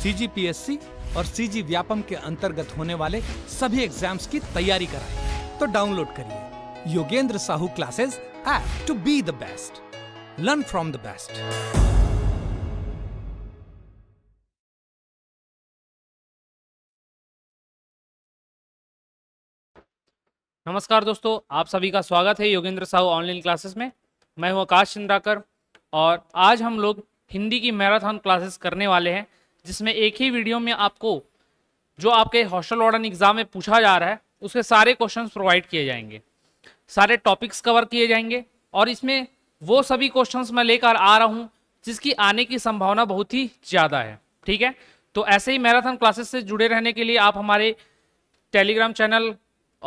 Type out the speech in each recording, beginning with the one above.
CGPSC और CG Vyapam के अंतर्गत होने वाले सभी एग्जाम्स की तैयारी कराए तो डाउनलोड करिए Yogendra Sahu classes app to be the best learn from the best नमस्कार दोस्तों आप सभी का स्वागत है योगेंद्र साहू ऑनलाइन क्लासेस में मैं हूं आकाश चंद्राकर और आज हम लोग हिंदी की मैराथन क्लासेस करने वाले हैं जिसमें एक ही वीडियो में आपको जो आपके हॉस्टल वार्डन एग्ज़ाम में पूछा जा रहा है उसके सारे क्वेश्चन प्रोवाइड किए जाएंगे सारे टॉपिक्स कवर किए जाएंगे और इसमें वो सभी क्वेश्चंस मैं लेकर आ रहा हूँ जिसकी आने की संभावना बहुत ही ज़्यादा है ठीक है तो ऐसे ही मैराथन क्लासेस से जुड़े रहने के लिए आप हमारे टेलीग्राम चैनल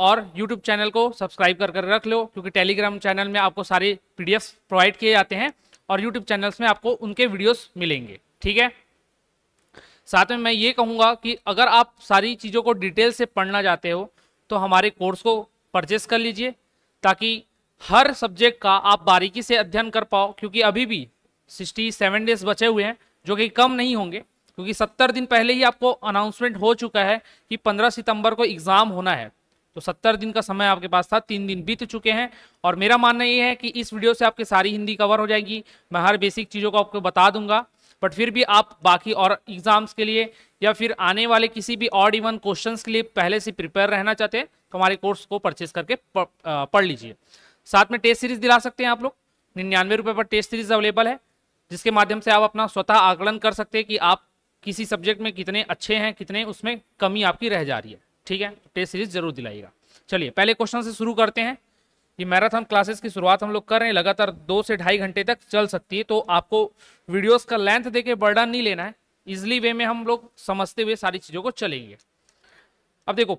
और यूट्यूब चैनल को सब्सक्राइब कर कर रख लो क्योंकि टेलीग्राम चैनल में आपको सारे पी प्रोवाइड किए जाते हैं और यूट्यूब चैनल्स में आपको उनके वीडियोज़ मिलेंगे ठीक है साथ में मैं ये कहूँगा कि अगर आप सारी चीज़ों को डिटेल से पढ़ना चाहते हो तो हमारे कोर्स को परचेस कर लीजिए ताकि हर सब्जेक्ट का आप बारीकी से अध्ययन कर पाओ क्योंकि अभी भी सिक्सटी सेवन डेज बचे हुए हैं जो कि कम नहीं होंगे क्योंकि सत्तर दिन पहले ही आपको अनाउंसमेंट हो चुका है कि पंद्रह सितंबर को एग्ज़ाम होना है तो सत्तर दिन का समय आपके पास था तीन दिन बीत चुके हैं और मेरा मानना ये है कि इस वीडियो से आपकी सारी हिंदी कवर हो जाएगी मैं हर बेसिक चीज़ों को आपको बता दूंगा बट फिर भी आप बाकी और एग्ज़ाम्स के लिए या फिर आने वाले किसी भी ऑड इवन क्वेश्चंस के लिए पहले से प्रिपेयर रहना चाहते हैं तो हमारे कोर्स को परचेस करके पढ़ लीजिए साथ में टेस्ट सीरीज दिला सकते हैं आप लोग निन्यानवे रुपये पर टेस्ट सीरीज अवेलेबल है जिसके माध्यम से आप अपना स्वतः आकलन कर सकते हैं कि आप किसी सब्जेक्ट में कितने अच्छे हैं कितने उसमें कमी आपकी रह जा रही है ठीक है टेस्ट सीरीज जरूर दिलाइएगा चलिए पहले क्वेश्चन से शुरू करते हैं ये मैराथन क्लासेस की शुरुआत हम लोग कर रहे हैं लगातार दो से ढाई घंटे तक चल सकती है तो आपको वीडियोस का लेंथ दे के बर्डन नहीं लेना है इजली वे में हम लोग समझते हुए सारी चीज़ों को चलेंगे अब देखो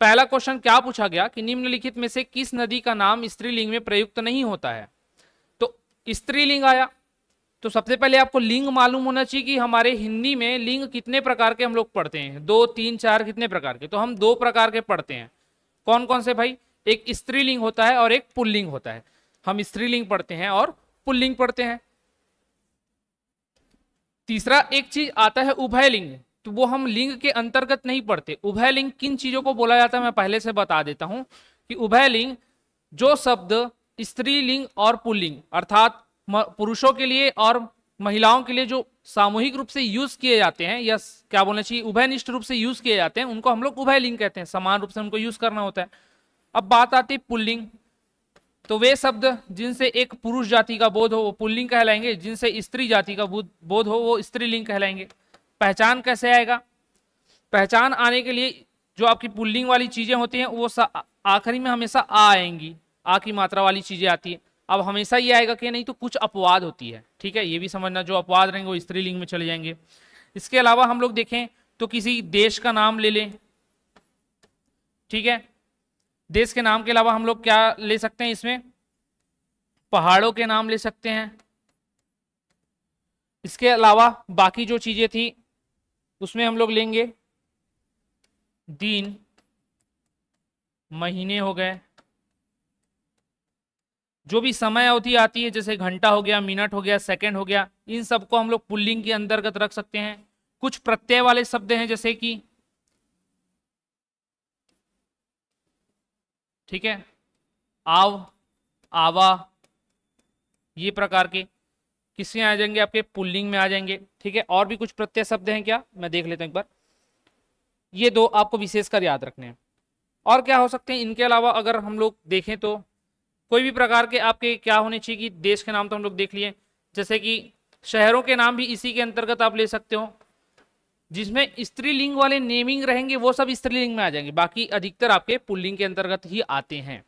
पहला क्वेश्चन क्या पूछा गया कि निम्नलिखित में से किस नदी का नाम स्त्रीलिंग में प्रयुक्त नहीं होता है तो स्त्रीलिंग आया तो सबसे पहले आपको लिंग मालूम होना चाहिए कि हमारे हिंदी में लिंग कितने प्रकार के हम लोग पढ़ते हैं दो तीन चार कितने प्रकार के तो हम दो प्रकार के पढ़ते हैं कौन कौन से भाई एक स्त्रीलिंग होता है और एक पुल्लिंग होता है हम स्त्रीलिंग पढ़ते हैं और पुल्लिंग पढ़ते हैं तीसरा एक चीज आता है उभयलिंग तो वो हम लिंग के अंतर्गत नहीं पढ़ते उभयलिंग किन चीजों को बोला जाता है मैं पहले से बता देता हूं कि उभयलिंग जो शब्द स्त्रीलिंग और पुल्लिंग अर्थात पुरुषों के लिए और महिलाओं के लिए जो सामूहिक रूप से यूज किए जाते हैं या क्या बोलना चाहिए उभयनिष्ठ रूप से यूज किए जाते हैं उनको हम लोग उभयलिंग कहते हैं समान रूप से उनको यूज करना होता है अब बात आती है पुल्लिंग तो वे शब्द जिनसे एक पुरुष जाति का बोध हो वो पुल्लिंग कहलाएंगे जिनसे स्त्री जाति का बोध हो वो स्त्रीलिंग कहलाएंगे पहचान कैसे आएगा पहचान आने के लिए जो आपकी पुल्लिंग वाली चीज़ें होती हैं वो आखिरी में हमेशा आ आएंगी आ की मात्रा वाली चीज़ें आती हैं अब हमेशा ये आएगा कि नहीं तो कुछ अपवाद होती है ठीक है ये भी समझना जो अपवाद रहेंगे वो स्त्रीलिंग में चले जाएंगे इसके अलावा हम लोग देखें तो किसी देश का नाम ले लें ठीक है देश के नाम के अलावा हम लोग क्या ले सकते हैं इसमें पहाड़ों के नाम ले सकते हैं इसके अलावा बाकी जो चीज़ें थी उसमें हम लोग लेंगे दिन महीने हो गए जो भी समय अवधि आती है जैसे घंटा हो गया मिनट हो गया सेकंड हो गया इन सबको हम लोग पुल्लिंग के अंतर्गत रख सकते हैं कुछ प्रत्यय वाले शब्द हैं जैसे कि ठीक है आव आवा ये प्रकार के किससे आ जाएंगे आपके पुल्लिंग में आ जाएंगे ठीक है और भी कुछ प्रत्यय शब्द हैं क्या मैं देख लेता हूँ एक बार ये दो आपको विशेषकर याद रखने हैं और क्या हो सकते हैं इनके अलावा अगर हम लोग देखें तो कोई भी प्रकार के आपके क्या होने चाहिए कि देश के नाम तो हम लोग देख लिए जैसे कि शहरों के नाम भी इसी के अंतर्गत आप ले सकते हो जिसमें स्त्रीलिंग वाले नेमिंग रहेंगे वो सब स्त्रीलिंग में आ जाएंगे बाकी अधिकतर आपके पुल्लिंग के अंतर्गत ही आते हैं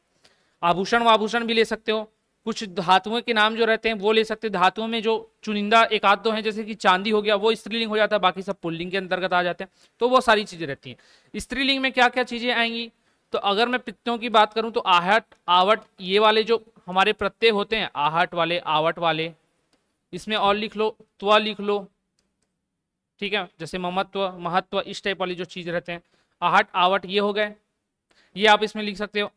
आभूषण वाभूषण भी ले सकते हो कुछ धातुओं के नाम जो रहते हैं वो ले सकते हैं धातुओं में जो चुनिंदा एक दो हैं जैसे कि चांदी हो गया वो स्त्रीलिंग हो जाता है बाकी सब पुल्लिंग के अंतर्गत आ जाते हैं तो वो सारी चीज़ें रहती हैं स्त्रीलिंग में क्या क्या चीज़ें आएंगी तो अगर मैं प्रत्ययों की बात करूं तो आहट आवट ये वाले जो हमारे प्रत्यय होते हैं आहट वाले आवट वाले इसमें और लिख लो त्वा लिख लो ठीक है जैसे ममत्व महत्व इस टाइप वाली जो चीज़ रहते हैं आहट आवट ये हो गए ये आप इसमें लिख सकते हो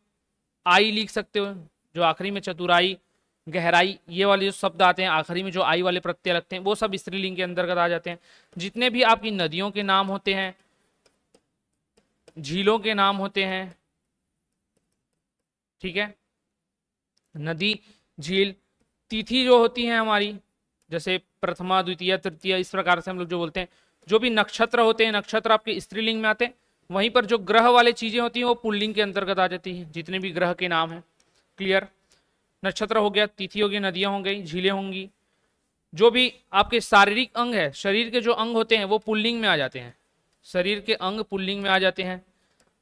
आई लिख सकते हो जो आखिरी में चतुराई गहराई ये वाले जो शब्द आते हैं आखिरी में जो आई वाले प्रत्यय लगते हैं वो सब स्त्रीलिंग के अंतर्गत आ जाते हैं जितने भी आपकी नदियों के नाम होते हैं झीलों के नाम होते हैं ठीक है नदी झील तिथि जो होती है हमारी जैसे प्रथमा द्वितीय तृतीय इस प्रकार से हम लोग जो बोलते हैं जो भी नक्षत्र होते हैं नक्षत्र आपके स्त्रीलिंग में आते हैं वहीं पर जो ग्रह वाले चीज़ें होती हैं वो पुल्लिंग के अंतर्गत आ जाती हैं जितने भी ग्रह के नाम हैं क्लियर नक्षत्र हो गया तिथि हो गई नदियां हो गई झीलें होंगी जो भी आपके शारीरिक अंग है शरीर के जो अंग होते हैं वो पुल्लिंग में आ जाते हैं शरीर के अंग पुल्लिंग में आ जाते हैं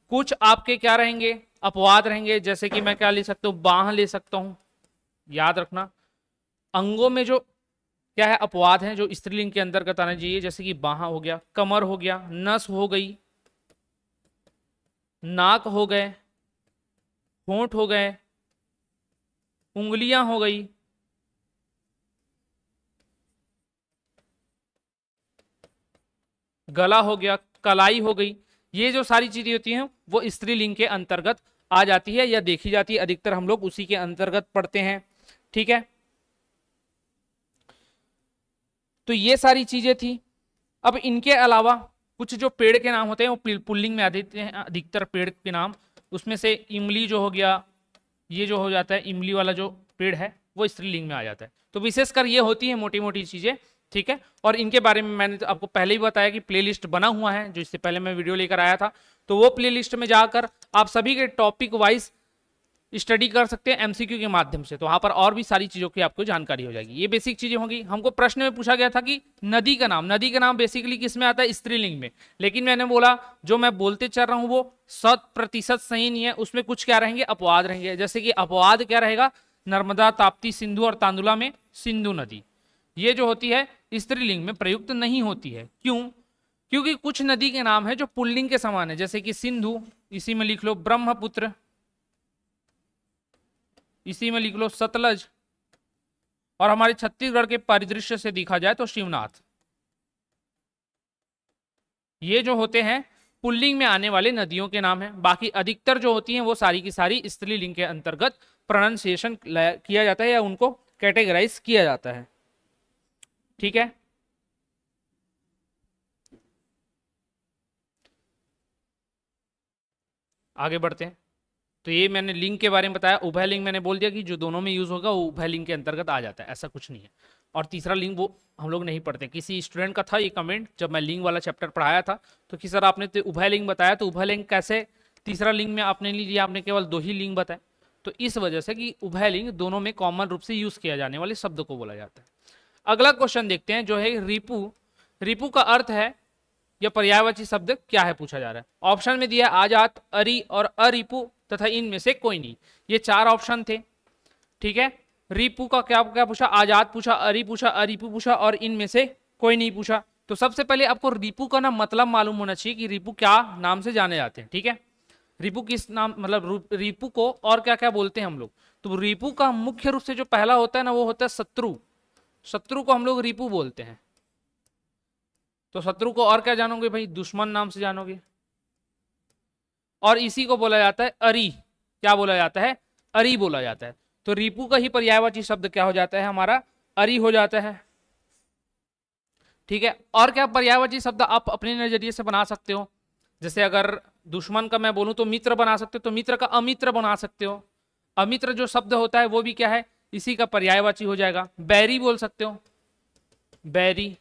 कुछ आपके क्या रहेंगे अपवाद रहेंगे जैसे कि मैं क्या ले सकता हूँ बाह ले सकता हूँ याद रखना अंगों में जो क्या है अपवाद है जो स्त्रीलिंग के अंतर्गत आना चाहिए जैसे कि बाहा हो गया कमर हो गया नस हो गई नाक हो गए होंठ हो गए उंगलियां हो गई गला हो गया कलाई हो गई ये जो सारी चीजें होती हैं वो स्त्रीलिंग के अंतर्गत आ जाती है या देखी जाती है अधिकतर हम लोग उसी के अंतर्गत पढ़ते हैं ठीक है तो ये सारी चीजें थी अब इनके अलावा कुछ जो पेड़ के नाम होते हैं वो पुल्लिंग में देते हैं अधिकतर पेड़ के नाम उसमें से इमली जो हो गया ये जो हो जाता है इमली वाला जो पेड़ है वो स्त्रीलिंग में आ जाता है तो विशेषकर ये होती है मोटी मोटी चीज़ें ठीक है और इनके बारे में मैंने तो आपको पहले ही बताया कि प्लेलिस्ट बना हुआ है जो इससे पहले मैं वीडियो लेकर आया था तो वो प्लेलिस्ट में जाकर आप सभी के टॉपिक वाइज स्टडी कर सकते हैं एमसीक्यू के माध्यम से तो वहां पर और भी सारी चीज़ों की आपको जानकारी हो जाएगी ये बेसिक चीज़ें होंगी हमको प्रश्न में पूछा गया था कि नदी का नाम नदी का नाम बेसिकली किस में आता है स्त्रीलिंग में लेकिन मैंने बोला जो मैं बोलते चल रहा हूं वो शत प्रतिशत सही नहीं है उसमें कुछ क्या रहेंगे अपवाद रहेंगे जैसे कि अपवाद क्या रहेगा नर्मदा ताप्ती सिंधु और तांदुला में सिंधु नदी ये जो होती है स्त्रीलिंग में प्रयुक्त नहीं होती है क्यों क्योंकि कुछ नदी के नाम है जो पुल्लिंग के समान है जैसे कि सिंधु इसी में लिख लो ब्रह्मपुत्र इसी में लिख लो सतलज और हमारे छत्तीसगढ़ के परिदृश्य से देखा जाए तो शिवनाथ ये जो होते हैं पुल्लिंग में आने वाले नदियों के नाम हैं बाकी अधिकतर जो होती हैं वो सारी की सारी स्त्रीलिंग के अंतर्गत प्रोनाउंसिएशन किया जाता है या उनको कैटेगराइज किया जाता है ठीक है आगे बढ़ते हैं तो ये मैंने लिंक के बारे में बताया उभय लिंक मैंने बोल दिया कि जो दोनों में यूज़ होगा वो उभय लिंक के अंतर्गत आ जाता है ऐसा कुछ नहीं है और तीसरा लिंक वो हम लोग नहीं पढ़ते किसी स्टूडेंट का था ये कमेंट जब मैं लिंक वाला चैप्टर पढ़ाया था तो कि सर आपने तो उभय लिंग बताया तो उभय लिंक कैसे तीसरा लिंग में आपने लिया आपने केवल दो ही लिंग बताए तो इस वजह से कि उभय लिंग दोनों में कॉमन रूप से यूज़ किया जाने वाले शब्द को बोला जाता है अगला क्वेश्चन देखते हैं जो है रिपू रिपू का अर्थ है यह पर्यायवाची शब्द क्या है पूछा जा रहा है ऑप्शन में दिया आजात अरि और अरिपू तथा इनमें से कोई नहीं ये चार ऑप्शन थे ठीक है रिपू का क्या क्या पूछा आजाद पूछा अरी पूछा अरिपू पूछा और इनमें से कोई नहीं पूछा तो सबसे पहले आपको रिपू का ना मतलब मालूम होना चाहिए कि रिपू क्या नाम से जाने जाते हैं ठीक है रिपू किस नाम मतलब रिपू को और क्या क्या बोलते हैं हम लोग तो रिपू का मुख्य रूप से जो पहला होता है ना वो होता है शत्रु शत्रु को हम लोग रिपू बोलते हैं तो शत्रु को और क्या जानोगे भाई दुश्मन नाम से जानोगे और इसी को बोला जाता है अरी क्या बोला जाता है अरी बोला जाता है तो रिपू का ही पर्यायवाची शब्द क्या हो जाता है हमारा अरी हो जाता है ठीक है और क्या पर्यायवाची शब्द आप अपने नजरिए से बना सकते हो जैसे अगर दुश्मन का मैं बोलूं तो मित्र बना सकते हो तो मित्र का अमित्र बना सकते हो अमित्र जो शब्द होता है वो भी क्या है इसी का पर्यायवाची हो जाएगा बैरी बोल सकते हो बैरी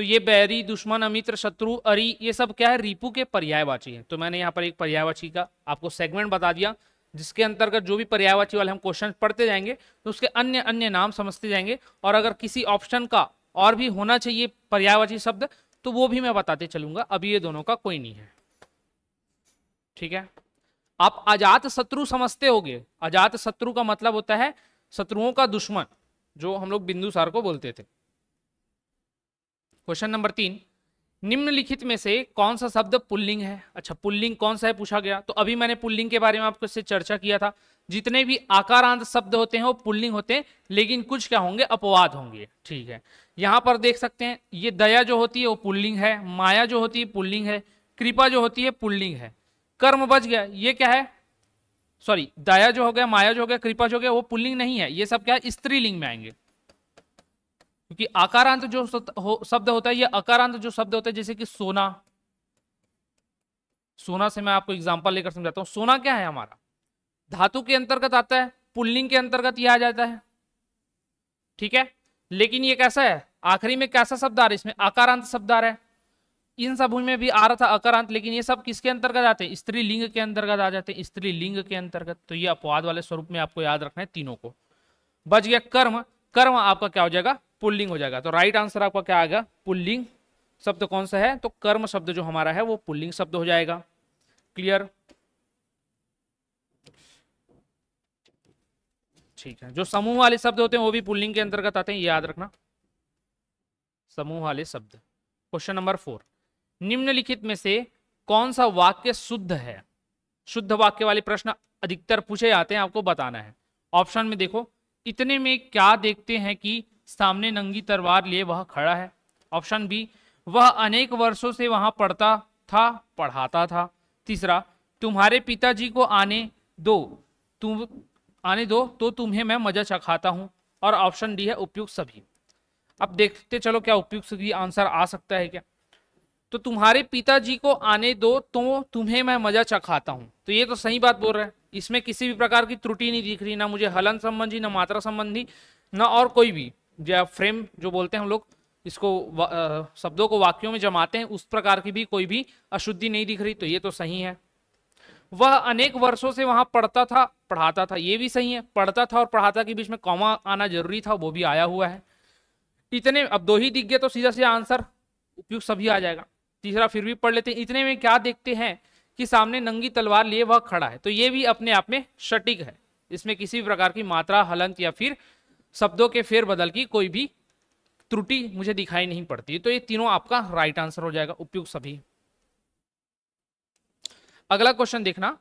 तो ये बैरी दुश्मन अमित्र शत्रु अरि ये सब क्या है रिपू के पर्यायवाची है तो मैंने यहाँ पर एक पर्यायवाची का आपको सेगमेंट बता दिया जिसके अंतर्गत जो भी पर्यायवाची वाले हम क्वेश्चन पढ़ते जाएंगे तो उसके अन्य अन्य नाम समझते जाएंगे और अगर किसी ऑप्शन का और भी होना चाहिए पर्यायवाची शब्द तो वो भी मैं बताते चलूंगा अभी ये दोनों का कोई नहीं है ठीक है आप अजात शत्रु समझते होगे अजात शत्रु का मतलब होता है शत्रुओं का दुश्मन जो हम लोग बिंदुसार को बोलते थे क्वेश्चन नंबर तीन निम्नलिखित में से कौन सा शब्द पुल्लिंग है अच्छा पुल्लिंग कौन सा है पूछा गया तो अभी मैंने पुल्लिंग के बारे में आपको इससे चर्चा किया था जितने भी आकारांत शब्द होते हैं वो पुल्लिंग होते हैं लेकिन कुछ क्या होंगे अपवाद होंगे ठीक है यहां पर देख सकते हैं ये दया जो होती है वो पुल्लिंग है माया जो होती है पुल्लिंग है कृपा जो होती है पुल्लिंग है कर्म बच गया ये क्या है सॉरी दया जो हो गया माया जो हो गया कृपा जो हो गया वो पुल्लिंग नहीं है ये सब क्या है स्त्रीलिंग में आएंगे क्योंकि आकारांत जो हो, शब्द होता है ये अकारांत जो शब्द होता है जैसे कि सोना सोना से मैं आपको एग्जाम्पल लेकर समझाता हूं सोना क्या है हमारा धातु के अंतर्गत आता है पुल्लिंग के अंतर्गत यह आ जाता है ठीक है लेकिन ये कैसा है आखिरी में कैसा शब्द आ रहा है इसमें आकारांत शब्द आ रहा है इन सब में भी आ रहा था अकारांत लेकिन ये सब किसके अंतर्गत आते हैं स्त्री लिंग के अंतर्गत आ जाते हैं स्त्री लिंग के अंतर्गत तो ये अपवाद वाले स्वरूप में आपको याद रखना है तीनों को बच गया कर्म कर्म आपका क्या हो जाएगा पुल्लिंग हो जाएगा तो राइट आंसर आपका क्या आएगा पुल्लिंग शब्द कौन सा है तो कर्म शब्द जो हमारा है वो पुल्लिंग शब्द हो जाएगा क्लियर ठीक है जो समूह वाले शब्द होते हैं वो भी पुल्लिंग के अंतर्गत आते हैं याद रखना समूह वाले शब्द क्वेश्चन नंबर फोर निम्नलिखित में से कौन सा वाक्य शुद्ध है शुद्ध वाक्य वाले प्रश्न अधिकतर पूछे जाते हैं आपको बताना है ऑप्शन में देखो इतने में क्या देखते हैं कि सामने नंगी तलवार लिए वह खड़ा है ऑप्शन बी वह अनेक वर्षों से वहां पढ़ता था पढ़ाता था तीसरा तुम्हारे पिताजी को आने दो तुम आने दो तो तुम्हें मैं मजा चखाता हूँ और ऑप्शन डी है उपयुक्त सभी अब देखते चलो क्या उपयुक्त सभी आंसर आ सकता है क्या तो तुम्हारे पिताजी को आने दो तो तुम्हें मैं मजा चखाता हूँ तो ये तो सही बात बोल रहे हैं इसमें किसी भी प्रकार की त्रुटि नहीं दिख रही ना मुझे हलन संबंधी ना मात्रा संबंधी ना और कोई भी या फ्रेम जो बोलते हैं हम लोग इसको आ, शब्दों को वाक्यों में जमाते हैं उस प्रकार की भी कोई भी अशुद्धि नहीं दिख रही तो ये तो सही है वह अनेक वर्षों से वहां पढ़ता था पढ़ाता था ये भी सही है पढ़ता था और पढ़ाता के बीच में कौमा आना जरूरी था वो भी आया हुआ है इतने अब दो ही दिख गए तो सीधा सीधा आंसर उपयुक्त सभी आ जाएगा तीसरा फिर भी पढ़ लेते हैं इतने में क्या देखते हैं कि सामने नंगी तलवार लिए वह खड़ा है तो ये भी अपने आप में सटीक है इसमें किसी प्रकार की मात्रा हलंत या फिर शब्दों के फेरबदल की कोई भी त्रुटि मुझे दिखाई नहीं पड़ती तो ये तीनों आपका राइट आंसर हो जाएगा उपयुक्त सभी अगला क्वेश्चन देखना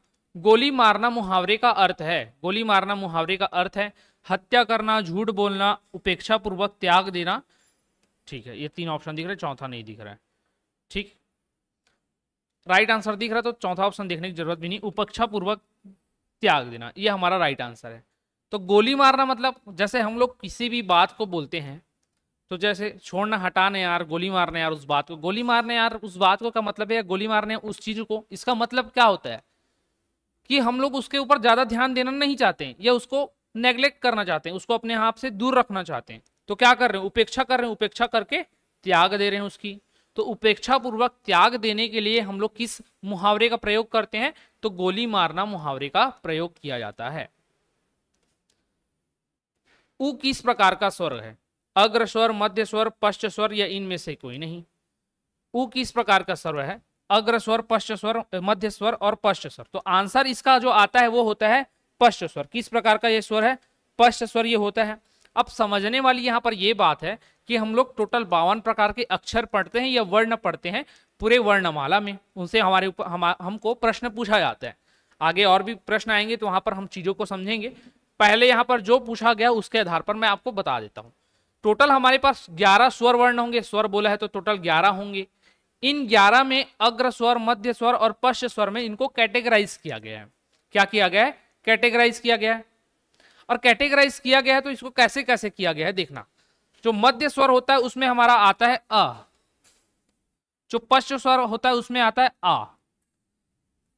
गोली मारना मुहावरे का अर्थ है गोली मारना मुहावरे का अर्थ है हत्या करना झूठ बोलना उपेक्षा पूर्वक त्याग देना ठीक है ये तीन ऑप्शन दिख रहे चौथा नहीं दिख रहा है ठीक राइट आंसर दिख रहा है तो चौथा ऑप्शन देखने की जरूरत भी नहीं उपेक्षा पूर्वक त्याग देना ये हमारा राइट आंसर है तो गोली मारना मतलब जैसे हम लोग किसी भी बात को बोलते हैं तो जैसे छोड़ना हटाने यार गोली मारने यार उस बात को गोली मारने यार उस बात को का मतलब है गोली मारने उस चीज को इसका मतलब क्या होता है कि हम लोग उसके ऊपर ज्यादा ध्यान देना नहीं चाहते हैं या उसको नेग्लेक्ट करना चाहते हैं उसको अपने आप से दूर रखना चाहते हैं तो क्या कर रहे हैं उपेक्षा कर रहे हैं उपेक्षा करके त्याग दे रहे हैं उसकी तो उपेक्षा पूर्वक त्याग देने के लिए हम लोग किस मुहावरे का प्रयोग करते हैं तो गोली मारना मुहावरे का प्रयोग किया जाता है उ किस प्रकार का स्वर है अग्र स्वर मध्य स्वर पश्च स्वर या इनमें से कोई नहीं उ किस प्रकार का स्वर है अग्र स्वर पश्च स्वर मध्य स्वर और पश्च स्वर तो आंसर इसका जो आता है वो होता है पश्च स्वर किस प्रकार का ये स्वर है पश्च स्वर ये होता है अब समझने वाली यहाँ पर यह बात है कि हम लोग टोटल बावन प्रकार के अक्षर पढ़ते हैं या वर्ण पढ़ते हैं पूरे वर्णमाला में उनसे हमारे ऊपर हम हमको प्रश्न पूछा जाता है आगे और भी प्रश्न आएंगे तो वहां पर हम चीज़ों को समझेंगे पहले यहाँ पर जो पूछा गया उसके आधार पर मैं आपको बता देता हूँ टोटल हमारे पास ग्यारह स्वर वर्ण होंगे स्वर बोला है तो टोटल ग्यारह होंगे इन ग्यारह में अग्र स्वर मध्य स्वर और पश्च स्वर में इनको कैटेगराइज किया गया है क्या किया गया है कैटेगराइज किया गया है और कैटेगराइज किया गया है तो इसको कैसे कैसे किया गया है देखना जो मध्य स्वर होता है उसमें हमारा आता है अ जो पश्च स्वर होता है उसमें आता है आ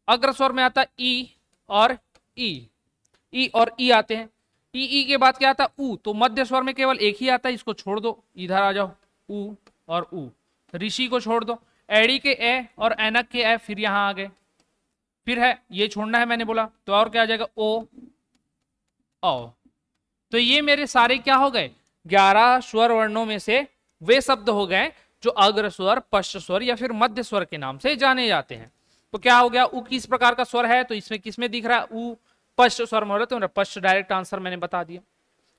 अग्र स्वर में आता है ई और ई ई और ई आते हैं ई ई के बाद क्या आता ऊ तो मध्य स्वर में केवल एक ही आता है इसको छोड़ दो इधर आ जाओ ऊ और ऊ ऋषि को छोड़ दो एडी के ए और एनक के ए फिर यहां आ गए फिर है ये छोड़ना है मैंने बोला तो और क्या आ जाएगा ओ औ तो ये मेरे सारे क्या हो गए ग्यारह स्वर वर्णों में से वे शब्द हो गए जो अग्र स्वर पश्च स्वर या फिर मध्य स्वर के नाम से जाने जाते हैं तो क्या हो गया उ किस प्रकार का स्वर है तो इसमें किसमें दिख रहा है ऊ फर्स्ट स्वरम हो रहे थे फर्स्ट डायरेक्ट आंसर मैंने बता दिया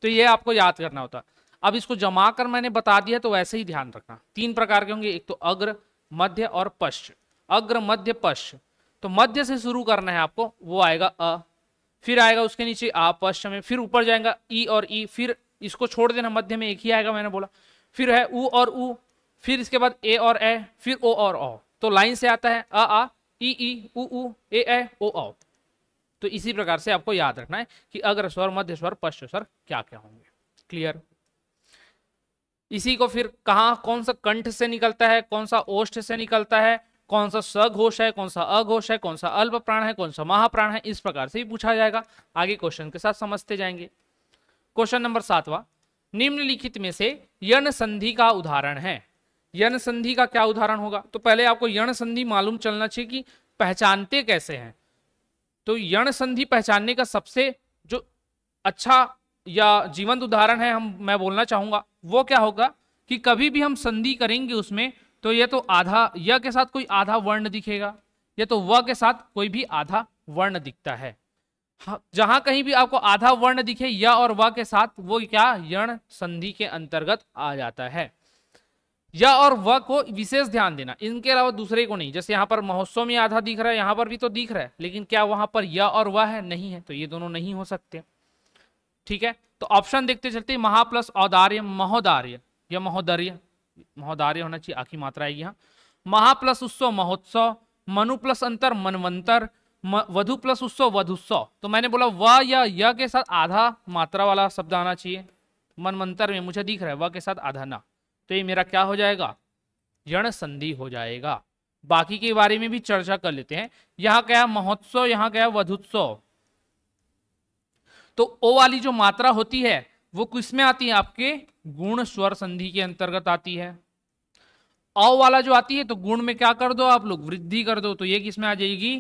तो ये आपको याद करना होता अब इसको जमा कर मैंने बता दिया तो वैसे ही ध्यान रखना तीन प्रकार के होंगे एक तो अग्र मध्य और पश्च अग्र मध्य पश्च तो मध्य से शुरू करना है आपको वो आएगा अ फिर आएगा उसके नीचे आ पश्च में फिर ऊपर जाएगा ई और ई फिर इसको छोड़ देना मध्य में एक ही आएगा मैंने बोला फिर है ऊ और ऊ फिर इसके बाद ए और ए फिर ओ और ओ तो लाइन से आता है अ आ ई ई ऊ ए ए ओ तो इसी प्रकार से आपको याद रखना है कि अग्र स्वर मध्य स्वर पश्च स्वर क्या क्या होंगे क्लियर इसी को फिर कहा कौन सा कंठ से निकलता है कौन सा ओष्ठ से निकलता है कौन सा सघोष है कौन सा अघोष है कौन सा अल्प प्राण है कौन सा महाप्राण है इस प्रकार से भी पूछा जाएगा आगे क्वेश्चन के साथ समझते जाएंगे क्वेश्चन नंबर सातवा निम्नलिखित में से यन संधि का उदाहरण है यन संधि का क्या उदाहरण होगा तो पहले आपको यण संधि मालूम चलना चाहिए कि पहचानते कैसे हैं तो यण संधि पहचानने का सबसे जो अच्छा या जीवंत उदाहरण है हम मैं बोलना चाहूंगा वो क्या होगा कि कभी भी हम संधि करेंगे उसमें तो यह तो आधा य के साथ कोई आधा वर्ण दिखेगा यह तो व के साथ कोई भी आधा वर्ण दिखता है हाँ, जहां कहीं भी आपको आधा वर्ण दिखे य और व के साथ वो क्या यण संधि के अंतर्गत आ जाता है या और व को विशेष ध्यान देना इनके अलावा दूसरे को नहीं जैसे यहाँ पर महोत्सव में आधा दिख रहा है यहाँ पर भी तो दिख रहा है लेकिन क्या वहां पर य और वह है नहीं है तो ये दोनों नहीं हो सकते ठीक है तो ऑप्शन देखते चलते महा प्लस औदार्य महोदार्य या महोदर्य महोदार्य होना चाहिए आखिरी मात्रा आएगी यहाँ महा प्लस उत्सव महोत्सव मनु प्लस अंतर मनवंतर वधु प्लस उत्सव वधुत्सव तो मैंने बोला व या य के साथ आधा मात्रा वाला शब्द आना चाहिए मनवंतर में मुझे दिख रहा है व के साथ आधा ना तो ये मेरा क्या हो जाएगा यण संधि हो जाएगा बाकी के बारे में भी चर्चा कर लेते हैं यहां क्या महोत्सव यहां क्या वधुत्सव तो ओ वाली जो मात्रा होती है वो किस में आती है आपके गुण स्वर संधि के अंतर्गत आती है औ वाला जो आती है तो गुण में क्या कर दो आप लोग वृद्धि कर दो तो ये किसमें आ जाएगी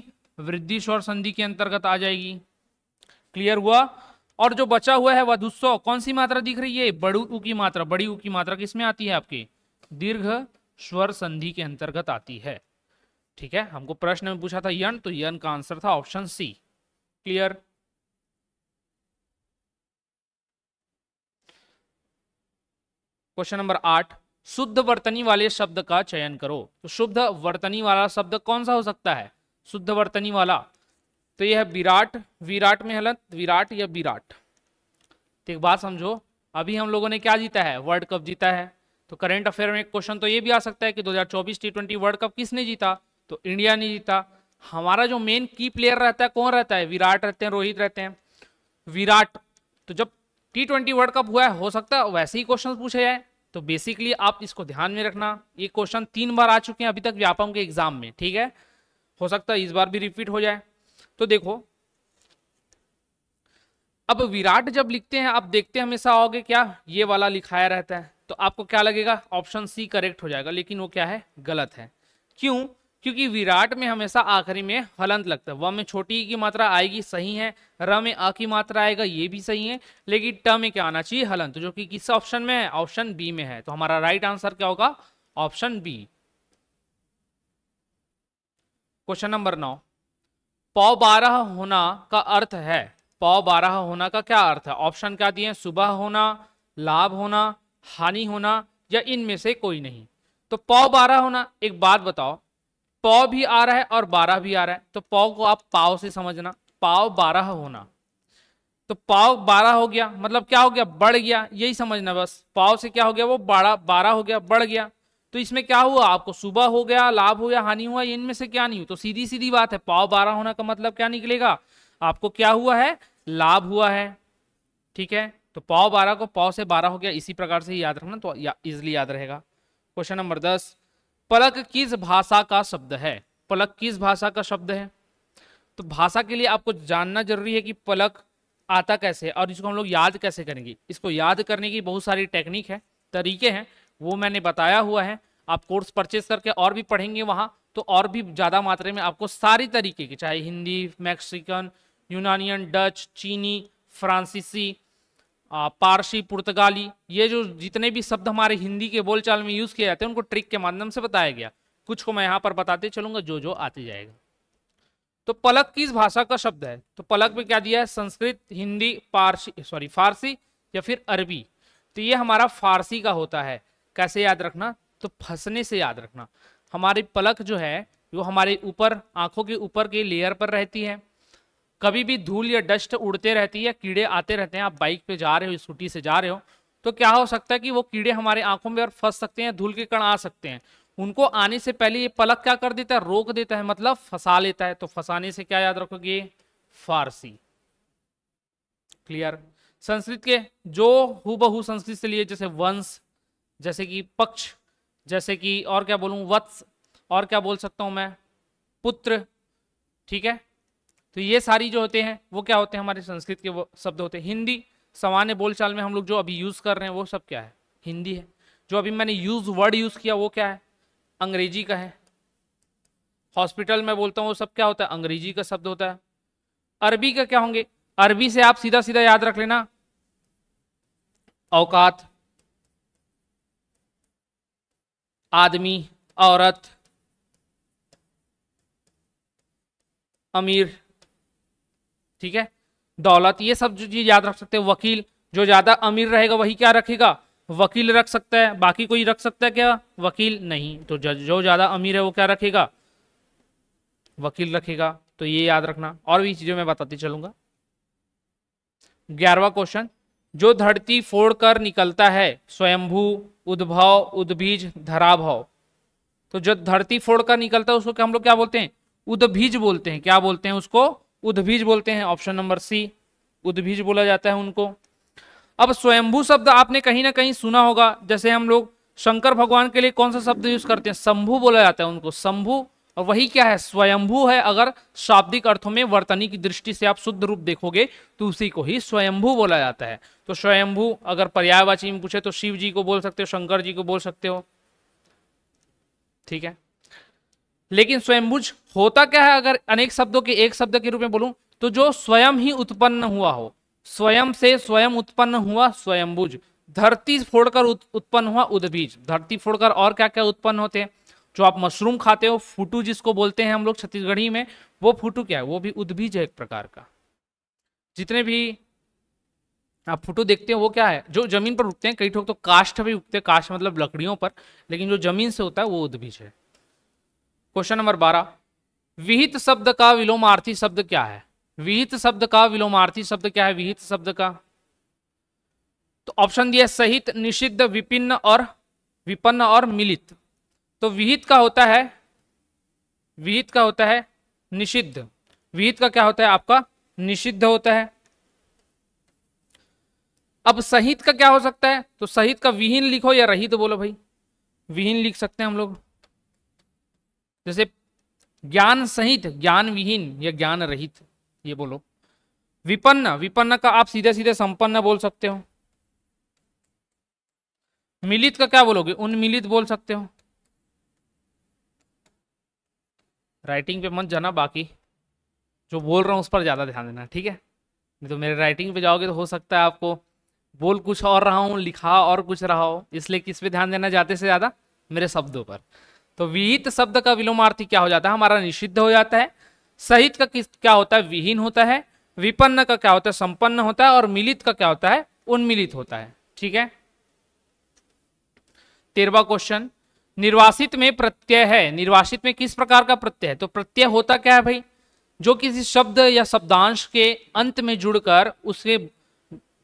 वृद्धि स्वर संधि के अंतर्गत आ जाएगी क्लियर हुआ और जो बचा हुआ है वधुस्व कौन सी मात्रा दिख रही है बड़ू ऊ की मात्रा बड़ी उ की मात्रा किसमें आती है आपकी दीर्घ स्वर संधि के अंतर्गत आती है ठीक है हमको प्रश्न में पूछा था यन तो यन का आंसर था option C clear question number आठ शुद्ध वर्तनी वाले शब्द का चयन करो तो शुद्ध वर्तनी वाला शब्द कौन सा हो सकता है शुद्ध वर्तनी वाला तो यह है विराट विराट में हलत विराट या विराट तो एक बात समझो अभी हम लोगों ने क्या जीता है वर्ल्ड कप जीता है तो करंट अफेयर में एक क्वेश्चन तो ये भी आ सकता है कि 2024 टी वर्ल्ड कप किसने जीता तो इंडिया ने जीता हमारा जो मेन की प्लेयर रहता है कौन रहता है विराट रहते हैं रोहित रहते हैं विराट तो जब टी ट्वेंटी वर्ल्ड कप हुआ है हो सकता है वैसे ही क्वेश्चन पूछे जाए तो बेसिकली आप इसको ध्यान में रखना ये क्वेश्चन तीन बार आ चुके हैं अभी तक व्यापम के एग्जाम में ठीक है हो सकता है इस बार भी रिपीट हो जाए तो देखो अब विराट जब लिखते हैं आप देखते हैं हमेशा आओगे क्या ये वाला लिखाया रहता है तो आपको क्या लगेगा ऑप्शन सी करेक्ट हो जाएगा लेकिन वो क्या है गलत है क्यों क्योंकि विराट में हमेशा आखिरी में हलंत लगता है व में छोटी की मात्रा आएगी सही है र में अ की मात्रा आएगा ये भी सही है लेकिन ट में क्या आना चाहिए हलंत जो कि किस ऑप्शन में है ऑप्शन बी में है तो हमारा राइट आंसर क्या होगा ऑप्शन बी क्वेश्चन नंबर नौ पौ बारह होना का अर्थ है पौ बारह होना का क्या अर्थ है ऑप्शन क्या दिए सुबह होना लाभ होना हानि होना या इनमें से कोई नहीं तो पौ बारह होना एक बात बताओ पौ भी आ रहा है और बारह भी आ रहा है तो पौ को आप पाव से समझना पाव बारह होना तो पाव बारह हो गया मतलब क्या हो गया बढ़ गया यही समझना बस पाव से क्या हो गया वो बारह बारह हो गया बढ़ गया तो इसमें क्या हुआ आपको सुबह हो गया लाभ हो गया हानि हुआ इनमें से क्या नहीं हुआ तो सीधी सीधी बात है पाव बारह होना का मतलब क्या निकलेगा आपको क्या हुआ है लाभ हुआ है ठीक है तो पाव बारह को पाव से बारह हो गया इसी प्रकार से याद रखना तो इजिली याद रहेगा क्वेश्चन नंबर दस पलक किस भाषा का शब्द है पलक किस भाषा का शब्द है तो भाषा के लिए आपको जानना जरूरी है कि पलक आता कैसे और इसको हम लोग याद कैसे करेंगे इसको याद करने की बहुत सारी टेक्निक है तरीके हैं वो मैंने बताया हुआ है आप कोर्स परचेज करके और भी पढ़ेंगे वहाँ तो और भी ज़्यादा मात्रा में आपको सारी तरीके की चाहे हिंदी मैक्सिकन यूनानियन डच चीनी फ्रांसीसी पारसी पुर्तगाली ये जो जितने भी शब्द हमारे हिंदी के बोलचाल में यूज़ किए जाते हैं उनको ट्रिक के माध्यम से बताया गया कुछ को मैं यहाँ पर बताते चलूंगा जो जो आते जाएगा तो पलक किस भाषा का शब्द है तो पलक में क्या दिया है संस्कृत हिंदी पारसी सॉरी फारसी या फिर अरबी तो ये हमारा फारसी का होता है कैसे याद रखना तो फंसने से याद रखना हमारी पलक जो है वो हमारे ऊपर आंखों के ऊपर के लेयर पर रहती है कभी भी धूल या डस्ट उड़ते रहती है कीड़े आते रहते हैं आप बाइक पे जा रहे हो स्कूटी से जा रहे हो तो क्या हो सकता है कि वो कीड़े हमारे आंखों में और फंस सकते हैं धूल के कण आ सकते हैं उनको आने से पहले ये पलक क्या कर देता है रोक देता है मतलब फंसा लेता है तो फंसाने से क्या याद रखोगे फारसी क्लियर संस्कृत के जो हु बहु संस्कृत से लिए जैसे वंश जैसे कि पक्ष जैसे कि और क्या बोलूँ वत्स और क्या बोल सकता हूँ मैं पुत्र ठीक है तो ये सारी जो होते हैं वो क्या होते हैं हमारे संस्कृत के वो शब्द होते हैं हिंदी सामान्य बोलचाल में हम लोग जो अभी यूज़ कर रहे हैं वो सब क्या है हिंदी है जो अभी मैंने यूज़ वर्ड यूज़ किया वो क्या है अंग्रेजी का है हॉस्पिटल में बोलता हूँ वो सब क्या होता है अंग्रेजी का शब्द होता है अरबी का क्या होंगे अरबी से आप सीधा सीधा याद रख लेना औकात आदमी औरत अमीर ठीक है दौलत ये सब जो चीज याद रख सकते हैं वकील जो ज़्यादा अमीर रहेगा वही क्या रखेगा वकील रख सकता है बाकी कोई रख सकता है क्या वकील नहीं तो जो ज़्यादा अमीर है वो क्या रखेगा वकील रखेगा तो ये याद रखना और भी चीज़ें मैं बताती चलूंगा ग्यारहवा क्वेश्चन जो धरती फोड़कर निकलता है स्वयंभू उद्भव उद्भीज धराभव तो जो धरती फोड़कर निकलता है उसको क्या हम लोग क्या बोलते हैं उद्भीज बोलते हैं क्या बोलते हैं उसको उद्भीज बोलते हैं ऑप्शन नंबर सी उद्भीज बोला जाता है उनको अब स्वयंभू शब्द आपने कहीं ना कहीं सुना होगा जैसे हम लोग शंकर भगवान के लिए कौन सा शब्द यूज करते हैं शंभू बोला जाता है उनको शंभू और वही क्या है स्वयंभू है अगर शाब्दिक अर्थों में वर्तनी की दृष्टि से आप शुद्ध रूप देखोगे तो उसी को ही स्वयंभू बोला जाता है तो स्वयंभू अगर पर्यायवाची में पूछे तो शिव जी को बोल सकते हो शंकर जी को बोल सकते हो ठीक है लेकिन स्वयंभुज होता क्या है अगर अनेक शब्दों के एक शब्द के रूप में बोलूं तो जो स्वयं ही उत्पन्न हुआ हो स्वयं से स्वयं उत्पन्न हुआ स्वयंभुज धरती फोड़कर उत्पन्न हुआ उद्भीज धरती फोड़कर और क्या क्या उत्पन्न होते हैं जो आप मशरूम खाते हो फूटू जिसको बोलते हैं हम लोग छत्तीसगढ़ी में वो फूटू क्या है वो भी उद्भिज है एक प्रकार का जितने भी आप फुटू देखते हैं वो क्या है जो जमीन पर उगते हैं कई ठोक तो काष्ठ भी उगते हैं काष्ठ मतलब लकड़ियों पर लेकिन जो जमीन से होता है वो उद्भिज है क्वेश्चन नंबर बारह विहित शब्द का विलोमार्थी शब्द क्या है विहित शब्द का विलोमार्थी शब्द क्या है विहित शब्द का तो ऑप्शन दिया सहित निषिद्ध विपिन्न और विपन्न और मिलित तो विहित का होता है विहित का होता है निषिद्ध विहित का क्या होता है आपका निषिद्ध होता है अब सहित का क्या हो सकता है तो सहित का विहीन लिखो या रहित बोलो भाई विहीन लिख सकते हैं हम लोग जैसे ज्ञान सहित ज्ञान विहीन या ज्ञान रहित ये बोलो विपन्न विपन्न का आप सीधे सीधे संपन्न बोल सकते हो मिलित का क्या बोलोगे उन्मिलित बोल सकते हो राइटिंग पे मत जाना बाकी जो बोल रहा हूँ उस पर ज़्यादा ध्यान देना ठीक है नहीं तो मेरे राइटिंग पे जाओगे तो हो सकता है आपको बोल कुछ और रहा हूँ लिखा और कुछ रहा हो इसलिए किस पे ध्यान देना ज़्यादा से ज़्यादा मेरे शब्दों पर तो विहित शब्द का विलोमार्थी क्या हो जाता है हमारा निषिद्ध हो जाता है सहित का किस क्या होता है विहीन होता है विपन्न का क्या होता है संपन्न होता है और मिलित का क्या होता है उन्मिलित होता है ठीक है तेरवा क्वेश्चन निर्वासित में प्रत्यय है निर्वासित में किस प्रकार का प्रत्यय है तो प्रत्यय होता क्या है भाई जो किसी शब्द या शब्दांश के अंत में जुड़कर उसके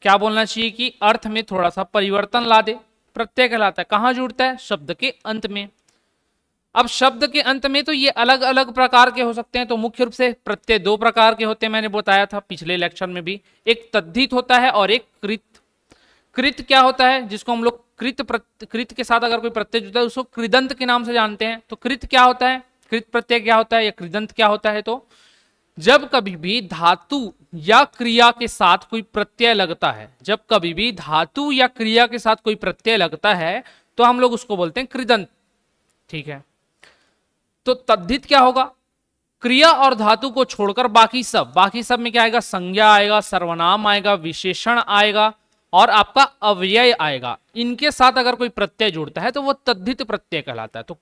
क्या बोलना चाहिए कि अर्थ में थोड़ा सा परिवर्तन ला दे प्रत्यय कहलाता है कहां जुड़ता है शब्द के अंत में अब शब्द के अंत में तो ये अलग अलग प्रकार के हो सकते हैं तो मुख्य रूप से प्रत्यय दो प्रकार के होते हैं मैंने बताया था पिछले लेक्चर में भी एक तद्धित होता है और एक कृत कृत क्या होता है जिसको हम लोग कृत कृत के साथ अगर कोई प्रत्यय जुड़ता है उसको कृदंत के नाम से जानते हैं तो कृत क्या होता है कृत प्रत्यय क्या होता है या कृदंत क्या होता है तो जब कभी भी धातु या क्रिया के साथ कोई प्रत्यय लगता है जब कभी भी धातु या क्रिया के साथ कोई प्रत्यय लगता है तो हम लोग उसको बोलते हैं कृदंत ठीक है तो तद्धित क्या होगा क्रिया और धातु को छोड़कर बाकी सब बाकी सब में क्या आएगा संज्ञा आएगा सर्वनाम आएगा विशेषण आएगा और आपका अव्यय आएगा इनके साथ अगर कोई प्रत्यय जुड़ता है तो वो तद्धित प्रत्यय कहलाता है तो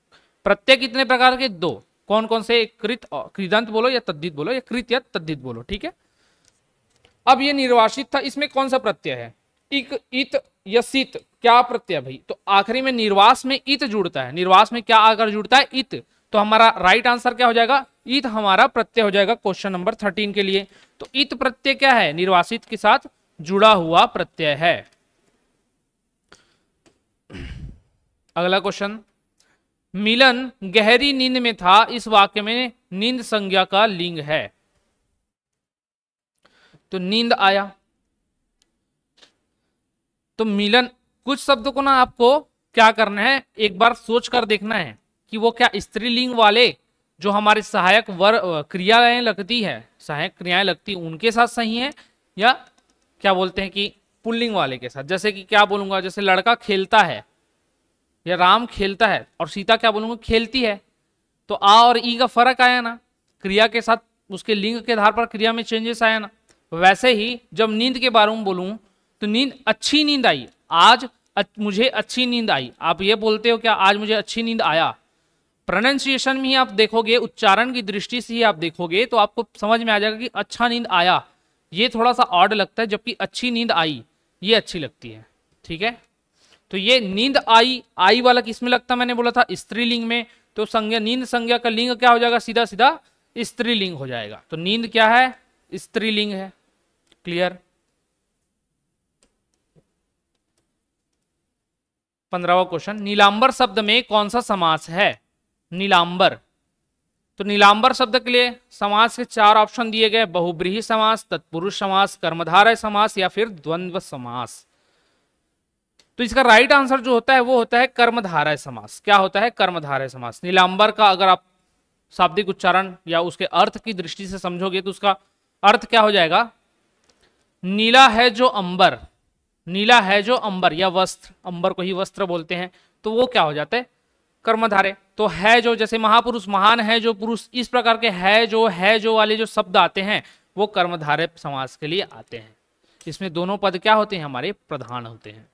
प्रत्यय कितने प्रकार के दो कौन कौन से कृत कृदंत बोलो या तद्धित बोलो या कृत या तद्धित बोलो ठीक है अब ये निर्वासित था इसमें कौन सा प्रत्यय है इक इत यसित क्या प्रत्यय भाई तो आखिरी में निर्वास में इत जुड़ता है निर्वास में क्या आकर जुड़ता है इत तो हमारा राइट आंसर क्या हो जाएगा इत हमारा प्रत्यय हो जाएगा क्वेश्चन नंबर थर्टीन के लिए तो इत प्रत्यय क्या है निर्वासित के साथ जुड़ा हुआ प्रत्यय है अगला क्वेश्चन मिलन गहरी नींद में था इस वाक्य में नींद संज्ञा का लिंग है तो नींद आया तो मिलन कुछ शब्दों को ना आपको क्या करना है एक बार सोच कर देखना है कि वो क्या स्त्रीलिंग वाले जो हमारे सहायक वर क्रियाएं लगती है सहायक क्रियाएं लगती उनके साथ सही है या क्या बोलते हैं कि पुल्लिंग वाले के साथ जैसे कि क्या बोलूंगा जैसे लड़का खेलता है या राम खेलता है और सीता क्या बोलूंगा खेलती है तो आ और ई का फर्क आया ना क्रिया के साथ उसके लिंग के आधार पर क्रिया में चेंजेस आया ना वैसे ही जब नींद के बारे में बोलूँ तो नींद अच्छी नींद आई आज मुझे अच्छी नींद आई आप ये बोलते हो क्या आज मुझे अच्छी नींद आया प्रोनाउंसिएशन में ही आप देखोगे उच्चारण की दृष्टि से ही आप देखोगे तो आपको समझ में आ जाएगा कि अच्छा नींद आया ये थोड़ा सा ऑड लगता है जबकि अच्छी नींद आई ये अच्छी लगती है ठीक है तो ये नींद आई आई वाला किसमें लगता मैंने बोला था स्त्रीलिंग में तो संज्ञा नींद संज्ञा का लिंग क्या हो जाएगा सीधा सीधा स्त्रीलिंग हो जाएगा तो नींद क्या है स्त्रीलिंग है क्लियर पंद्रहवा क्वेश्चन नीलांबर शब्द में कौन सा समास है नीलांबर तो नीलांबर शब्द के लिए समास के चार ऑप्शन दिए गए बहुब्रीही समास तत्पुरुष समास कर्मधारय समास या फिर द्वंद्व समास तो इसका राइट आंसर जो होता है वो होता है कर्मधारय समास क्या होता है कर्मधारय समास नीलांबर का अगर आप शाब्दिक उच्चारण या उसके अर्थ की दृष्टि से समझोगे तो उसका अर्थ क्या हो जाएगा नीला है जो अंबर नीला है जो अंबर या वस्त्र अंबर को ही वस्त्र बोलते हैं तो वो क्या हो जाता है कर्मधारय तो है जो जैसे महापुरुष महान है जो पुरुष इस प्रकार के है जो है जो वाले जो शब्द आते हैं वो कर्मधारय समास के लिए आते हैं इसमें दोनों पद क्या होते हैं हमारे प्रधान होते हैं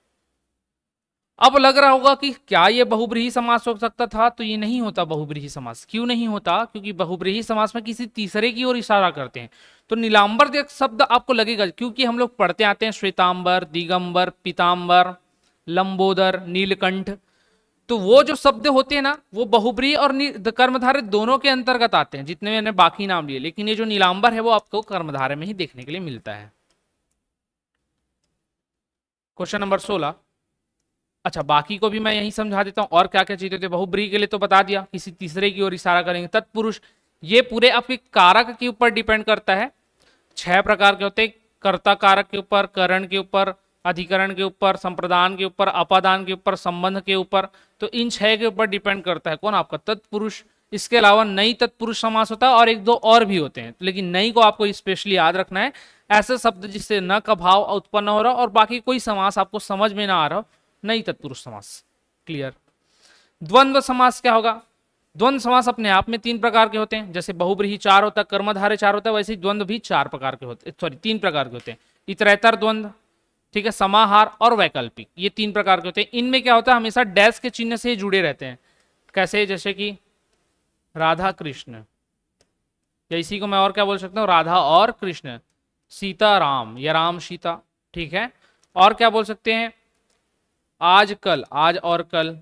अब लग रहा होगा कि क्या ये बहुब्रीही समास हो सकता था तो ये नहीं होता बहुब्रीही समास क्यों नहीं होता क्योंकि बहुब्रीही समास में किसी तीसरे की ओर इशारा करते हैं तो नीलांबर शब्द आपको लगेगा क्योंकि हम लोग पढ़ते आते हैं श्वेतांबर दिगंबर पीताम्बर लंबोदर नीलकंठ तो वो जो शब्द होते हैं ना वो बहुब्री और कर्मधारे दोनों के अंतर्गत आते हैं जितने मैंने बाकी नाम लिए लेकिन ये जो नीलांबर है वो आपको कर्मधारे में ही देखने के लिए मिलता है क्वेश्चन नंबर सोलह अच्छा बाकी को भी मैं यही समझा देता हूँ और क्या क्या चीजें होती है बहुब्री के लिए तो बता दिया किसी तीसरे की ओर इशारा करेंगे तत्पुरुष ये पूरे आपके कारक के ऊपर डिपेंड करता है छह प्रकार के होते हैं कर्ता कारक के ऊपर करण के ऊपर अधिकरण के ऊपर संप्रदान के ऊपर अपादान के ऊपर संबंध के ऊपर तो इन छह के ऊपर डिपेंड करता है कौन आपका तत्पुरुष इसके अलावा नई तत्पुरुष समास होता है और एक दो और भी होते हैं लेकिन नई को आपको स्पेशली याद रखना है ऐसे शब्द जिससे न का भाव उत्पन्न हो रहा और बाकी कोई समास आपको समझ में ना आ रहा नई तत्पुरुष समास क्लियर द्वंद्व समास क्या होगा द्वंद्व समास अपने आप में तीन प्रकार के होते हैं जैसे बहुब्रीही चार होता है कर्मधारे चार होता है वैसे ही द्वंद्व भी चार प्रकार के होते सॉरी तीन प्रकार के होते हैं इतरेतर द्वंद्व ठीक है समाहार और वैकल्पिक ये तीन प्रकार के होते हैं इनमें क्या होता है हमेशा डैश के चिन्ह से जुड़े रहते हैं कैसे जैसे कि राधा कृष्ण या इसी को मैं और क्या बोल सकता हूँ राधा और कृष्ण सीता राम या राम सीता ठीक है और क्या बोल सकते हैं आज कल आज और कल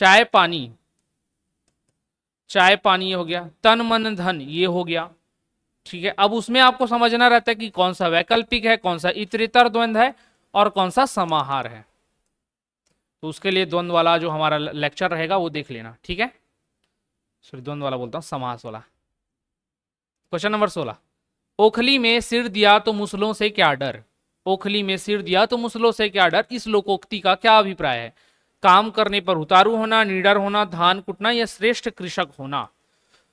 चाय पानी चाय पानी हो गया तन मन धन ये हो गया ठीक है अब उसमें आपको समझना रहता है कि कौन सा वैकल्पिक है कौन सा इतरेतर द्वंद है और कौन सा समाहार है तो उसके लिए द्वंद वाला जो हमारा लेक्चर रहेगा वो देख लेना ठीक है सॉरी द्वंद वाला बोलता हूँ समास वाला क्वेश्चन नंबर सोलह ओखली में सिर दिया तो मुसलों से क्या डर ओखली में सिर दिया तो मुसलों से क्या डर इस लोकोक्ति का क्या अभिप्राय है काम करने पर उतारू होना निडर होना धान कुटना या श्रेष्ठ कृषक होना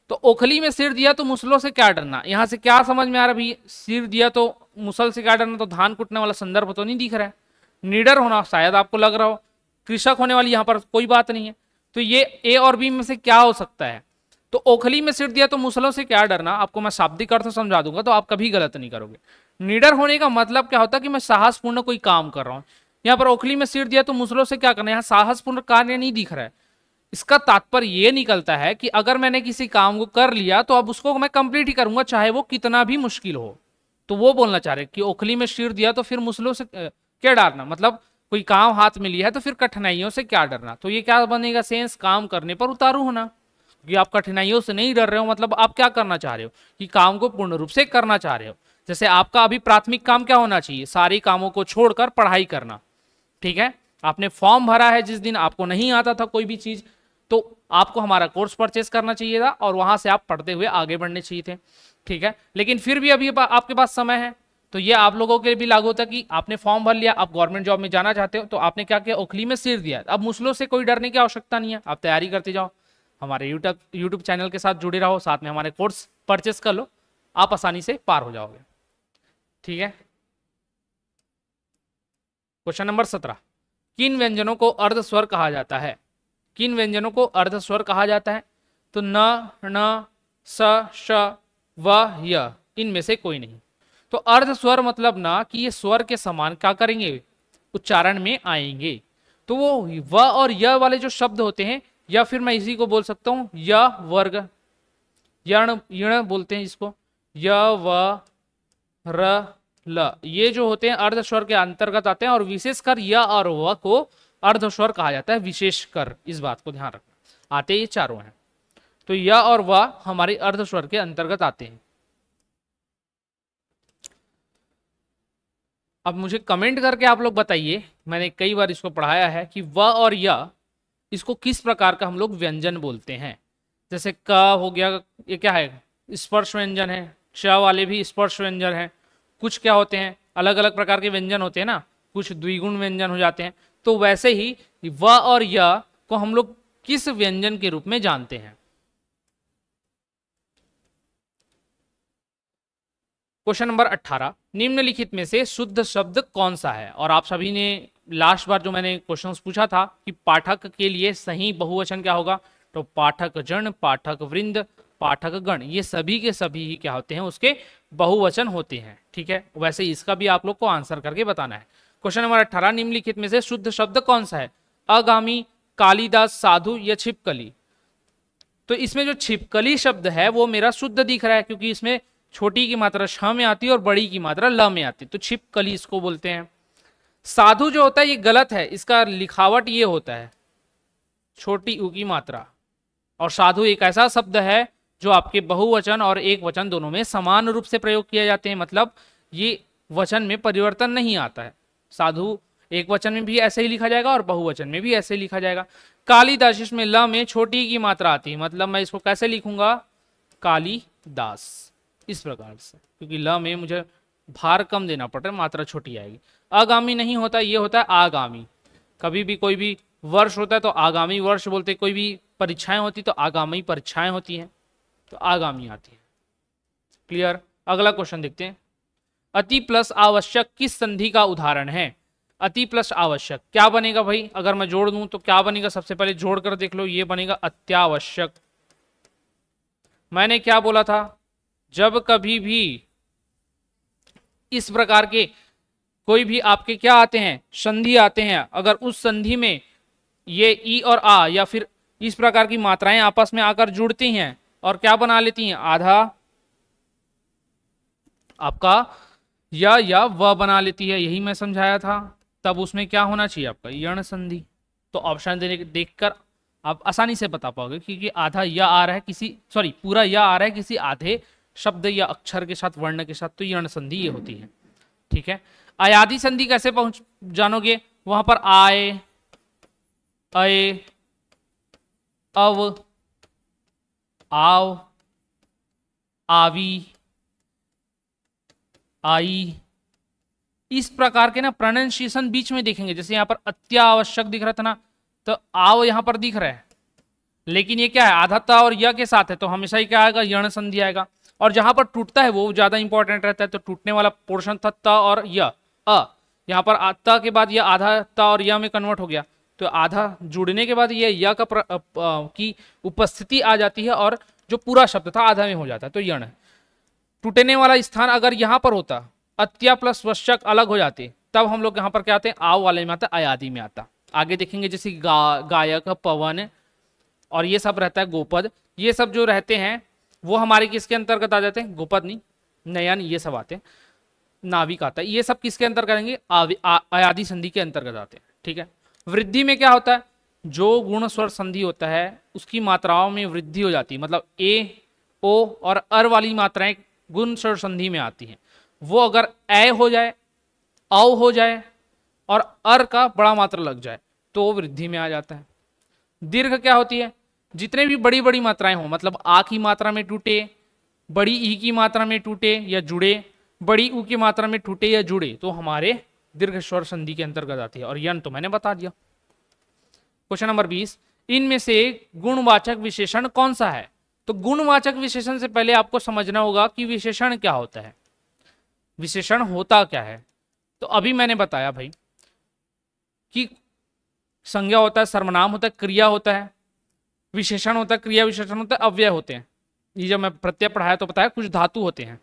तो ओखली में सिर दिया तो मुसलों से क्या डरना यहाँ से क्या समझ में आ रहा भाई सिर दिया तो मुसल से क्या डरना तो धान कुटने वाला संदर्भ तो नहीं दिख रहा है निडर होना शायद आपको लग रहा हो कृषक होने वाली यहाँ पर कोई बात नहीं है तो ये ए और बी में से क्या हो सकता है तो ओखली में सिर दिया तो मुसलों से क्या डरना आपको मैं शाब्दिक अर्थ समझा दूंगा तो आप कभी गलत नहीं करोगे निडर होने का मतलब क्या होता है कि मैं साहसपूर्ण कोई काम कर रहा हूँ यहाँ पर ओखली में सिर दिया तो मुसलों से क्या करना यहाँ साहसपूर्ण कार्य नहीं दिख रहा है इसका तात्पर्य ये निकलता है कि अगर मैंने किसी काम को कर लिया तो अब उसको मैं कंप्लीट ही करूंगा चाहे वो कितना भी मुश्किल हो तो वो बोलना चाह रहे कि ओखली में शीर दिया तो फिर मुसलों से क्या डरना मतलब कोई काम हाथ में लिया है तो फिर कठिनाइयों से क्या डरना तो ये क्या बनेगा सेंस काम करने पर उतारू होना क्योंकि आप कठिनाइयों से नहीं डर रहे हो मतलब आप क्या करना चाह रहे हो कि काम को पूर्ण रूप से करना चाह रहे हो जैसे आपका अभी प्राथमिक काम क्या होना चाहिए सारे कामों को छोड़कर पढ़ाई करना ठीक है आपने फॉर्म भरा है जिस दिन आपको नहीं आता था कोई भी चीज़ तो आपको हमारा कोर्स परचेज करना चाहिए था और वहां से आप पढ़ते हुए आगे बढ़ने चाहिए थे ठीक है लेकिन फिर भी अभी आपके पास समय है तो ये आप लोगों के लिए भी लागू होता कि आपने फॉर्म भर लिया आप गवर्नमेंट जॉब में जाना चाहते हो तो आपने क्या किया ओखली में सिर दिया अब मुसलों से कोई डरने की आवश्यकता नहीं है आप तैयारी करते जाओ हमारे यूट्यूब यूट्यूब चैनल के साथ जुड़े रहो साथ में हमारे कोर्स परचेस कर लो आप आसानी से पार हो जाओगे ठीक है क्वेश्चन नंबर सत्रह किन व्यंजनों को अर्ध स्वर कहा जाता है किन व्यंजनों को अर्ध स्वर कहा जाता है तो न न स श व य इनमें से कोई नहीं तो अर्ध स्वर मतलब ना कि ये स्वर के समान क्या करेंगे उच्चारण में आएंगे तो वो व और य वाले जो शब्द होते हैं या फिर मैं इसी को बोल सकता हूं य वर्ग यण यण बोलते हैं इसको य व र ल ये जो होते हैं अर्ध स्वर के अंतर्गत आते हैं और विशेषकर य और व को अर्धस्वर कहा जाता है विशेष कर इस बात को ध्यान रखना आते ये चारों हैं तो य और व हमारे अर्धस्वर के अंतर्गत आते हैं अब मुझे कमेंट करके आप लोग बताइए मैंने कई बार इसको पढ़ाया है कि व और य इसको किस प्रकार का हम लोग व्यंजन बोलते हैं जैसे क हो गया ये क्या है स्पर्श व्यंजन है च वाले भी स्पर्श व्यंजन है कुछ क्या होते हैं अलग अलग प्रकार के व्यंजन होते हैं ना कुछ द्विगुण व्यंजन हो जाते हैं तो वैसे ही व और य को हम लोग किस व्यंजन के रूप में जानते हैं क्वेश्चन नंबर 18 निम्नलिखित में से शुद्ध शब्द कौन सा है और आप सभी ने लास्ट बार जो मैंने क्वेश्चन पूछा था कि पाठक के लिए सही बहुवचन क्या होगा तो पाठक जन पाठक वृंद पाठक गण ये सभी के सभी ही क्या होते हैं उसके बहुवचन होते हैं ठीक है वैसे इसका भी आप लोग को आंसर करके बताना है क्वेश्चन नंबर अठारह निम्नलिखित में से शुद्ध शब्द कौन सा है अगामी कालिदास साधु या छिपकली तो इसमें जो छिपकली शब्द है वो मेरा शुद्ध दिख रहा है क्योंकि इसमें छोटी की मात्रा छ में आती है और बड़ी की मात्रा ल में आती है तो छिपकली इसको बोलते हैं साधु जो होता है ये गलत है इसका लिखावट ये होता है छोटी ऊ की मात्रा और साधु एक ऐसा शब्द है जो आपके बहुवचन और एक वचन दोनों में समान रूप से प्रयोग किया जाते हैं मतलब ये वचन में परिवर्तन नहीं आता है साधु एक वचन में भी ऐसे ही लिखा जाएगा और बहुवचन में भी ऐसे ही लिखा जाएगा काली दासिश में ल में छोटी की मात्रा आती है मतलब मैं इसको कैसे लिखूंगा काली दास इस प्रकार से क्योंकि ल में मुझे भार कम देना पड़ रहा है मात्रा छोटी आएगी आगामी नहीं होता ये होता है आगामी कभी भी कोई भी वर्ष होता है तो आगामी वर्ष बोलते कोई भी परीक्षाएं होती तो आगामी परीक्षाएं होती हैं तो आगामी आती है क्लियर अगला क्वेश्चन देखते हैं अति प्लस आवश्यक किस संधि का उदाहरण है अति प्लस आवश्यक क्या बनेगा भाई अगर मैं जोड़ दूं तो क्या बनेगा सबसे पहले जोड़कर देख लो ये बनेगा अत्यावश्यक मैंने क्या बोला था जब कभी भी इस प्रकार के कोई भी आपके क्या आते हैं संधि आते हैं अगर उस संधि में ये ई और आ या फिर इस प्रकार की मात्राएं आपस में आकर जुड़ती हैं और क्या बना लेती हैं आधा आपका या या व बना लेती है यही मैं समझाया था तब उसमें क्या होना चाहिए आपका यण संधि तो ऑप्शन देने देख कर आप आसानी से बता पाओगे क्योंकि आधा या आ रहा है किसी सॉरी पूरा या आ रहा है किसी आधे शब्द या अक्षर के साथ वर्ण के साथ तो यण संधि ये होती है ठीक है आयादि संधि कैसे पहुंच जानोगे वहां पर आए अय अव आव आवी आई इस प्रकार के ना प्रोनाउंसिएशन बीच में देखेंगे जैसे यहाँ पर अत्यावश्यक दिख रहा था ना तो आओ यहाँ पर दिख रहा है लेकिन ये क्या है आधा त और य के साथ है तो हमेशा ही क्या आएगा यण संधि आएगा और जहां पर टूटता है वो ज्यादा इंपॉर्टेंट रहता है तो टूटने वाला पोर्शन था त और य अ यहाँ पर त के बाद यह आधा त और य में कन्वर्ट हो गया तो आधा जुड़ने के बाद यह य का प्र, की उपस्थिति आ जाती है और जो पूरा शब्द था आधा में हो जाता है तो यण है टूटने वाला स्थान अगर यहाँ पर होता अत्या प्लस वश्यक अलग हो जाते तब हम लोग यहाँ पर क्या आते हैं आव वाले में आता अयादि में आता आगे देखेंगे जैसे गा, गायक पवन और ये सब रहता है गोपद ये सब जो रहते हैं वो हमारे किसके अंतर्गत आ जाते हैं गोपद नहीं नयन ये सब आते हैं नाविक आता है ये सब किसके अंतर्गत आएंगे अयादि संधि के अंतर्गत आते हैं ठीक है वृद्धि में क्या होता है जो गुण स्वर संधि होता है उसकी मात्राओं में वृद्धि हो जाती है मतलब ए ओ और अर वाली मात्राएं गुण स्वर संधि में आती हैं वो अगर ए हो जाए अव हो जाए और अर का बड़ा मात्रा लग जाए तो वो वृद्धि में आ जाता है दीर्घ क्या होती है जितने भी बड़ी बड़ी मात्राएं हो मतलब आ की मात्रा में टूटे बड़ी ई की मात्रा में टूटे या जुड़े बड़ी ऊ की मात्रा में टूटे या जुड़े तो हमारे दीर्घ स्वर संधि के अंतर्गत आती है और यन तो मैंने बता दिया क्वेश्चन नंबर बीस इनमें से गुणवाचक विशेषण कौन सा है तो गुणवाचक विशेषण से पहले आपको समझना होगा कि विशेषण क्या होता है विशेषण होता क्या है तो अभी मैंने बताया भाई कि संज्ञा होता है सर्वनाम होता है क्रिया होता है विशेषण होता है क्रिया विशेषण होता है अव्यय होते हैं ये जब मैं प्रत्यय पढ़ाया तो बताया कुछ धातु होते हैं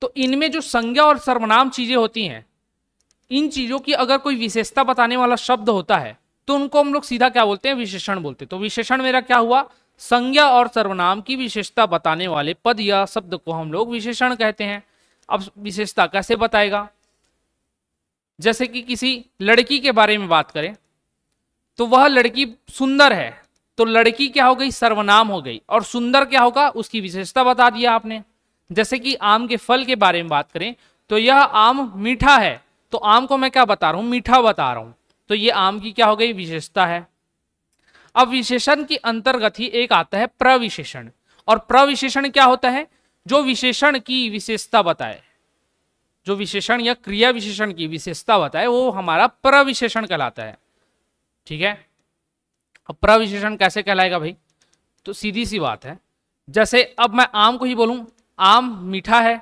तो इनमें जो संज्ञा और सर्वनाम चीजें होती हैं इन चीजों की अगर कोई विशेषता बताने वाला शब्द होता है तो उनको हम लोग सीधा क्या बोलते हैं विशेषण बोलते हैं तो विशेषण मेरा क्या हुआ संज्ञा और सर्वनाम की विशेषता बताने वाले पद या शब्द को हम लोग विशेषण कहते हैं अब विशेषता कैसे बताएगा जैसे कि किसी लड़की के बारे में बात करें तो वह लड़की सुंदर है तो लड़की क्या हो गई सर्वनाम हो गई और सुंदर क्या होगा उसकी विशेषता बता दिया आपने जैसे कि आम के फल के बारे में बात करें तो यह आम मीठा है तो आम को मैं क्या बता रहा हूं मीठा बता रहा हूं तो यह आम की क्या हो गई विशेषता है अब विशेषण की अंतर्गत ही एक आता है प्रविशेषण और प्रविशेषण क्या होता है जो विशेषण की विशेषता बताए जो विशेषण या क्रिया विशेषण की विशेषता बताए वो हमारा प्रविशेषण कहलाता है ठीक है अब प्रविशेषण कैसे कहलाएगा भाई तो सीधी सी बात है जैसे अब मैं आम को ही बोलूं आम मीठा है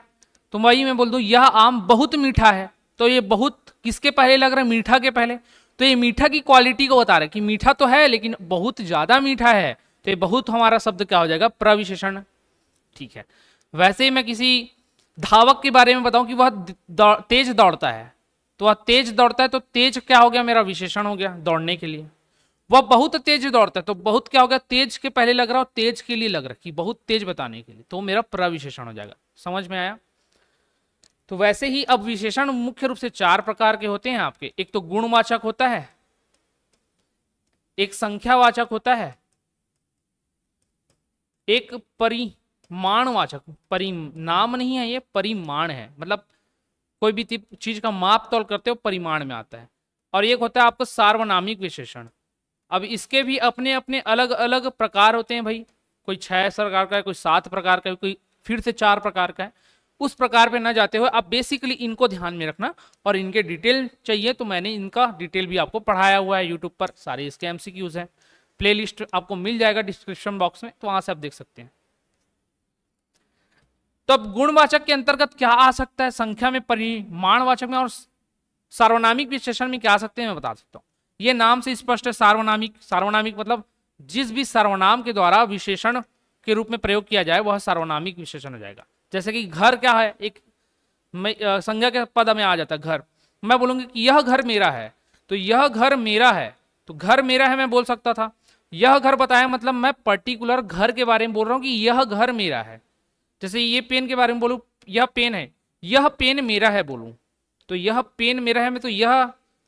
तो वही मैं बोल दूं यह आम बहुत मीठा है तो ये बहुत किसके पहले लग रहा है मीठा के पहले तो ये मीठा की क्वालिटी को बता रहा है कि मीठा तो है लेकिन बहुत ज्यादा मीठा है तो ये बहुत हमारा शब्द क्या हो जाएगा प्रविशेषण ठीक है वैसे ही मैं किसी धावक के बारे में बताऊं कि वह दौड़, तेज दौड़ता है तो वह तेज दौड़ता है तो तेज क्या हो गया मेरा विशेषण हो गया दौड़ने के लिए वह बहुत तेज दौड़ता है तो बहुत क्या हो गया तेज के पहले लग रहा और तेज के लिए लग रहा कि बहुत तेज बताने के लिए तो मेरा प्रविशेषण हो जाएगा समझ में आया तो वैसे ही अब विशेषण मुख्य रूप से चार प्रकार के होते हैं आपके एक तो गुणवाचक होता है एक संख्यावाचक होता है एक परिमाणवाचक परिणाम नहीं है ये परिमाण है मतलब कोई भी चीज का माप तोल करते हो परिमाण में आता है और एक होता है आपका सार्वनामिक विशेषण अब इसके भी अपने अपने अलग अलग प्रकार होते हैं भाई कोई छह प्रकार का है कोई सात प्रकार का है कोई फिर से चार प्रकार का है उस प्रकार पे ना जाते हुए आप बेसिकली इनको ध्यान में रखना और इनके डिटेल चाहिए तो मैंने इनका डिटेल भी आपको पढ़ाया हुआ है यूट्यूब पर सारे इसके एम सी क्यूज आपको मिल जाएगा डिस्क्रिप्शन बॉक्स में तो वहां से आप देख सकते हैं तो अब गुणवाचक के अंतर्गत क्या आ सकता है संख्या में परिमाणवाचक में और सार्वनामिक विशेषण में क्या आ सकते हैं मैं बता सकता हूँ ये नाम से स्पष्ट है सार्वनामिक सार्वनामिक मतलब जिस भी सर्वनाम के द्वारा विशेषण के रूप में प्रयोग किया जाए वह सार्वनामिक विशेषण हो जाएगा जैसे कि घर क्या है एक संज्ञा के पद में आ जाता है घर मैं बोलूंगी कि यह घर मेरा है तो यह घर मेरा है तो घर मेरा है मैं बोल सकता था यह घर बताया मतलब मैं पर्टिकुलर घर के बारे में बोल रहा हूँ कि यह घर मेरा है जैसे ये पेन के बारे में बोलूँ यह पेन है यह पेन मेरा है बोलूँ तो यह पेन मेरा है मैं तो यह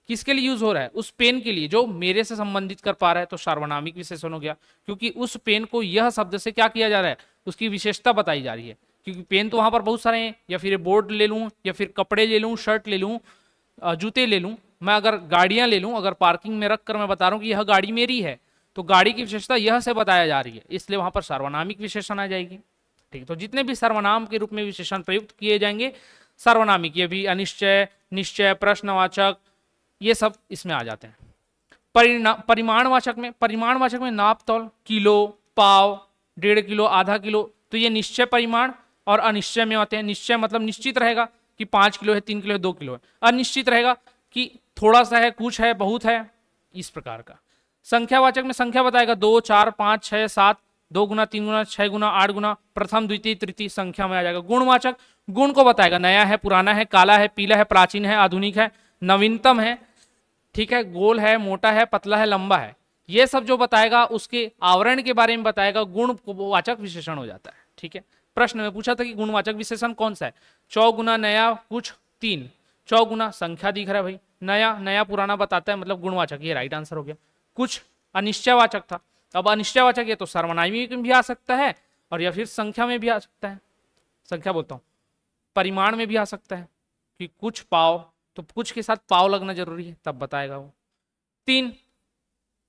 किसके लिए यूज हो रहा है उस पेन के लिए जो मेरे से संबंधित कर पा रहा है तो सार्वनामिक विशेषण हो गया क्योंकि उस पेन को यह शब्द से क्या किया जा रहा है उसकी विशेषता बताई जा रही है क्योंकि पेन तो वहाँ पर बहुत सारे हैं या फिर बोर्ड ले लूँ या फिर कपड़े ले लूँ शर्ट ले लूँ जूते ले लूँ मैं अगर गाड़ियाँ ले लूँ अगर पार्किंग में रख कर मैं बता रहा हूँ कि यह गाड़ी मेरी है तो गाड़ी की विशेषता यह से बताया जा रही है इसलिए वहाँ पर सार्वनामिक विशेषण आ जाएगी ठीक तो जितने भी सर्वनाम के रूप में विशेषण प्रयुक्त किए जाएंगे सर्वनामिक ये भी अनिश्चय निश्चय प्रश्नवाचक ये सब इसमें आ जाते हैं परिणाम परिमाणवाचक में परिमाणवाचक में नाप तौल किलो पाव डेढ़ किलो आधा किलो तो ये निश्चय परिमाण और अनिश्चय में होते हैं निश्चय मतलब निश्चित रहेगा कि पाँच किलो है तीन किलो है दो किलो है अनिश्चित रहेगा कि थोड़ा सा है कुछ है बहुत है इस प्रकार का संख्यावाचक में संख्या बताएगा दो चार पाँच छः सात दो गुना तीन गुना छः गुना आठ गुना प्रथम द्वितीय तृतीय संख्या में आ जाएगा गुणवाचक गुण को बताएगा नया है पुराना है काला है पीला है प्राचीन है आधुनिक है नवीनतम है ठीक है गोल है मोटा है पतला है लंबा है ये सब जो बताएगा उसके आवरण के बारे में बताएगा गुण वाचक विशेषण हो जाता है ठीक है प्रश्न में पूछा था कि गुणवाचक विशेषण कौन सा है चौ गुना नया कुछ तीन चौ गुना संख्या दिख रहा है भाई नया नया पुराना बताता है मतलब गुणवाचक ये राइट आंसर हो गया कुछ अनिश्चयवाचक था अब अनिश्चयवाचक ये तो सर्वनामी में भी आ सकता है और या फिर संख्या में भी आ सकता है संख्या बोलता हूँ परिमाण में भी आ सकता है कि कुछ पाव तो कुछ के साथ पाव लगना जरूरी है तब बताएगा वो तीन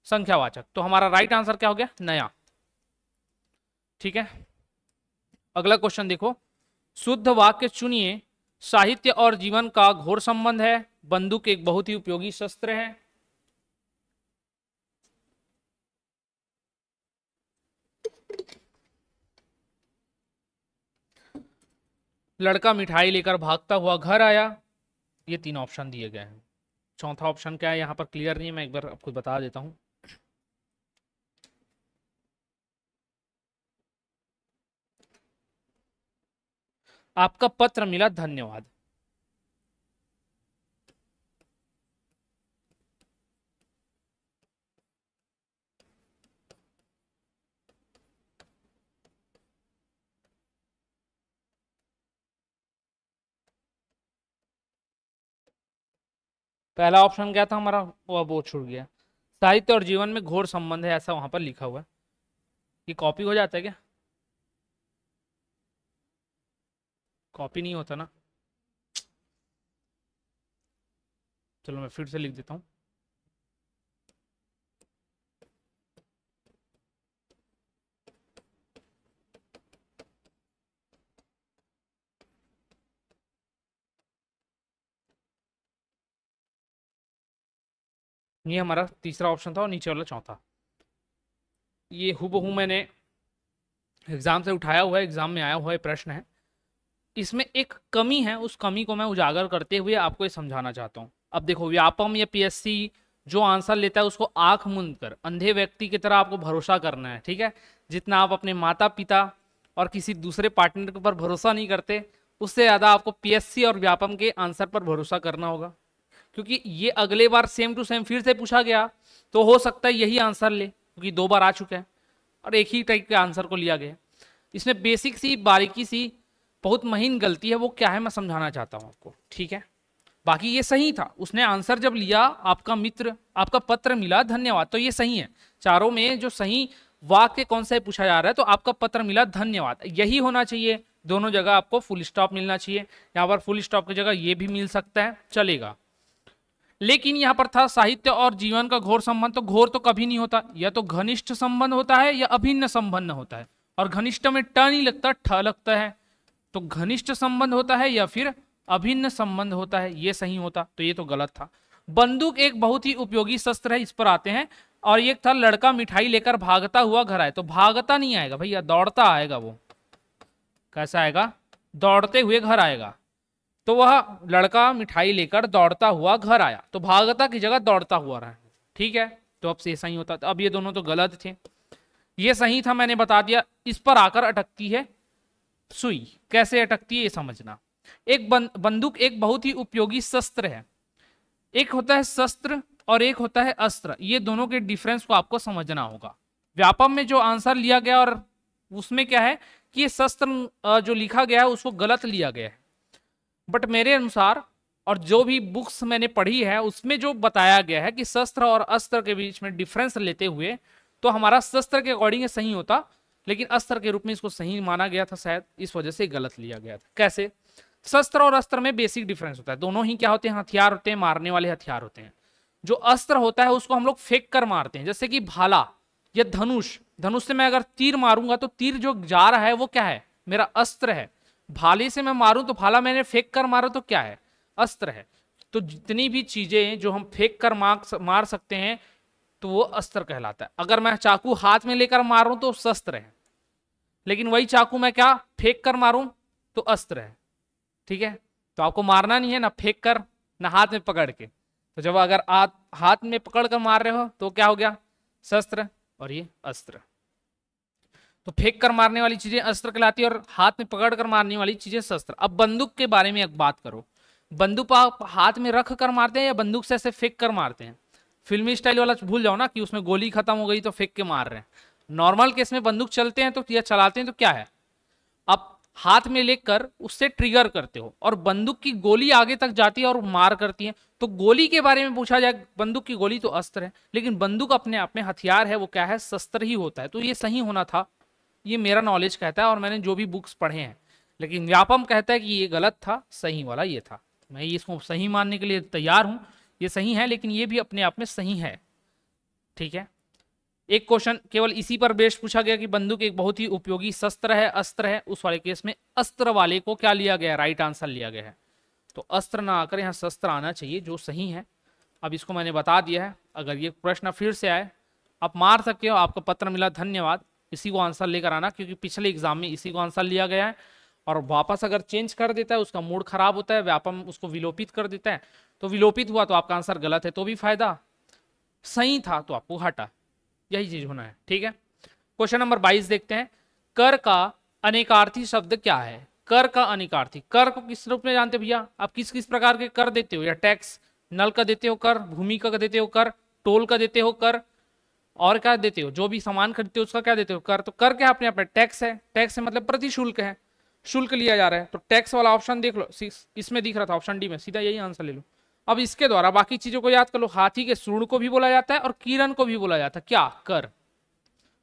संख्यावाचक तो हमारा राइट आंसर क्या हो गया नया ठीक है अगला क्वेश्चन देखो शुद्ध वाक्य चुनिए साहित्य और जीवन का घोर संबंध है बंदूक एक बहुत ही उपयोगी शस्त्र है लड़का मिठाई लेकर भागता हुआ घर आया ये तीन ऑप्शन दिए गए हैं चौथा ऑप्शन क्या है यहाँ पर क्लियर नहीं है मैं एक बार आपको बता देता हूँ आपका पत्र मिला धन्यवाद पहला ऑप्शन क्या था हमारा वह वो छूट गया साहित्य और जीवन में घोर संबंध है ऐसा वहां पर लिखा हुआ है कि कॉपी हो जाता है क्या कॉपी नहीं होता ना चलो मैं फिर से लिख देता हूं ये हमारा तीसरा ऑप्शन था और नीचे वाला चौथा ये हु मैंने एग्ज़ाम से उठाया हुआ है एग्ज़ाम में आया हुआ है प्रश्न है इसमें एक कमी है उस कमी को मैं उजागर करते हुए आपको ये समझाना चाहता हूँ अब देखो व्यापम या पीएससी जो आंसर लेता है उसको आंख मूंद कर अंधे व्यक्ति की तरह आपको भरोसा करना है ठीक है जितना आप अपने माता पिता और किसी दूसरे पार्टनर पर भरोसा नहीं करते उससे ज़्यादा आपको पी और व्यापम के आंसर पर भरोसा करना होगा क्योंकि ये अगले बार सेम टू सेम फिर से पूछा गया तो हो सकता है यही आंसर ले क्योंकि दो बार आ चुके हैं और एक ही टाइप के आंसर को लिया गया इसमें बेसिक सी बारीकी सी बहुत महीन गलती है वो क्या है मैं समझाना चाहता हूँ आपको ठीक है बाकी ये सही था उसने आंसर जब लिया आपका मित्र आपका पत्र मिला धन्यवाद तो ये सही है चारों में जो सही वाक्य कौन सा पूछा जा रहा है तो आपका पत्र मिला धन्यवाद यही होना चाहिए दोनों जगह आपको फुल स्टॉप मिलना चाहिए यहाँ पर फुल स्टॉप की जगह ये भी मिल सकता है चलेगा लेकिन यहाँ पर था साहित्य और जीवन का घोर संबंध तो घोर तो कभी नहीं होता या तो घनिष्ठ संबंध होता है या अभिन्न संबंध होता है और घनिष्ठ में ट नहीं लगता ठ लगता है तो घनिष्ठ संबंध होता है या फिर अभिन्न संबंध होता है ये सही होता तो ये तो गलत था बंदूक एक बहुत ही उपयोगी शस्त्र है इस पर आते हैं और एक था लड़का मिठाई लेकर भागता हुआ घर आए तो भागता नहीं आएगा भैया दौड़ता आएगा वो कैसा आएगा दौड़ते हुए घर आएगा तो वह लड़का मिठाई लेकर दौड़ता हुआ घर आया तो भागता की जगह दौड़ता हुआ रहा ठीक है तो अब से सही होता तो अब ये दोनों तो गलत थे ये सही था मैंने बता दिया इस पर आकर अटकती है सुई कैसे अटकती है ये समझना एक बंदूक एक बहुत ही उपयोगी शस्त्र है एक होता है शस्त्र और एक होता है अस्त्र ये दोनों के डिफरेंस को आपको समझना होगा व्यापम में जो आंसर लिया गया और उसमें क्या है कि ये शस्त्र जो लिखा गया है उसको गलत लिया गया है बट मेरे अनुसार और जो भी बुक्स मैंने पढ़ी है उसमें जो बताया गया है कि शस्त्र और अस्त्र के बीच में डिफरेंस लेते हुए तो हमारा शस्त्र के अकॉर्डिंग सही होता लेकिन अस्त्र के रूप में इसको सही माना गया था शायद इस वजह से गलत लिया गया था कैसे शस्त्र और अस्त्र में बेसिक डिफरेंस होता है दोनों ही क्या होते हैं हथियार होते हैं मारने वाले हथियार होते हैं जो अस्त्र होता है उसको हम लोग फेंक कर मारते हैं जैसे कि भाला या धनुष धनुष से मैं अगर तीर मारूंगा तो तीर जो जा रहा है वो क्या है मेरा अस्त्र है भाले से मैं मारूं तो भाला मैंने फेंक कर मारा तो क्या है अस्त्र है तो जितनी भी चीजें जो हम फेंक कर मार सकते हैं तो वो अस्त्र कहलाता है अगर मैं चाकू हाथ में लेकर मारूं तो शस्त्र है लेकिन वही चाकू मैं क्या फेंक कर मारूं तो अस्त्र है ठीक है तो आपको मारना नहीं है ना फेंक कर ना हाथ में पकड़ के तो जब अगर आप हाथ में पकड़ कर मार रहे हो तो क्या हो गया शस्त्र और ये अस्त्र तो फेंक कर मारने वाली चीजें अस्त्र कहलाती है और हाथ में पकड़ कर मारने वाली चीजें शस्त्र अब बंदूक के बारे में एक बात करो बंदूक आप हाथ में रख कर मारते हैं या बंदूक से ऐसे फेंक कर मारते हैं फिल्मी स्टाइल वाला भूल जाओ ना कि उसमें गोली खत्म हो गई तो फेंक के मार रहे हैं नॉर्मल केस में बंदूक चलते हैं तो या चलाते हैं तो क्या है आप हाथ में लेकर उससे ट्रिगर करते हो और बंदूक की गोली आगे तक जाती है और मार करती है तो गोली के बारे में पूछा जाए बंदूक की गोली तो अस्त्र है लेकिन बंदूक अपने आप में हथियार है वो क्या है शस्त्र ही होता है तो ये सही होना था ये मेरा नॉलेज कहता है और मैंने जो भी बुक्स पढ़े हैं लेकिन व्यापम कहता है कि ये गलत था सही वाला ये था मैं इसको सही मानने के लिए तैयार हूँ ये सही है लेकिन ये भी अपने आप में सही है ठीक है एक क्वेश्चन केवल इसी पर बेस्ट पूछा गया कि बंदूक एक बहुत ही उपयोगी शस्त्र है अस्त्र है उस वाले केस में अस्त्र वाले को क्या लिया गया राइट आंसर लिया गया है तो अस्त्र ना आकर यहाँ शस्त्र आना चाहिए जो सही है अब इसको मैंने बता दिया है अगर ये प्रश्न फिर से आए आप मार सकते हो आपका पत्र मिला धन्यवाद इसी को आंसर लेकर आना क्योंकि पिछले एग्जाम में इसी को आंसर लिया गया है और वापस अगर चेंज कर देता है उसका मूड खराब होता है व्यापम उसको विलोपित कर देता है तो विलोपित हुआ तो आपका आंसर गलत है तो भी फायदा सही था तो आपको हटा यही चीज होना है ठीक है क्वेश्चन नंबर बाईस देखते हैं कर का अनेकार्थी शब्द क्या है कर का अनेकार्थी कर को किस रूप में जानते भैया आप किस किस प्रकार के कर देते हो या टैक्स नल का देते हो कर भूमि का देते हो कर टोल का देते हो कर और क्या देते हो जो भी सामान खरीदते हो उसका क्या देते हो कर तो कर क्या अपने आप टैक्स है टैक्स है मतलब प्रति शुल्क है शुल्क लिया जा रहा है तो टैक्स वाला ऑप्शन देख लो इसमें दिख रहा था ऑप्शन डी में सीधा यही आंसर ले लो अब इसके द्वारा बाकी चीजों को याद कर लो हाथी के सूर्ण को भी बोला जाता है और किरण को भी बोला जाता है क्या कर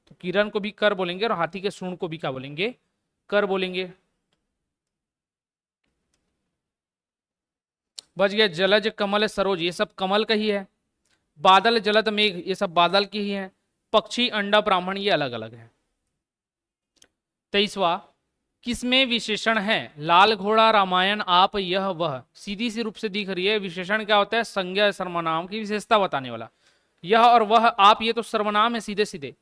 तो किरण को भी कर बोलेंगे और हाथी के सूर्ण को भी क्या बोलेंगे कर बोलेंगे बच गया जलज कमल सरोज ये सब कमल का ही है बादल जलद मेघ ये सब बादल की ही है पक्षी अंडा ब्राह्मण ये अलग अलग है तेईसवा किसमें विशेषण है लाल घोड़ा रामायण आप यह वह सीधी सी रूप से दिख रही है विशेषण क्या होता है संज्ञा सर्वनाम की विशेषता बताने वाला यह और वह आप ये तो सर्वनाम है सीधे सीधे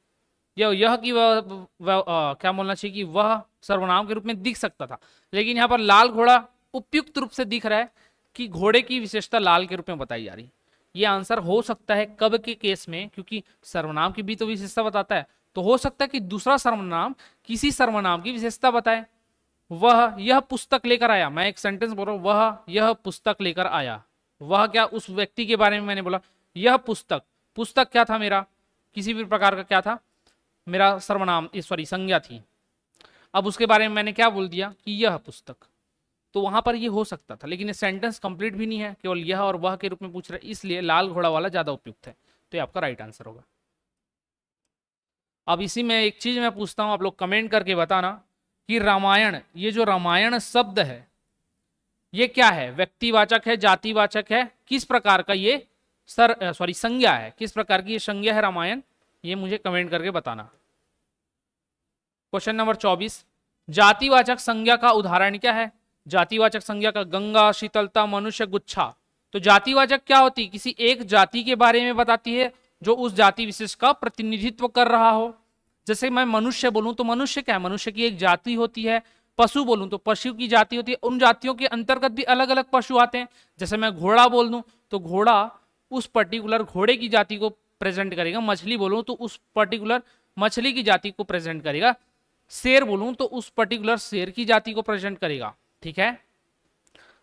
यह यह की वह, वह आ, क्या बोलना चाहिए कि वह सर्वनाम के रूप में दिख सकता था लेकिन यहाँ पर लाल घोड़ा उपयुक्त रूप से दिख रहा है कि घोड़े की विशेषता लाल के रूप में बताई जा रही है ये आंसर हो सकता है कब के केस में क्योंकि सर्वनाम की भी तो विशेषता बताता है तो हो सकता है कि दूसरा सर्वनाम किसी सर्वनाम की विशेषता बताए वह यह पुस्तक लेकर आया मैं एक सेंटेंस बोल रहा हूं वह यह पुस्तक लेकर आया वह क्या उस व्यक्ति के बारे में मैंने बोला यह पुस्तक पुस्तक क्या था मेरा किसी भी प्रकार का क्या था मेरा सर्वनाम सॉरी संज्ञा थी अब उसके बारे में मैंने क्या बोल दिया कि यह पुस्तक तो वहां पर यह हो सकता था लेकिन यह सेंटेंस कंप्लीट भी नहीं है केवल यह और वह के रूप में पूछ रहे इसलिए लाल घोड़ा वाला ज्यादा उपयुक्त है तो ये आपका राइट आंसर होगा अब इसी में एक चीज़ मैं पूछता हूं आप लोग कमेंट करके बताना कि रामायण ये जो रामायण शब्द है ये क्या है व्यक्तिवाचक है जातिवाचक है किस प्रकार का ये सर सॉरी संज्ञा है किस प्रकार की ये संज्ञा है रामायण ये मुझे कमेंट करके बताना क्वेश्चन नंबर चौबीस जातिवाचक संज्ञा का उदाहरण क्या है जातिवाचक संज्ञा का गंगा शीतलता मनुष्य गुच्छा तो जातिवाचक क्या होती किसी एक जाति के बारे में बताती है जो उस जाति विशेष का प्रतिनिधित्व कर रहा हो जैसे मैं मनुष्य बोलूँ तो मनुष्य क्या है मनुष्य की एक जाति होती है पशु बोलूँ तो पशु की जाति होती है उन जातियों के अंतर्गत भी अलग अलग पशु आते हैं जैसे मैं घोड़ा बोल दूँ तो घोड़ा उस पर्टिकुलर घोड़े की जाति को प्रेजेंट करेगा मछली बोलूँ तो उस पर्टिकुलर मछली की जाति को प्रेजेंट करेगा शेर बोलूँ तो उस पर्टिकुलर शेर की जाति को प्रेजेंट करेगा ठीक है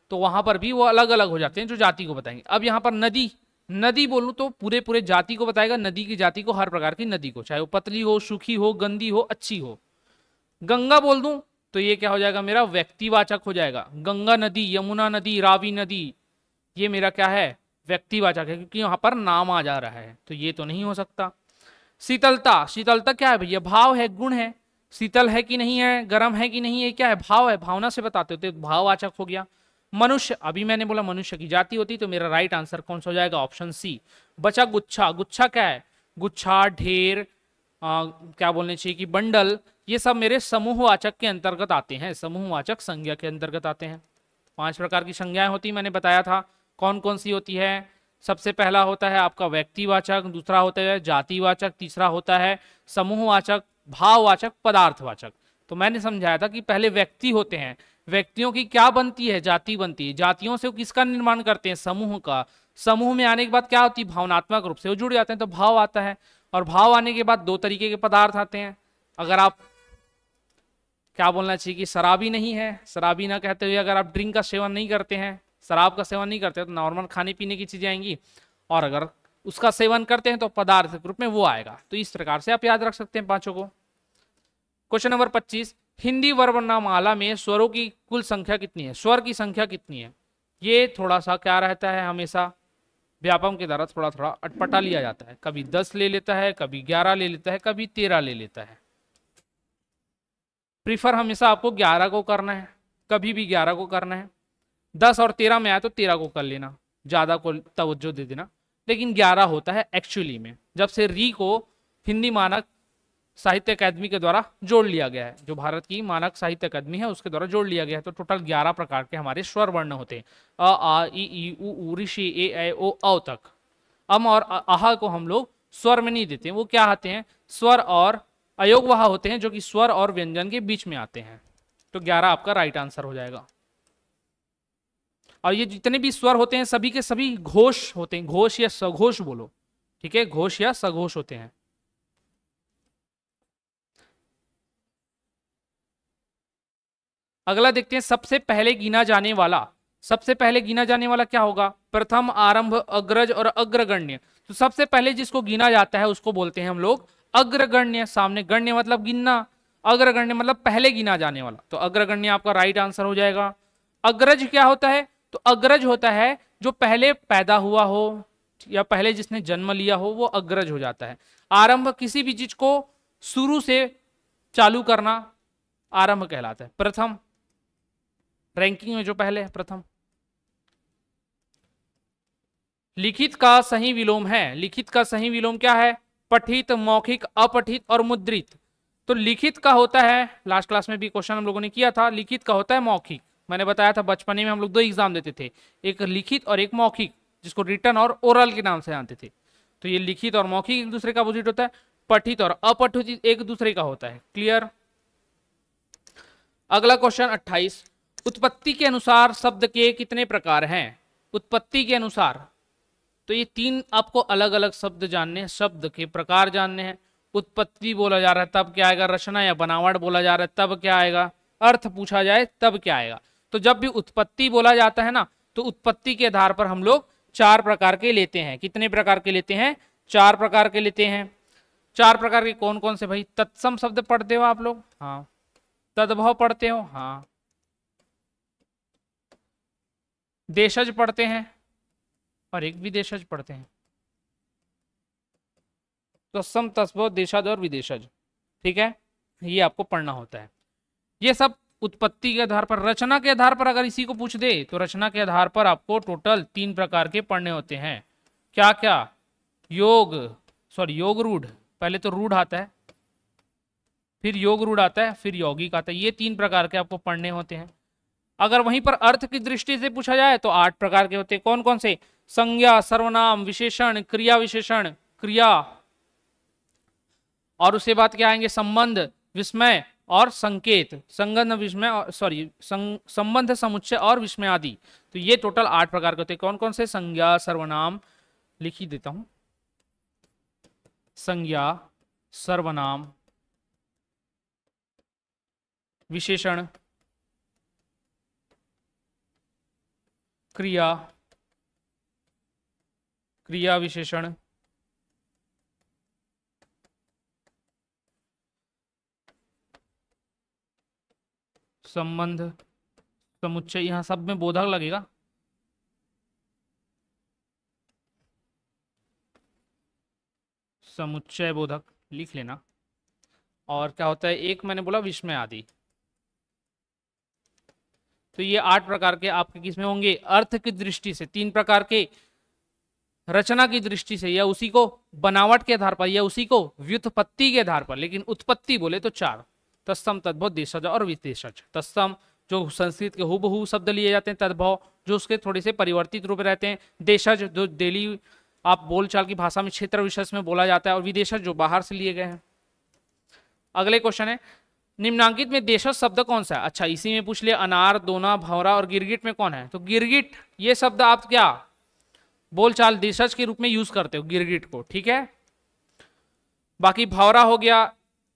तो वहां पर भी वो अलग अलग हो जाते हैं जो जाति को बताएंगे अब यहाँ पर नदी नदी बोलू तो पूरे पूरे जाति को बताएगा नदी की जाति को हर प्रकार की नदी को चाहे वो पतली हो सूखी हो गंदी हो अच्छी हो गंगा बोल दू तो ये क्या हो जाएगा मेरा व्यक्तिवाचक हो जाएगा गंगा नदी यमुना नदी रावी नदी ये मेरा क्या है व्यक्तिवाचक है क्योंकि यहाँ पर नाम आ जा रहा है तो ये तो नहीं हो सकता शीतलता शीतलता क्या है भैया भाव है गुण है शीतल है कि नहीं है गर्म है कि नहीं है क्या है भाव है भावना से बताते होते तो भाववाचक हो गया मनुष्य अभी मैंने बोला मनुष्य की जाति होती तो मेरा राइट आंसर कौन सा हो जाएगा ऑप्शन सी बचा गुच्छा गुच्छा क्या है गुच्छा ढेर क्या बोलने चाहिए कि बंडल ये सब मेरे समूहवाचक के अंतर्गत आते हैं समूहवाचक संज्ञा के अंतर्गत आते हैं पांच प्रकार की संज्ञाएं होती मैंने बताया था कौन कौन सी होती है सबसे पहला होता है आपका व्यक्तिवाचक दूसरा होता है जातिवाचक तीसरा होता है समूहवाचक भाववाचक पदार्थवाचक तो मैंने समझाया था कि पहले व्यक्ति होते हैं व्यक्तियों की क्या बनती है जाति बनती है जातियों से किसका निर्माण करते हैं समूह का समूह में आने के बाद क्या होती है भावनात्मक रूप से वो जुड़ जाते हैं तो भाव आता है और भाव आने के बाद दो तरीके के पदार्थ आते हैं अगर आप क्या बोलना चाहिए कि शराबी नहीं है शराबी ना कहते हुए अगर आप ड्रिंक का सेवन नहीं करते हैं शराब का सेवन नहीं करते तो नॉर्मल खाने पीने की चीज़ें आएंगी और अगर उसका सेवन करते हैं तो पदार्थ के रूप में वो आएगा तो इस प्रकार से आप याद रख सकते हैं पांचों को क्वेश्चन नंबर पच्चीस हिंदी वर्णमाला में स्वरों की कुल संख्या कितनी है स्वर की संख्या कितनी है ये थोड़ा सा क्या रहता है हमेशा व्यापम के द्वारा थोड़ा थोड़ा अटपटा लिया जाता है कभी दस ले लेता है कभी ग्यारह ले लेता है कभी तेरह ले लेता है प्रीफर हमेशा आपको ग्यारह को करना है कभी भी ग्यारह को करना है दस और तेरह में आए तो तेरह को कर लेना ज़्यादा को तवज्जो दे देना लेकिन ग्यारह होता है एक्चुअली में जब से री को हिंदी मानक साहित्य अकादमी के द्वारा जोड़ लिया गया है जो भारत की मानक साहित्य अकादमी है उसके द्वारा जोड़ लिया गया है तो टोटल ग्यारह प्रकार के हमारे स्वर वर्ण होते हैं अ आ ई ऊ ऋषि ए ऐ ओ औ तक अम और अह को हम लोग स्वर में नहीं देते वो क्या आते हैं स्वर और अयोग होते हैं जो कि स्वर और व्यंजन के बीच में आते हैं तो ग्यारह आपका राइट आंसर हो जाएगा और ये जितने भी स्वर होते हैं सभी के सभी घोष होते हैं घोष या सघोष बोलो ठीक है घोष या सघोष होते हैं अगला देखते हैं सबसे पहले गिना जाने वाला सबसे पहले गिना जाने वाला क्या होगा प्रथम आरंभ अग्रज और अग्रगण्य तो सबसे पहले जिसको गिना जाता है उसको बोलते हैं हम लोग अग्रगण्य सामने गण्य मतलब गिनना अग्रगण्य मतलब पहले गिना जाने वाला तो अग्रगण्य आपका राइट आंसर हो जाएगा अग्रज क्या होता है तो अग्रज होता है जो पहले पैदा हुआ हो या पहले जिसने जन्म लिया हो वो अग्रज हो जाता है आरंभ किसी भी चीज को शुरू से चालू करना आरंभ कहलाता है प्रथम रैंकिंग में जो पहले है प्रथम लिखित का सही विलोम है लिखित का सही विलोम क्या है पठित मौखिक अपठित और मुद्रित तो लिखित का होता है लास्ट क्लास में भी क्वेश्चन हम लोगों ने किया था लिखित का होता है मौखिक मैंने बताया था बचपने में हम लोग दो एग्जाम देते थे एक लिखित और एक मौखिक जिसको रिटर्न और ओरल के नाम से जानते थे तो ये लिखित और मौखिक एक दूसरे का अपोजिट होता है पठित और अपठित एक दूसरे का होता है क्लियर अगला क्वेश्चन अट्ठाईस उत्पत्ति के अनुसार शब्द के कितने प्रकार हैं उत्पत्ति के अनुसार तो ये तीन आपको अलग अलग शब्द जानने हैं शब्द के प्रकार जानने हैं उत्पत्ति बोला जा रहा है तब क्या आएगा रचना या बनावट बोला जा रहा है तब क्या आएगा अर्थ पूछा जाए तब क्या आएगा तो जब भी उत्पत्ति बोला जाता है ना तो उत्पत्ति के आधार पर हम लोग चार प्रकार के लेते हैं कितने प्रकार के लेते हैं चार प्रकार के लेते हैं चार प्रकार के कौन कौन से भाई तत्सम शब्द पढ़ते हो आप लोग हाँ तद्भव पढ़ते हो हाँ देशज पढ़ते हैं और एक विदेशज पढ़ते हैं तो सम तस्व देशज और विदेशज ठीक है ये आपको पढ़ना होता है ये सब उत्पत्ति के आधार पर रचना के आधार पर अगर इसी को पूछ दे तो रचना के आधार पर आपको टोटल तीन प्रकार के पढ़ने होते हैं क्या क्या योग सॉरी योग रूढ़ पहले तो रूढ़ आता है फिर योग रूढ़ आता है फिर यौगिक आता है ये तीन प्रकार के आपको पढ़ने होते हैं अगर वहीं पर अर्थ की दृष्टि से पूछा जाए तो आठ प्रकार के होते हैं कौन कौन से संज्ञा सर्वनाम विशेषण क्रिया विशेषण क्रिया और उसके बाद क्या आएंगे संबंध विस्मय और संकेत संगन विस्मय और सॉरी संबंध समुच्चय और विस्मय आदि तो ये टोटल आठ प्रकार के होते हैं कौन कौन से संज्ञा सर्वनाम लिख ही देता हूं संज्ञा सर्वनाम विशेषण क्रिया क्रिया विशेषण संबंध समुच्चय यहां सब में बोधक लगेगा समुच्चय बोधक लिख लेना और क्या होता है एक मैंने बोला विस्मय आदि तो ये आठ प्रकार के आपके किसमें होंगे अर्थ की दृष्टि से तीन प्रकार के रचना की दृष्टि से या उसी को बनावट के आधार पर या उसी को व्युत्पत्ति के आधार पर लेकिन उत्पत्ति बोले तो चार तस्तम तद्भव देशज और विदेशज तत्सम जो संस्कृत के हुबहू शब्द लिए जाते हैं तद्भव जो उसके थोड़े से परिवर्तित रूप रहते हैं देशज जो डेली आप बोलचाल की भाषा में क्षेत्र विशेष में बोला जाता है और विदेशज जो बाहर से लिए गए हैं अगले क्वेश्चन है निम्नांकित में देश शब्द कौन सा है अच्छा इसी में पूछ लिया अनार दोना भौरा और गिरगिट में कौन है तो गिरगिट ये शब्द आप क्या बोलचाल देशज के रूप में यूज करते हो गिरगिट को ठीक है बाकी भौरा हो गया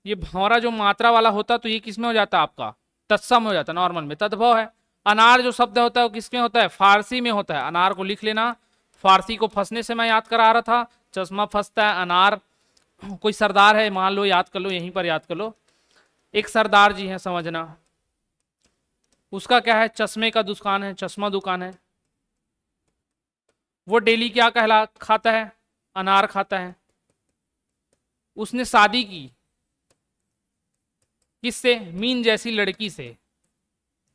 ये भौरा जो मात्रा वाला होता तो ये किसमें हो जाता आपका तत्सम हो जाता नॉर्मल में तद्भव है अनार जो शब्द होता है वो किसमें होता है फारसी में होता है अनार को लिख लेना फारसी को फंसने से मैं याद करा रहा था चश्मा फंसता है अनार कोई सरदार है मान लो याद कर लो यहीं पर याद कर लो एक सरदार जी हैं समझना उसका क्या है चश्मे का दुकान है चश्मा दुकान है वो डेली क्या कहला खाता है अनार खाता है उसने शादी की किससे मीन जैसी लड़की से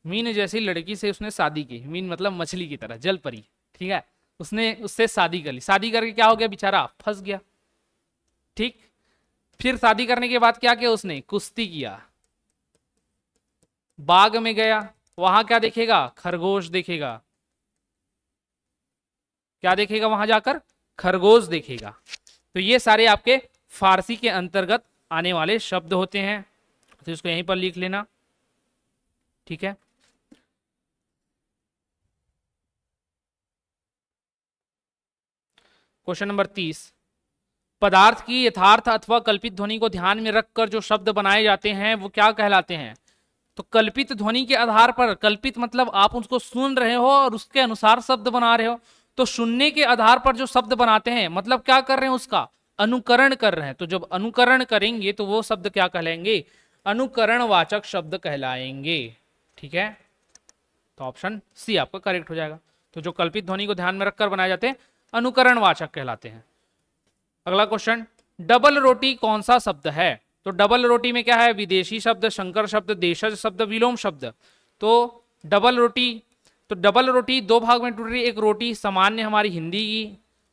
मीन जैसी लड़की से उसने शादी की मीन मतलब मछली की तरह जल परी ठीक है उसने उससे शादी कर ली शादी करके क्या हो गया बेचारा फंस गया ठीक फिर शादी करने के बाद क्या किया उसने कुश्ती किया बाग में गया वहां क्या देखेगा खरगोश देखेगा क्या देखेगा वहां जाकर खरगोश देखेगा तो ये सारे आपके फारसी के अंतर्गत आने वाले शब्द होते हैं तो इसको यहीं पर लिख लेना ठीक है क्वेश्चन नंबर तीस पदार्थ की यथार्थ अथवा कल्पित ध्वनि को ध्यान में रखकर जो शब्द बनाए जाते हैं वो क्या कहलाते हैं तो कल्पित ध्वनि के आधार पर कल्पित मतलब आप उसको सुन रहे हो और उसके अनुसार शब्द बना रहे हो तो सुनने के आधार पर जो शब्द बनाते हैं मतलब क्या कर रहे हैं उसका अनुकरण कर रहे हैं तो जब अनुकरण करेंगे तो वो शब्द क्या कहलाएंगे अनुकरण वाचक शब्द कहलाएंगे ठीक है तो ऑप्शन सी आपका करेक्ट हो जाएगा तो जो कल्पित ध्वनि को ध्यान में रखकर बनाए जाते हैं अनुकरण वाचक कहलाते हैं अगला क्वेश्चन डबल रोटी कौन सा शब्द है तो डबल रोटी में क्या है विदेशी शब्द शंकर शब्द देशज शब्द विलोम शब्द तो डबल रोटी तो डबल रोटी दो भाग में टूट रही एक रोटी सामान्य हमारी हिंदी की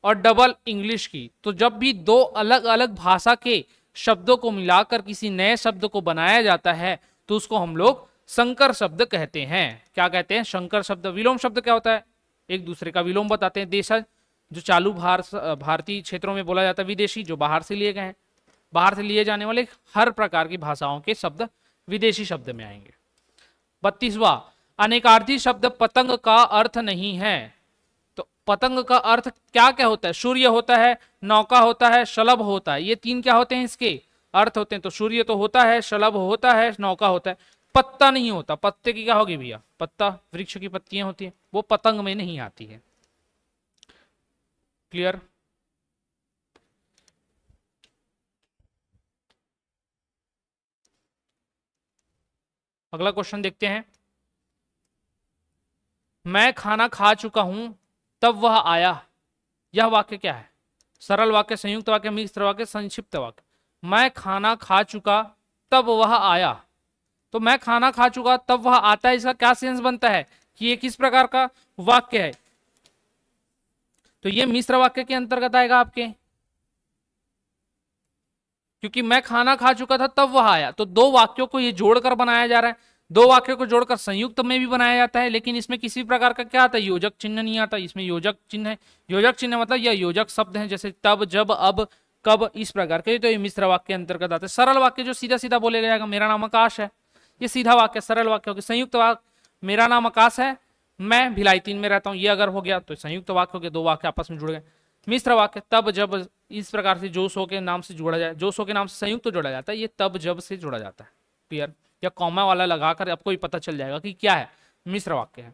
और डबल इंग्लिश की तो जब भी दो अलग अलग भाषा के शब्दों को मिलाकर किसी नए शब्द को बनाया जाता है तो उसको हम लोग शंकर शब्द कहते हैं क्या कहते हैं शंकर शब्द विलोम शब्द क्या होता है एक दूसरे का विलोम बताते हैं देशज जो चालू भार भारतीय क्षेत्रों में बोला जाता है विदेशी जो बाहर से लिए गए हैं बाहर से लिए जाने वाले हर प्रकार की भाषाओं के शब्द विदेशी शब्द में आएंगे बत्तीसवा अनेकार्थी शब्द पतंग का अर्थ नहीं है तो पतंग का अर्थ क्या क्या होता है सूर्य होता है नौका होता है शलभ होता है ये तीन क्या होते हैं इसके अर्थ होते हैं तो सूर्य तो होता है शलभ होता है नौका होता है पत्ता नहीं होता पत्ते की क्या होगी भैया पत्ता वृक्ष की पत्तियां होती है वो पतंग में नहीं आती है क्लियर अगला क्वेश्चन देखते हैं मैं खाना खा चुका हूं तब वह आया यह वाक्य क्या है सरल वाक्य संयुक्त वाक्य मिश्र वाक्य संक्षिप्त वाक्य मैं खाना खा चुका तब वह आया तो मैं खाना खा चुका तब वह आता है इसका क्या सेंस बनता है कि ये किस प्रकार का वाक्य है तो ये मिश्र वाक्य के अंतर्गत आएगा आपके क्योंकि मैं खाना खा चुका था तब वह आया तो दो वाक्यों को ये जोड़कर बनाया जा रहा है दो वाक्यों को जोड़कर संयुक्त में भी बनाया जाता है लेकिन इसमें किसी प्रकार का क्या आता है योजक चिन्ह नहीं आता इसमें योजक चिन्ह है योजक चिन्ह मतलब यह योजक शब्द है जैसे तब जब अब कब इस प्रकार के तो ये मिश्र वाक्य अंतर्गत आते सरल वाक्य जो सीधा सीधा बोले जाएगा मेरा नाम आकाश है ये सीधा वाक्य सरल वाक्य संयुक्त वाक्य मेरा नाम आकाश है मैं भिलाई तीन में रहता हूँ ये अगर हो गया तो संयुक्त तो वाक्य हो गया दो वाक्य आपस में जुड़ गए मिश्र वाक्य तब जब इस प्रकार से जोशो के नाम से जोड़ा जाए जोशो के नाम से संयुक्त तो जोड़ा जाता है ये तब जब से जोड़ा जाता है क्लियर या कॉमा वाला लगाकर आपको ही पता चल जाएगा कि क्या है मिश्र वाक्य है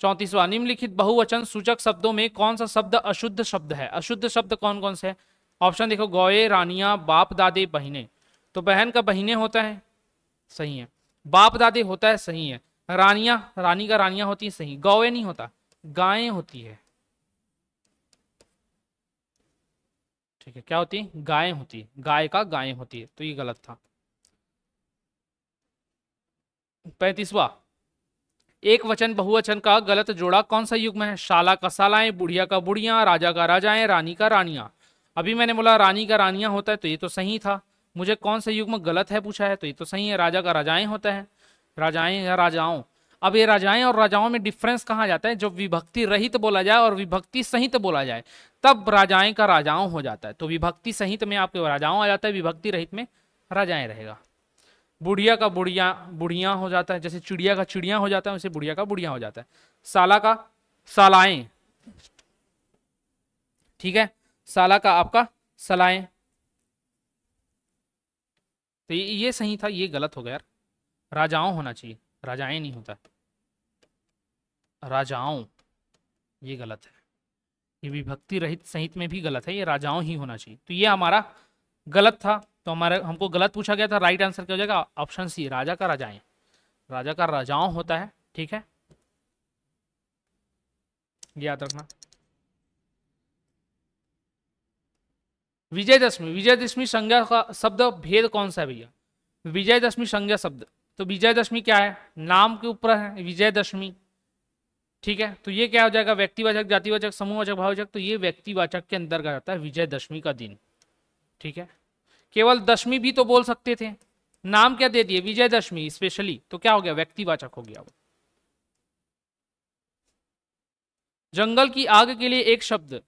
चौंतीसवा निम्नलिखित बहुवचन सूचक शब्दों में कौन सा शब्द अशुद्ध शब्द है अशुद्ध शब्द कौन कौन से है ऑप्शन देखो गौए रानिया बाप दादे बहिने तो बहन का बहिने होता है सही है बाप दादे होता है सही है रानिया रानी का रानिया होती है सही गौ नहीं होता गायें होती है ठीक है क्या होती है गायें होती है गाय का गायें होती है तो ये गलत था पैतीसवा एक वचन बहुवचन का गलत जोड़ा कौन सा युग में है शाला का शालाएं बुढ़िया का बुढ़िया राजा का राजाएं रानी का रानिया अभी मैंने बोला रानी का रानिया होता है तो ये तो सही था मुझे कौन से युग में गलत है पूछा है तो ये तो सही है राजा का राजाएं होता है राजाएं या राजाओं अब ये राजाएं और राजाओं में डिफरेंस कहाँ जाता है जब विभक्ति रहित बोला जाए और विभक्ति सहित बोला जाए तब राजाएं का राजाओं हो जाता है तो विभक्ति सहित में आपके राजाओं आ जाता है विभक्ति रहित में राजाएं रहेगा बुढ़िया का बुढ़िया बुढ़िया हो जाता है जैसे चिड़िया का चिड़िया हो जाता है वैसे बुढ़िया का बुढ़िया हो जाता है साला का सालाएं ठीक है साला का आपका सलाएं तो ये सही था ये गलत हो गया यार राजाओं होना चाहिए राजाएं नहीं होता राजाओं ये गलत है ये विभक्ति रहित संहित में भी गलत है ये राजाओं ही होना चाहिए तो ये हमारा गलत था तो हमारे हमको गलत पूछा गया था राइट आंसर क्या हो जाएगा ऑप्शन सी राजा का राजाएं राजा का राजाओं होता है ठीक है याद रखना विजयदशमी विजयदशमी संज्ञा का शब्द भेद कौन सा है भैया विजयदशमी संज्ञा शब्द तो विजयदशमी क्या है नाम के ऊपर है विजयदशमी ठीक है तो ये क्या हो जाएगा व्यक्तिवाचक जातिवाचक समूहवाचक भाववाचक तो ये व्यक्तिवाचक के अंदर का जाता है विजयदशमी का दिन ठीक है केवल दशमी भी तो बोल सकते थे नाम क्या दे दिए विजयदशमी स्पेशली तो क्या हो गया व्यक्तिवाचक हो गया वो जंगल की आग के लिए एक शब्द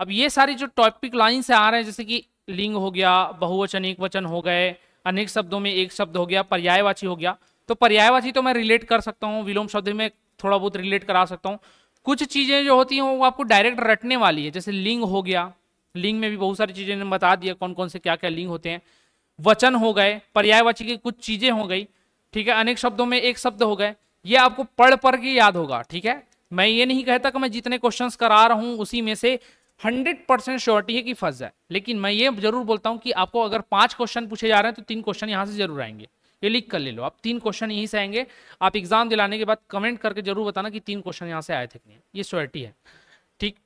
अब ये सारी जो टॉपिक लाइन से आ रहे हैं जैसे कि लिंग हो गया बहुवचन एक वचन हो गए अनेक शब्दों में एक शब्द हो गया पर्यायवाची हो गया तो पर्यायवाची तो मैं रिलेट कर सकता हूँ विलोम शब्द में थोड़ा बहुत रिलेट करा सकता हूँ कुछ चीज़ें जो होती हैं वो आपको डायरेक्ट रटने वाली है जैसे लिंग हो गया लिंग में भी बहुत सारी चीज़ें बता दिया कौन कौन से क्या क्या लिंग होते हैं वचन हो गए पर्यायवाची की कुछ चीज़ें हो गई ठीक है अनेक शब्दों में एक शब्द हो गए ये आपको पढ़ पढ़ के याद होगा ठीक है मैं ये नहीं कहता कि मैं जितने क्वेश्चंस करा रहा हूँ उसी में से हंड्रेड परसेंट श्योरिटी है कि फंस जाए लेकिन मैं ये जरूर बोलता हूँ कि आपको अगर पांच क्वेश्चन पूछे जा रहे हैं तो तीन क्वेश्चन यहाँ से जरूर आएंगे ये लिख कर ले लो आप तीन क्वेश्चन यहीं से आएंगे आप एग्जाम दिलाने के बाद कमेंट करके जरूर बताना कि तीन क्वेश्चन यहाँ से आए थे नहीं ये श्योरिटी है ठीक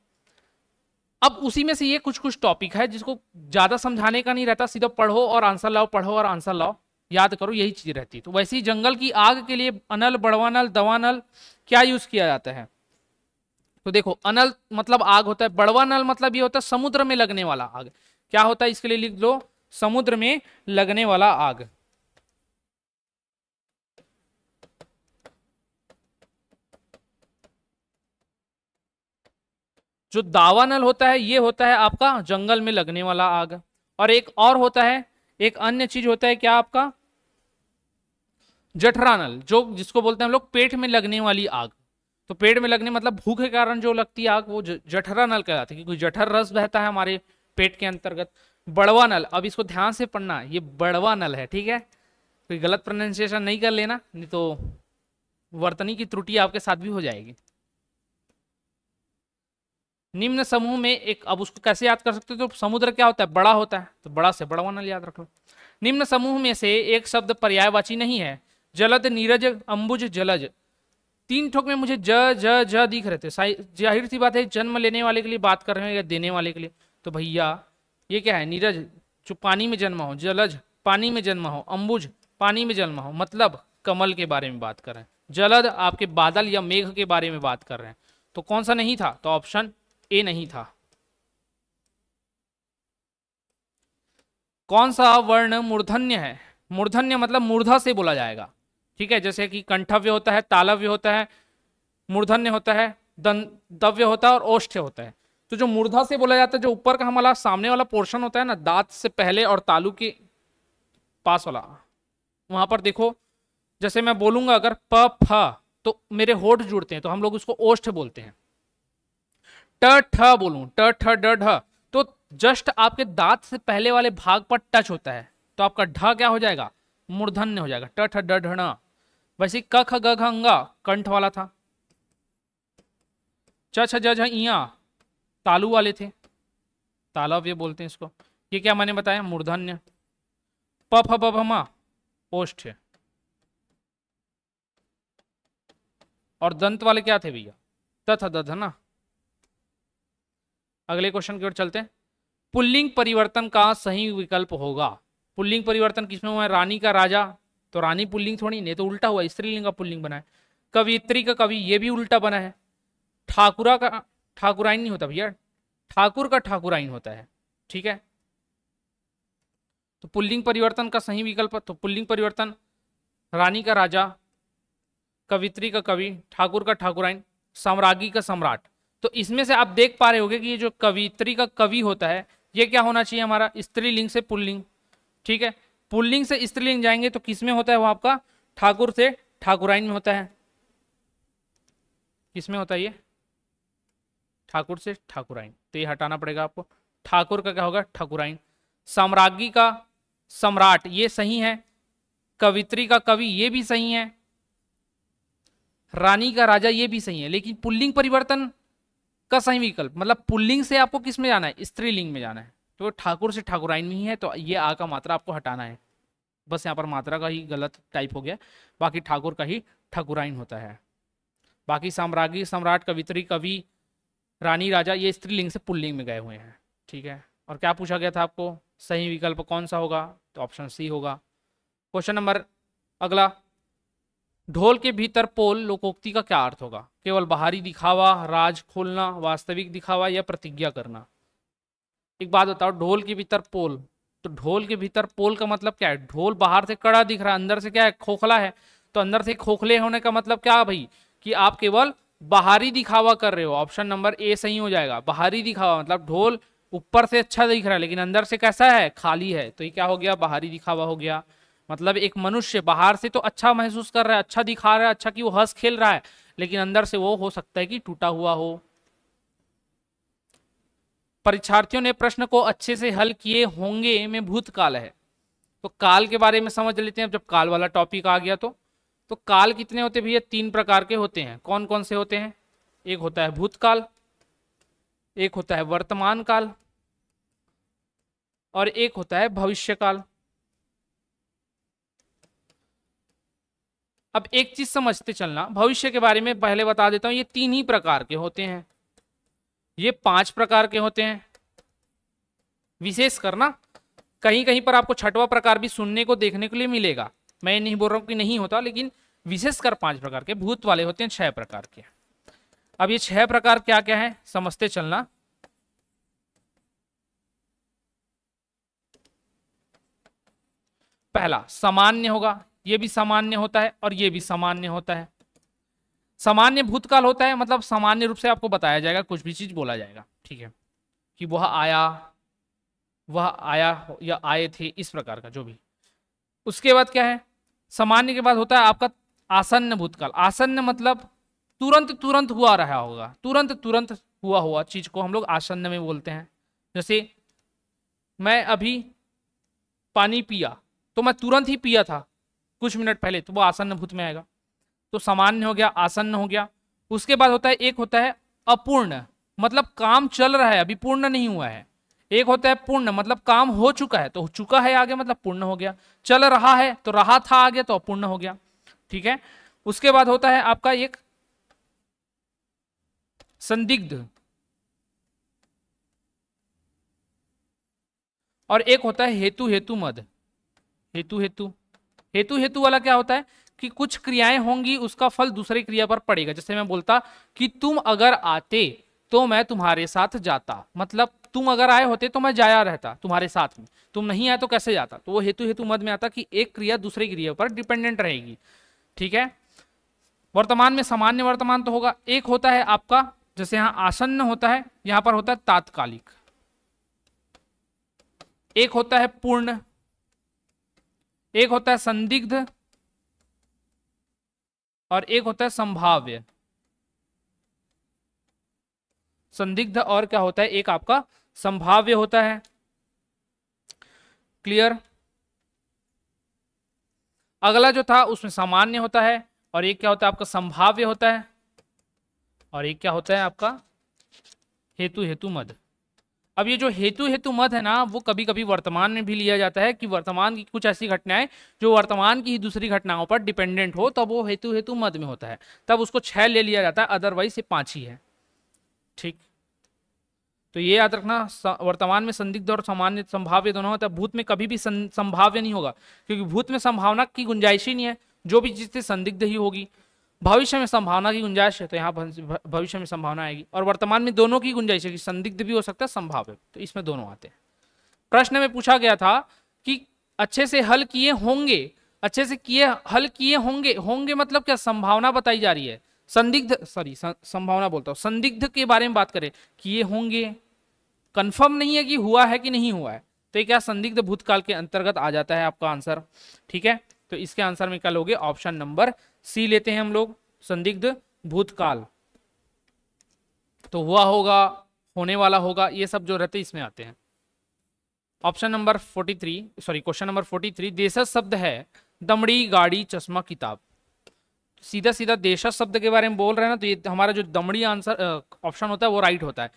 अब उसी में से ये कुछ कुछ टॉपिक है जिसको ज़्यादा समझाने का नहीं रहता सीधा पढ़ो और आंसर लाओ पढ़ो और आंसर लाओ याद करो यही चीज़ रहती है तो वैसे ही जंगल की आग के लिए अनल बड़वानल दवानल क्या यूज़ किया जाता है तो देखो अनल मतलब आग होता है बड़वा नल मतलब ये होता है समुद्र में लगने वाला आग क्या होता है इसके लिए लिख लो समुद्र में लगने वाला आग जो दावा नल होता है ये होता है आपका जंगल में लगने वाला आग और एक और होता है एक अन्य चीज होता है क्या आपका जठरानल जो जिसको बोलते हैं हम लोग पेट में लगने वाली आग तो पेट में लगने मतलब भूख के कारण जो लगती है आग वो जठरा नल कहलाती है क्योंकि जठर रस बहता है हमारे पेट के अंतर्गत बड़वा नल अब इसको ध्यान से पढ़ना ये बड़वा नल है ठीक है कोई गलत प्रोनाउंसिएशन नहीं कर लेना नहीं तो वर्तनी की त्रुटि आपके साथ भी हो जाएगी निम्न समूह में एक अब उसको कैसे याद कर सकते हो तो समुद्र क्या होता है बड़ा होता है तो बड़ा से बड़वा नल याद रख लो निम्न समूह में से एक शब्द पर्यायवाची नहीं है जलद नीरज अंबुज जलज तीन ठोक में मुझे ज ज ज दिख रहे थे जाहिर सी बात है जन्म लेने वाले के लिए बात कर रहे हैं या देने वाले के लिए तो भैया ये क्या है नीरज जो पानी में जन्मा हो जलज पानी में जन्मा हो अम्बुज पानी में जन्मा हो मतलब कमल के बारे में बात कर रहे हैं जलद आपके बादल या मेघ के बारे में बात कर रहे हैं तो कौन सा नहीं था तो ऑप्शन ए नहीं था कौन सा वर्ण मूर्धन्य है मूर्धन्य मतलब मूर्धा से बोला जाएगा ठीक है जैसे कि कंठव्य होता है तालव्य होता है मूर्धन्य होता है दव्य होता है और ओष्ठ होता है तो जो मूर्धा से बोला जाता है जो ऊपर का हमारा सामने वाला पोर्शन होता है ना दांत से पहले और तालु के पास वाला वहां पर देखो जैसे मैं बोलूंगा अगर प फ तो मेरे होठ जुड़ते हैं तो हम लोग उसको ओष्ठ बोलते हैं ट ठ बोलू ट ठ ड ढ तो जस्ट आपके दांत से पहले वाले भाग पर टच होता है तो आपका ढ क्या हो जाएगा मूर्धन्य हो जाएगा ट ठ ड ढ वैसे कख गंगा कंठ वाला था च छ ज इया तालू वाले थे ये बोलते हैं इसको ये क्या मैंने बताया मूर्धन्य पफ बभमा ओष्ठ और दंत वाले क्या थे भैया तथ दधना अगले क्वेश्चन की ओर चलते हैं पुल्लिंग परिवर्तन का सही विकल्प होगा पुल्लिंग परिवर्तन किसमें हुआ है रानी का राजा तो रानी पुल्लिंग थोड़ी नहीं तो उल्टा हुआ स्त्रीलिंग का पुल्लिंग बना है कवित्री का कवि ये भी उल्टा बना है ठाकुरा का ठाकुराइन नहीं होता भैया ठाकुर का ठाकुराइन होता है ठीक है तो पुल्लिंग परिवर्तन का सही विकल्प तो पुल्लिंग परिवर्तन रानी का राजा कवित्री का कवि ठाकुर का ठाकुराइन साम्राज्ञी का सम्राट तो इसमें से आप देख पा रहे होगे कि ये जो कवित्री का कवि होता है ये क्या होना चाहिए हमारा स्त्रीलिंग से पुल्लिंग ठीक है पुल्लिंग से स्त्रीलिंग जाएंगे तो किस में होता है वो आपका ठाकुर से ठाकुराइन में होता है किस में होता है ये ठाकुर से ठाकुराइन तो ये हटाना पड़ेगा आपको ठाकुर का क्या होगा ठाकुराइन साम्राज्ञी का सम्राट ये सही है कवित्री का कवि ये भी सही है रानी का राजा ये भी सही है लेकिन पुल्लिंग परिवर्तन का सही विकल्प मतलब पुल्लिंग से आपको किस में जाना है स्त्रीलिंग में जाना है तो ठाकुर से ठाकुराइन में ही है तो ये आ का मात्रा आपको हटाना है बस यहाँ पर मात्रा का ही गलत टाइप हो गया बाकी ठाकुर का ही ठाकुराइन होता है बाकी साम्राज्य सम्राट कवित्री कवि रानी राजा ये स्त्रीलिंग से पुल्लिंग में गए हुए हैं ठीक है और क्या पूछा गया था आपको सही विकल्प कौन सा होगा तो ऑप्शन सी होगा क्वेश्चन नंबर अगला ढोल के भीतर पोल लोकोक्ति का क्या अर्थ होगा केवल बाहरी दिखावा राज खोलना वास्तविक दिखावा या प्रतिज्ञा करना एक बात बताओ ढोल के भीतर पोल तो ढोल के भीतर पोल का मतलब क्या है ढोल बाहर से कड़ा दिख रहा है अंदर से क्या है खोखला है तो अंदर से खोखले होने का मतलब क्या भाई कि आप केवल बाहरी दिखावा कर रहे हो ऑप्शन नंबर ए सही हो जाएगा बाहरी दिखावा मतलब ढोल ऊपर से अच्छा दिख रहा है लेकिन अंदर से कैसा है खाली है तो ये क्या हो गया बाहरी दिखावा हो गया मतलब एक मनुष्य बाहर से तो अच्छा महसूस कर रहा है अच्छा दिखा रहा है अच्छा कि वो हंस खेल रहा है लेकिन अंदर से वो हो सकता है कि टूटा हुआ हो परीक्षार्थियों ने प्रश्न को अच्छे से हल किए होंगे में भूतकाल है तो काल के बारे में समझ लेते हैं जब काल वाला टॉपिक आ गया तो तो काल कितने होते भैया तीन प्रकार के होते हैं कौन कौन से होते हैं एक होता है भूतकाल एक होता है वर्तमान काल और एक होता है भविष्य काल अब एक चीज समझते चलना भविष्य के बारे में पहले बता देता हूं ये तीन ही प्रकार के होते हैं ये पांच प्रकार के होते हैं विशेष करना कहीं कहीं पर आपको छठवा प्रकार भी सुनने को देखने के लिए मिलेगा मैं नहीं बोल रहा हूं कि नहीं होता लेकिन विशेषकर पांच प्रकार के भूत वाले होते हैं छह प्रकार के अब ये छह प्रकार क्या क्या है समझते चलना पहला सामान्य होगा ये भी सामान्य होता है और ये भी सामान्य होता है सामान्य भूतकाल होता है मतलब सामान्य रूप से आपको बताया जाएगा कुछ भी चीज़ बोला जाएगा ठीक है कि वह आया वह आया या आए थे इस प्रकार का जो भी उसके बाद क्या है सामान्य के बाद होता है आपका आसन्न भूतकाल आसन्न मतलब तुरंत तुरंत हुआ रहा होगा तुरंत तुरंत हुआ हुआ चीज़ को हम लोग आसन्न में बोलते हैं जैसे मैं अभी पानी पिया तो मैं तुरंत ही पिया था कुछ मिनट पहले तो वो आसन्न भूत में आएगा तो सामान्य हो गया आसन्न हो गया उसके बाद होता है एक होता है अपूर्ण मतलब काम चल रहा है अभी पूर्ण नहीं हुआ है एक होता है पूर्ण मतलब काम हो चुका है तो चुका है आगे मतलब पूर्ण हो गया चल रहा है तो रहा था आगे तो अपूर्ण हो गया ठीक है उसके बाद होता है आपका एक संदिग्ध और एक होता है हेतु हेतु मद हेतु हेतु हेतु हेतु वाला क्या होता है कि कुछ क्रियाएं होंगी उसका फल दूसरे क्रिया पर पड़ेगा जैसे मैं बोलता कि तुम अगर आते तो मैं तुम्हारे साथ जाता मतलब तुम अगर आए होते तो मैं जाया रहता तुम्हारे साथ में तुम नहीं आए तो कैसे जाता तो वो हेतु हेतु मद में आता कि एक क्रिया दूसरे क्रिया पर डिपेंडेंट रहेगी ठीक है वर्तमान में सामान्य वर्तमान तो होगा एक होता है आपका जैसे यहां आसन्न होता है यहां पर होता है तात्कालिक एक होता है पूर्ण एक होता है संदिग्ध और एक होता है संभाव्य संदिग्ध और क्या होता है एक आपका संभाव्य होता है क्लियर अगला जो था उसमें सामान्य होता है और एक क्या होता है आपका संभाव्य होता है और एक क्या होता है आपका हेतु हेतु मध्य अब ये जो हेतु हेतु मत है ना वो कभी कभी वर्तमान में भी लिया जाता है कि वर्तमान की कुछ ऐसी घटनाएं जो वर्तमान की ही दूसरी घटनाओं पर डिपेंडेंट हो तब वो हेतु हेतु मत में होता है तब उसको छह ले लिया जाता है अदरवाइज ये पांच ही है ठीक तो ये याद रखना वर्तमान में संदिग्ध और सामान्य संभाव्य दोनों होता है भूत में कभी भी संभाव्य नहीं होगा क्योंकि भूत में संभावना की गुंजाइश ही नहीं है जो भी चीज़ संदिग्ध ही होगी भविष्य में संभावना की गुंजाइश है तो यहाँ भविष्य में संभावना आएगी और वर्तमान में दोनों की गुंजाइश है कि संदिग्ध भी हो सकता है संभाव्य तो इसमें दोनों आते हैं प्रश्न में पूछा गया था कि अच्छे से हल किए होंगे अच्छे से किए हल किए होंगे होंगे मतलब क्या संभावना बताई जा रही है संदिग्ध सॉरी संभावना बोलता हूँ संदिग्ध के बारे में बात करें किए होंगे कन्फर्म नहीं है कि हुआ है कि नहीं हुआ है तो ये क्या संदिग्ध भूतकाल के अंतर्गत आ जाता है आपका आंसर ठीक है तो इसके आंसर में क्या लोगे ऑप्शन नंबर सी लेते हैं हम लोग संदिग्ध भूतकाल तो हुआ होगा होने वाला होगा ये सब जो रहते इसमें आते हैं option number 43 sorry question number 43 देश शब्द है दमड़ी गाड़ी चश्मा किताब सीधा सीधा देश शब्द के बारे में बोल रहे हैं ना तो ये हमारा जो दमड़ी आंसर ऑप्शन होता है वो राइट होता है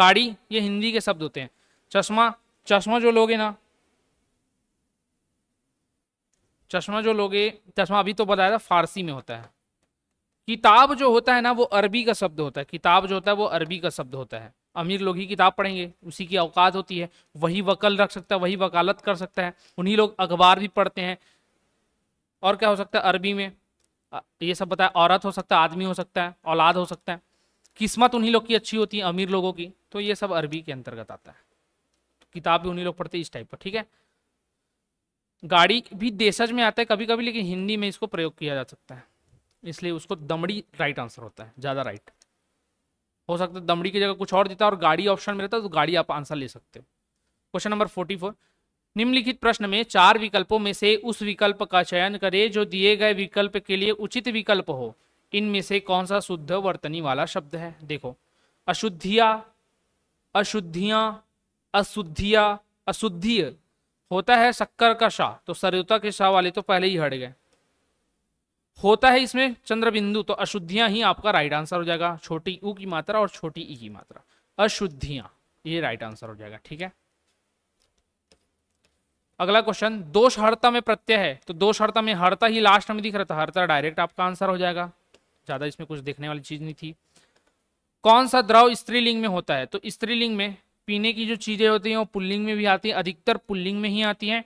गाड़ी ये हिंदी के शब्द होते हैं चश्मा चश्मा जो लोगे ना चश्मा जो लोगे चश्मा अभी तो बताया था फारसी में होता है किताब जो होता है ना वो अरबी का शब्द होता है किताब जो होता है वो अरबी का शब्द होता है अमीर लोग ही किताब पढ़ेंगे उसी की औकात होती है वही वकल रख सकता है वही वकालत कर सकता है उन्हीं लोग अखबार भी पढ़ते हैं और क्या हो सकता है अरबी में ये सब बताया औरत हो सकता है आदमी हो सकता है औलाद हो सकता है किस्मत उन्हीं लोग की अच्छी होती है अमीर लोगों की तो ये सब अरबी के अंतर्गत आता है किताब भी उन्हीं लोग पढ़ते हैं इस टाइप का ठीक है गाड़ी भी देशज में आता है कभी कभी लेकिन हिंदी में इसको प्रयोग किया जा सकता है इसलिए उसको दमड़ी राइट आंसर होता है ज़्यादा राइट हो सकता है दमड़ी की जगह कुछ और देता है और गाड़ी ऑप्शन में रहता है तो गाड़ी आप आंसर ले सकते हो क्वेश्चन नंबर फोर्टी फोर निम्नलिखित प्रश्न में चार विकल्पों में से उस विकल्प का चयन करें जो दिए गए विकल्प के लिए उचित विकल्प हो इनमें से कौन सा शुद्ध वर्तनी वाला शब्द है देखो अशुद्धिया अशुद्धिया अशुद्धिया अशुद्धिय होता है शक्कर का शाह तो सरयुता के शाह वाले तो पहले ही हट गए होता है इसमें चंद्रबिंदु तो अशुद्धियां ही आपका राइट आंसर हो जाएगा छोटी ऊ की मात्रा और छोटी ई की मात्रा अशुद्धियां ये राइट आंसर हो जाएगा ठीक है अगला क्वेश्चन दोष हड़ता में प्रत्यय है तो दोष हड़ता में हड़ता ही लास्ट में दिख रहा था हड़ता डायरेक्ट आपका आंसर हो जाएगा ज्यादा इसमें कुछ देखने वाली चीज नहीं थी कौन सा द्रव स्त्रीलिंग में होता है तो स्त्रीलिंग में पीने की जो चीज़ें होती हैं वो पुल्लिंग में भी आती हैं अधिकतर पुल्लिंग में ही आती हैं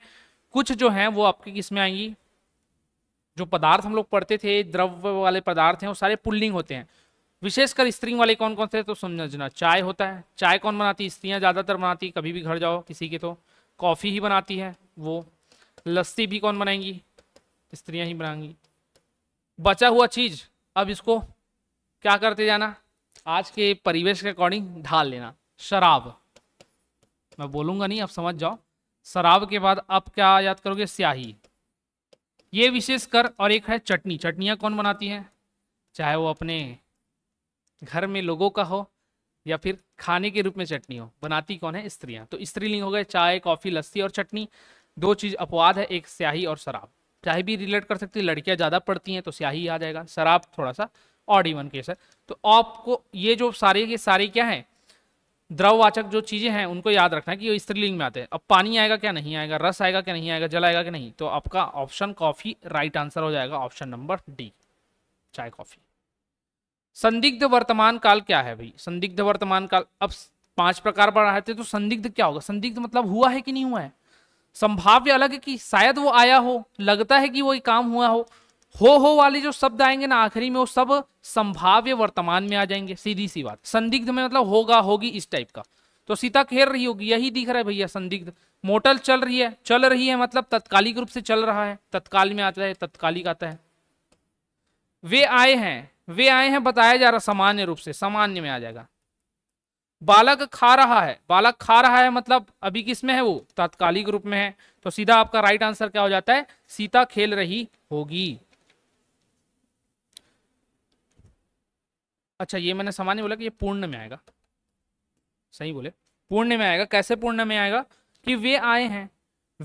कुछ जो हैं वो आपकी किस में आएंगी जो पदार्थ हम लोग पढ़ते थे द्रव्य वाले पदार्थ हैं वो सारे पुल्लिंग होते हैं विशेषकर स्त्रिंग वाले कौन कौन से तो समझना चाय होता है चाय कौन बनाती स्त्रियाँ ज़्यादातर बनाती कभी भी घर जाओ किसी के तो कॉफ़ी ही बनाती है वो लस्सी भी कौन बनाएंगी स्त्रियाँ ही बनाएंगी बचा हुआ चीज़ अब इसको क्या करते जाना आज के परिवेश के अकॉर्डिंग ढाल लेना शराब तो मैं बोलूँगा नहीं आप समझ जाओ शराब के बाद आप क्या याद करोगे स्याही ये विशेष कर और एक है चटनी चटनियाँ कौन बनाती हैं चाहे वो अपने घर में लोगों का हो या फिर खाने के रूप में चटनी हो बनाती कौन है स्त्रियाँ तो स्त्रीलिंग हो गए चाय कॉफ़ी लस्सी और चटनी दो चीज़ अपवाद है एक स्याही और शराब चाहे भी रिलेट कर सकती है लड़कियाँ ज़्यादा पढ़ती हैं तो स्याही आ जाएगा शराब थोड़ा सा ऑड इवन केस है तो आपको ये जो सारे के सारे क्या हैं द्रववाचक जो चीज़ें हैं उनको याद रखना है कि स्त्रीलिंग में आते हैं अब पानी आएगा क्या नहीं आएगा रस आएगा क्या नहीं आएगा जल आएगा क्या नहीं तो आपका ऑप्शन कॉफ़ी राइट आंसर हो जाएगा ऑप्शन नंबर डी चाय कॉफ़ी संदिग्ध वर्तमान काल क्या है भाई संदिग्ध वर्तमान काल अब पांच प्रकार पर रहते तो संदिग्ध क्या होगा संदिग्ध मतलब हुआ है कि नहीं हुआ है संभाव्य अलग है कि शायद वो आया हो लगता है कि वो काम हुआ हो हो हो वाले जो शब्द आएंगे ना आखिरी में वो सब संभाव्य वर्तमान में आ जाएंगे सीधी सी बात संदिग्ध में मतलब होगा होगी इस टाइप का तो सीता खेल रही होगी यही दिख रहा है भैया संदिग्ध मोटल चल रही है चल रही है मतलब तत्कालिक रूप से चल रहा है तत्काल में आता है तत्कालिक आता है वे आए हैं वे आए हैं बताया जा रहा सामान्य रूप से सामान्य में आ जाएगा बालक खा रहा है बालक खा रहा है मतलब अभी किस में है वो तात्कालिक रूप में है तो सीधा आपका राइट आंसर क्या हो जाता है सीता खेल रही होगी अच्छा ये मैंने सामान्य बोला कि ये पूर्ण में आएगा सही बोले पूर्ण में आएगा कैसे पूर्ण में आएगा कि वे आए हैं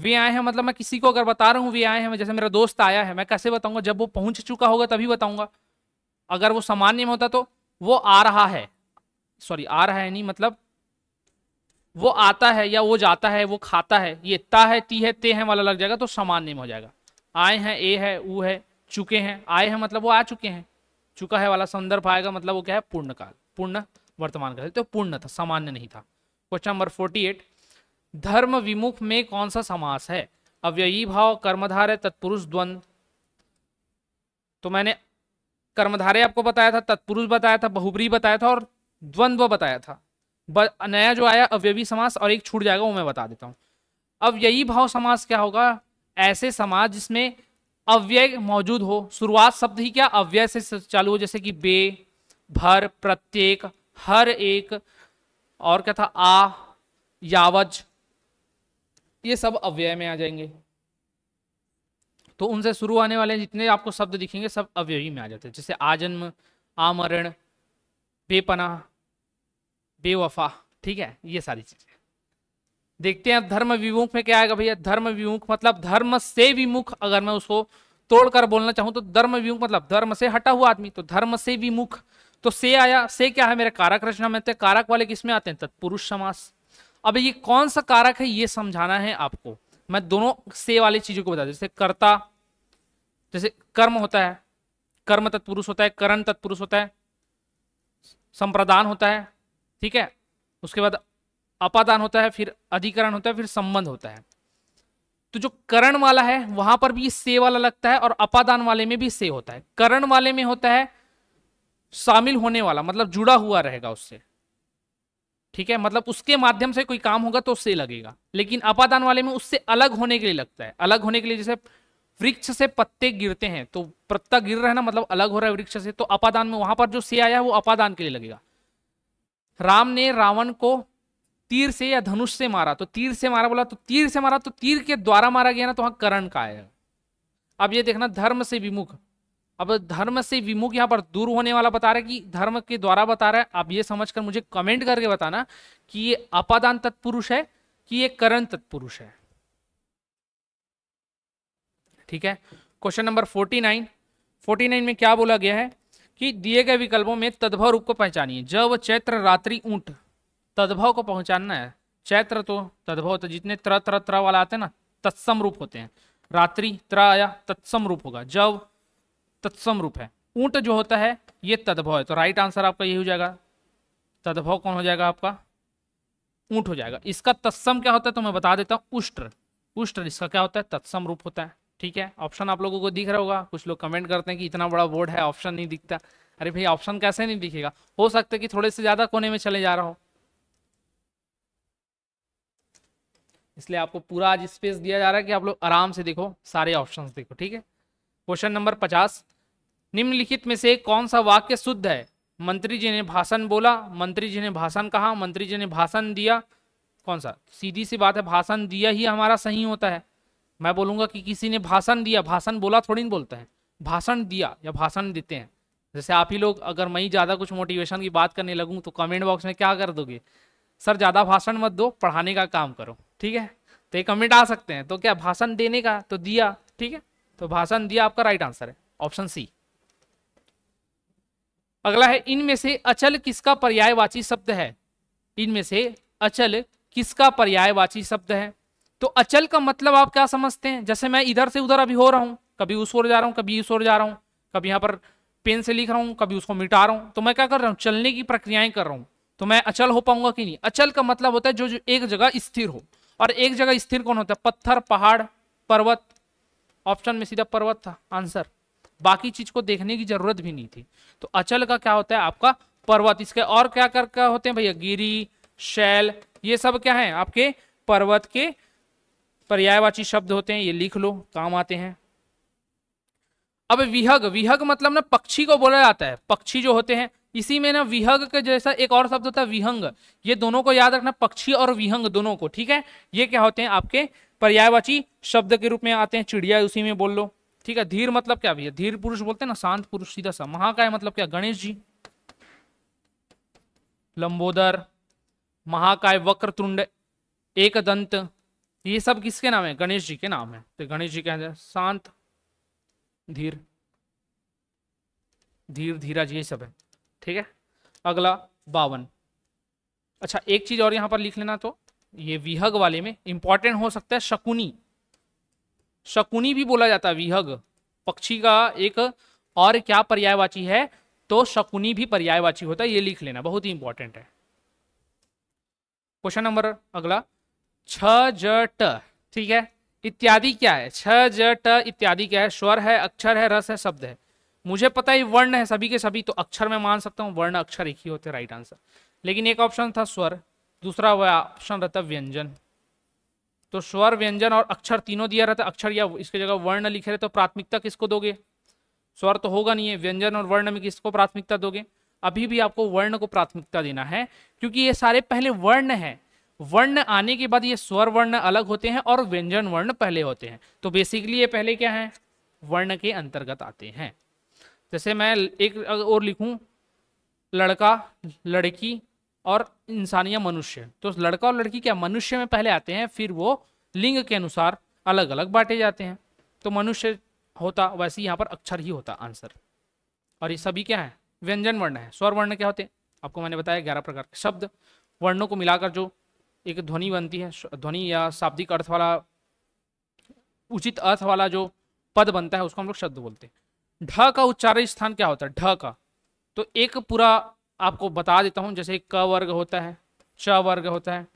वे आए हैं मतलब मैं किसी को अगर बता रहा हूँ वे आए हैं जैसे मेरा दोस्त आया है मैं कैसे बताऊंगा जब वो पहुंच चुका होगा तभी बताऊंगा अगर वो सामान्य में होता तो वो आ रहा है सॉरी आ रहा है नहीं मतलब वो आता है या वो जाता है वो खाता है ये ता है ती है ते है वाला लग जाएगा तो सामान्य में हो जाएगा आए हैं ए है ऊ है चुके हैं आए हैं मतलब वो आ चुके हैं चुका है वाला संदर्भ आएगा मतलब वो क्या है पूर्ण काल पूर्ण वर्तमान काल तो पूर्ण था सामान्य नहीं था क्वेश्चन नंबर फोर्टी एट धर्म विमुख में कौन सा समास है अव्ययी भाव कर्मधारय तत्पुरुष द्वंद तो मैंने कर्मधारय आपको बताया था तत्पुरुष बताया था बहुबरी बताया था और द्वंद्व बताया था नया जो आया अव्ययी समास और एक छूट जाएगा वो मैं बता देता हूँ अव्ययी भाव समास क्या होगा ऐसे समाज जिसमें अव्यय मौजूद हो शुरुआत शब्द ही क्या अव्यय से चालू हो जैसे कि बे भर प्रत्येक हर एक और क्या था आ यावज ये सब अव्यय में आ जाएंगे तो उनसे शुरू आने वाले जितने आपको शब्द दिखेंगे सब अव्ययी में आ जाते हैं जैसे आजन्म आमरण बेपना बेवफा ठीक है ये सारी चीजें देखते हैं धर्म विमुख में क्या आएगा भैया धर्म विमुख मतलब धर्म से विमुख अगर मैं उसको तोड़कर बोलना चाहूं तो धर्म विमुख मतलब धर्म से हटा हुआ आदमी तो धर्म से विमुख तो से आया से क्या है मेरे कारक रचना में तो कारक वाले किसमें आते हैं तत्पुरुष समास अब ये कौन सा कारक है ये समझाना है आपको मैं दोनों से वाली चीजों को बता जैसे कर्ता जैसे कर्म होता है कर्म तत्पुरुष होता है करण तत्पुरुष होता है संप्रदान होता है ठीक है उसके बाद अपादान होता है फिर अधिकरण होता है फिर संबंध होता है तो जो करण वाला है वहां पर भी से वाला लगता है और अपादान वाले में भी से होता है करण वाले में होता है शामिल होने वाला मतलब जुड़ा हुआ रहेगा उससे ठीक है मतलब उसके माध्यम से कोई काम होगा तो से लगेगा लेकिन अपादान वाले में उससे अलग होने के लिए लगता है अलग होने के लिए जैसे वृक्ष से पत्ते गिरते हैं तो पत्ता गिर रहा है ना मतलब अलग हो रहा है वृक्ष से तो अपादान में वहां पर जो से आया है वो अपादान के लिए लगेगा राम ने रावण को तीर से या धनुष से मारा तो तीर से मारा बोला तो तीर से मारा तो तीर के द्वारा मारा गया ना तो वहां करण का है अब ये देखना धर्म से विमुख अब धर्म से विमुख यहाँ पर दूर होने वाला बता रहा है कि धर्म के द्वारा बता रहा है अब ये समझकर मुझे कमेंट करके बताना कि ये अपादान तत्पुरुष है कि ये करण तत्पुरुष है ठीक है question number forty nine forty nine में क्या बोला गया है कि दिए गए विकल्पों में तद्भव रूप को पहचानिए जब चैत्र रात्रि ऊंट तद्भव को पहुंचाना है चैत्र तो तद्भव तो जितने त्र त्र त्र वाला आते हैं ना तत्सम रूप होते हैं रात्रि त्र आया तत्सम रूप होगा जव तत्सम रूप है ऊंट जो होता है ये तद्भव है तो राइट आंसर आपका यही हो जाएगा तद्भव कौन हो जाएगा आपका ऊंट हो जाएगा इसका तत्सम क्या होता है तो मैं बता देता हूँ उष्ट्र उष्ट्र इसका क्या होता है तत्सम रूप होता है ठीक है ऑप्शन आप लोगों को दिख रहा होगा कुछ लोग कमेंट करते हैं कि इतना बड़ा वर्ड है ऑप्शन नहीं दिखता अरे भाई ऑप्शन कैसे नहीं दिखेगा हो सकता है कि थोड़े से ज़्यादा कोने में चले जा रहा हो इसलिए आपको पूरा आज स्पेस दिया जा रहा है कि आप लोग आराम से देखो सारे ऑप्शन देखो ठीक है क्वेश्चन नंबर पचास निम्नलिखित में से कौन सा वाक्य शुद्ध है मंत्री जी ने भाषण बोला मंत्री जी ने भाषण कहा मंत्री जी ने भाषण दिया कौन सा सीधी सी बात है भाषण दिया ही हमारा सही होता है मैं बोलूंगा कि किसी ने भाषण दिया भाषण बोला थोड़ी नहीं बोलते हैं भाषण दिया या भाषण देते हैं जैसे आप ही लोग अगर मैं ज़्यादा कुछ मोटिवेशन की बात करने लगूँ तो कमेंट बॉक्स में क्या कर दोगे सर ज़्यादा भाषण मत दो पढ़ाने का काम करो ठीक है तो ये कमेंट आ सकते हैं तो क्या भाषण देने का तो दिया ठीक है तो भाषण दिया आपका राइट आंसर है ऑप्शन सी अगला है इनमें से अचल किसका पर्यायवाची शब्द है इनमें से अचल किसका पर्यायवाची शब्द है तो अचल का मतलब आप क्या समझते हैं जैसे मैं इधर से उधर अभी हो रहा हूं कभी उस ओर जा रहा हूं कभी इस ओर जा रहा हूं कभी यहां पर पेन से लिख रहा हूं कभी उसको मिटा रहा हूं तो मैं क्या कर रहा हूं चलने की प्रक्रियाएं कर रहा हूँ तो मैं अचल हो पाऊंगा कि नहीं अचल का मतलब होता है जो, जो एक जगह स्थिर हो और एक जगह स्थिर कौन होता है पत्थर पहाड़ पर्वत ऑप्शन में सीधा पर्वत था आंसर बाकी चीज को देखने की जरूरत भी नहीं थी तो अचल का क्या होता है आपका पर्वत इसके और क्या कर क्या होते हैं भैया गिरी शैल ये सब क्या है आपके पर्वत के पर्यायवाची शब्द होते हैं ये लिख लो काम आते हैं अब विहग विहग मतलब ना पक्षी को बोला जाता है पक्षी जो होते हैं इसी में ना विहंग के जैसा एक और शब्द होता है विहंग ये दोनों को याद रखना पक्षी और विहंग दोनों को ठीक है ये क्या होते हैं आपके पर्यायवाची शब्द के रूप में आते हैं चिड़िया उसी में बोल लो ठीक है धीर मतलब क्या भैया धीर पुरुष बोलते हैं ना शांत पुरुष सीधा सा महाकाय मतलब क्या गणेश जी लंबोदर महाकाय वक्र तुंड एक दंत ये सब किसके नाम है गणेश जी के नाम है तो गणेश जी क्या शांत धीर धीर धीराज ये सब है ठीक है अगला बावन अच्छा एक चीज़ और यहां पर लिख लेना तो ये विहग वाले में इंपॉर्टेंट हो सकता है शकुनी शकुनी भी बोला जाता है विहग पक्षी का एक और क्या पर्यायवाची है तो शकुनी भी पर्यायवाची होता है ये लिख लेना बहुत ही इंपॉर्टेंट है क्वेश्चन नंबर अगला छ ज ट ठीक है इत्यादि क्या है छ ज ट इत्यादि क्या है स्वर है अक्षर है रस है शब्द है मुझे पता है वर्ण है सभी के सभी तो अक्षर में मान सकता हूँ वर्ण अक्षर एक ही होते राइट आंसर लेकिन एक ऑप्शन था स्वर दूसरा वह ऑप्शन रहता व्यंजन तो स्वर व्यंजन और अक्षर तीनों दिया रहता अक्षर या इसके जगह वर्ण लिखे रहे तो प्राथमिकता किसको दोगे स्वर तो होगा नहीं है व्यंजन और वर्ण में किसको प्राथमिकता दोगे अभी भी आपको वर्ण को प्राथमिकता देना है क्योंकि ये सारे पहले वर्ण है वर्ण आने के बाद ये स्वर वर्ण अलग होते हैं और व्यंजन वर्ण पहले होते हैं तो बेसिकली ये पहले क्या है वर्ण के अंतर्गत आते हैं जैसे मैं एक और लिखूं लड़का लड़की और इंसान या मनुष्य तो लड़का और लड़की क्या मनुष्य में पहले आते हैं फिर वो लिंग के अनुसार अलग अलग बांटे जाते हैं तो मनुष्य होता वैसे यहाँ पर अक्षर ही होता आंसर और ये सभी क्या है व्यंजन वर्ण है स्वर वर्ण क्या होते हैं आपको मैंने बताया ग्यारह प्रकार के शब्द वर्णों को मिलाकर जो एक ध्वनि बनती है ध्वनि या शाब्दिक अर्थ वाला उचित अर्थ वाला जो पद बनता है उसको हम लोग शब्द बोलते हैं ढ का उच्चारण स्थान क्या होता है ढ का तो एक पूरा आपको बता देता हूं जैसे क वर्ग होता है च वर्ग होता है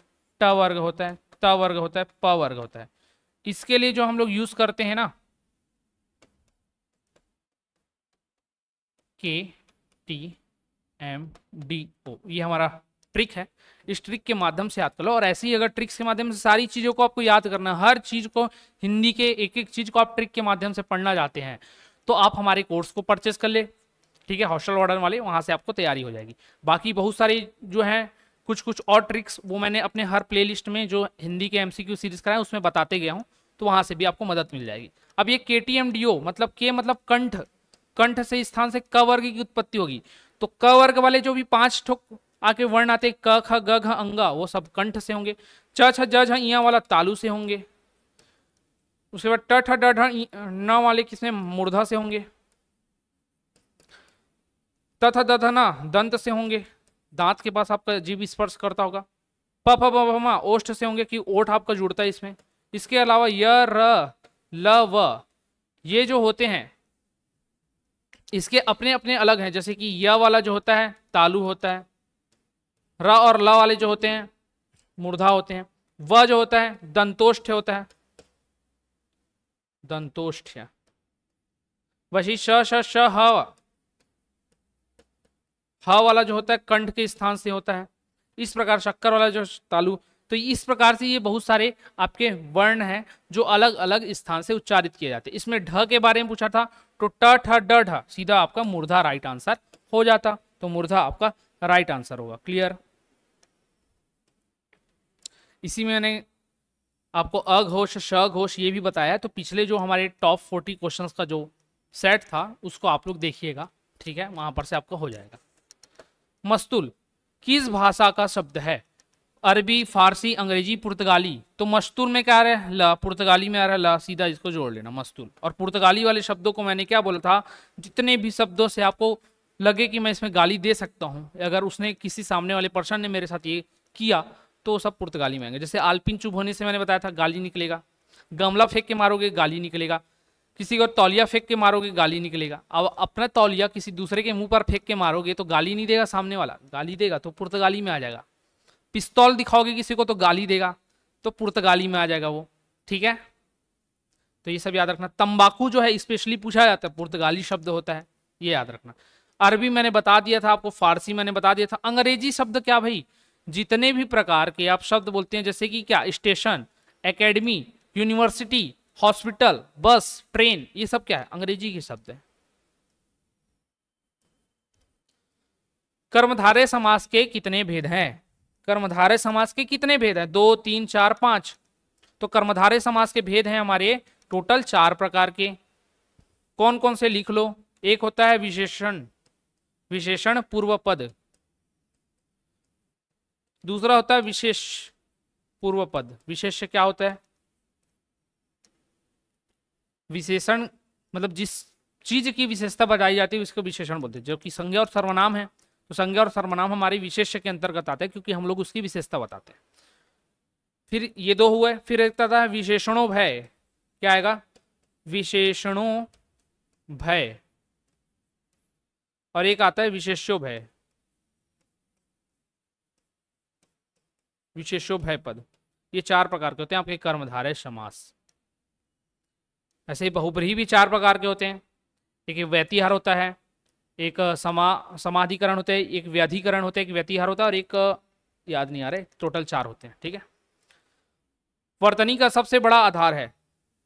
ट वर्ग होता है त वर्ग होता है प वर्ग होता है इसके लिए जो हम लोग यूज करते हैं ना के टी एम डी ओ ये हमारा ट्रिक है इस ट्रिक के माध्यम से याद कर लो और ऐसे ही अगर ट्रिक्स के माध्यम से सारी चीज़ों को आपको याद करना हर चीज़ को हिंदी के एक एक चीज़ को आप ट्रिक के माध्यम से पढ़ना चाहते हैं तो आप हमारे कोर्स को परचेस कर ले ठीक है हॉस्टल वार्डन वाले वहाँ से आपको तैयारी हो जाएगी बाकी बहुत सारी जो हैं कुछ कुछ और ट्रिक्स वो मैंने अपने हर प्लेलिस्ट में जो हिंदी के एमसीक्यू सीरीज कराए उसमें बताते गया हूँ तो वहाँ से भी आपको मदद मिल जाएगी अब ये के टी एम डी ओ मतलब के मतलब कंठ कंठ से स्थान से क वर्ग की उत्पत्ति होगी तो क वर्ग वाले जो भी पांच ठोक आके वर्ण आते क ख ग अंगा वो सब कंठ से होंगे च छ ज झ वाला तालु से होंगे उसके बाद टठ ड न वाले किसमें मूर्धा से होंगे तथा दधना दंत से होंगे दांत के पास आपका जीव स्पर्श करता होगा प पमा ओष्ठ से होंगे कि ओठ आपका जुड़ता है इसमें इसके अलावा य र ल व ये जो होते हैं इसके अपने अपने अलग हैं जैसे कि य वाला जो होता है तालु होता है र और ल वाले जो होते हैं मूर्धा होते हैं व जो होता है दंतोष्ठ होता है दंतोष्ठ्य वही श श श ह ह वाला जो होता है कंठ के स्थान से होता है इस प्रकार शक्कर वाला जो तालु तो इस प्रकार से ये बहुत सारे आपके वर्ण हैं जो अलग अलग स्थान से उच्चारित किए जाते हैं इसमें ढ के बारे में पूछा था तो ट ठ ड ढ सीधा आपका मुर्धा राइट आंसर हो जाता तो मुर्धा आपका राइट आंसर होगा क्लियर इसी में मैंने आपको अघोष शघोष ये भी बताया तो पिछले जो हमारे टॉप फोर्टी क्वेश्चंस का जो सेट था उसको आप लोग देखिएगा ठीक है वहाँ पर से आपका हो जाएगा मस्तुल किस भाषा का शब्द है अरबी फारसी अंग्रेजी पुर्तगाली तो मस्तुल में क्या आ रहा है ल पुर्तगाली में आ रहा है ला सीधा इसको जोड़ लेना मस्तुल और पुर्तगाली वाले शब्दों को मैंने क्या बोला था जितने भी शब्दों से आपको लगे कि मैं इसमें गाली दे सकता हूँ अगर उसने किसी सामने वाले पर्सन ने मेरे साथ ये किया तो सब पुर्तगाली में आएंगे जैसे आलपिन चुभ होने से मैंने बताया था गाली निकलेगा गमला फेंक के मारोगे गाली निकलेगा किसी को तौलिया फेंक के मारोगे गाली निकलेगा अब अपना तौलिया किसी दूसरे के मुंह पर फेंक के मारोगे तो गाली नहीं देगा सामने वाला गाली देगा तो पुर्तगाली में आ जाएगा पिस्तौल दिखाओगे किसी को तो गाली देगा तो पुर्तगाली में आ जाएगा वो ठीक है तो ये सब याद रखना तंबाकू जो है स्पेशली पूछा जाता है पुर्तगाली शब्द होता है ये याद रखना अरबी मैंने बता दिया था आपको फारसी मैंने बता दिया था अंग्रेजी शब्द क्या भाई जितने भी प्रकार के आप शब्द बोलते हैं जैसे कि क्या station academy university hospital bus train ये सब क्या है अंग्रेजी के शब्द हैं कर्मधारे समास के कितने भेद हैं कर्मधारे समास के कितने भेद हैं दो तीन चार पांच तो कर्मधारे समास के भेद हैं हमारे टोटल चार प्रकार के कौन कौन से लिख लो एक होता है विशेषण विशेषण पूर्व पद दूसरा होता है विशेष पूर्व पद विशेष क्या होता है विशेषण मतलब जिस चीज की विशेषता बताई जाती है उसको विशेषण बोलते हैं जो कि संज्ञा और सर्वनाम है तो संज्ञा और सर्वनाम हमारे विशेष के अंतर्गत आते हैं क्योंकि हम लोग उसकी विशेषता बताते हैं फिर ये दो हुए फिर एक तथा विशेषणों भय क्या आएगा विशेषणों भय और एक आता है विशेष्यो भय विशेषो भय पद ये चार प्रकार के होते हैं आपके कर्मधारय समास ऐसे ही बहुब्रीही भी चार प्रकार के होते हैं एक व्यतिहार होता है एक समा समाधिकरण होते हैं एक व्याधिकरण होते हैं एक व्यतिहार होता है और एक याद नहीं आ रहे टोटल चार होते हैं ठीक है वर्तनी का सबसे बड़ा आधार है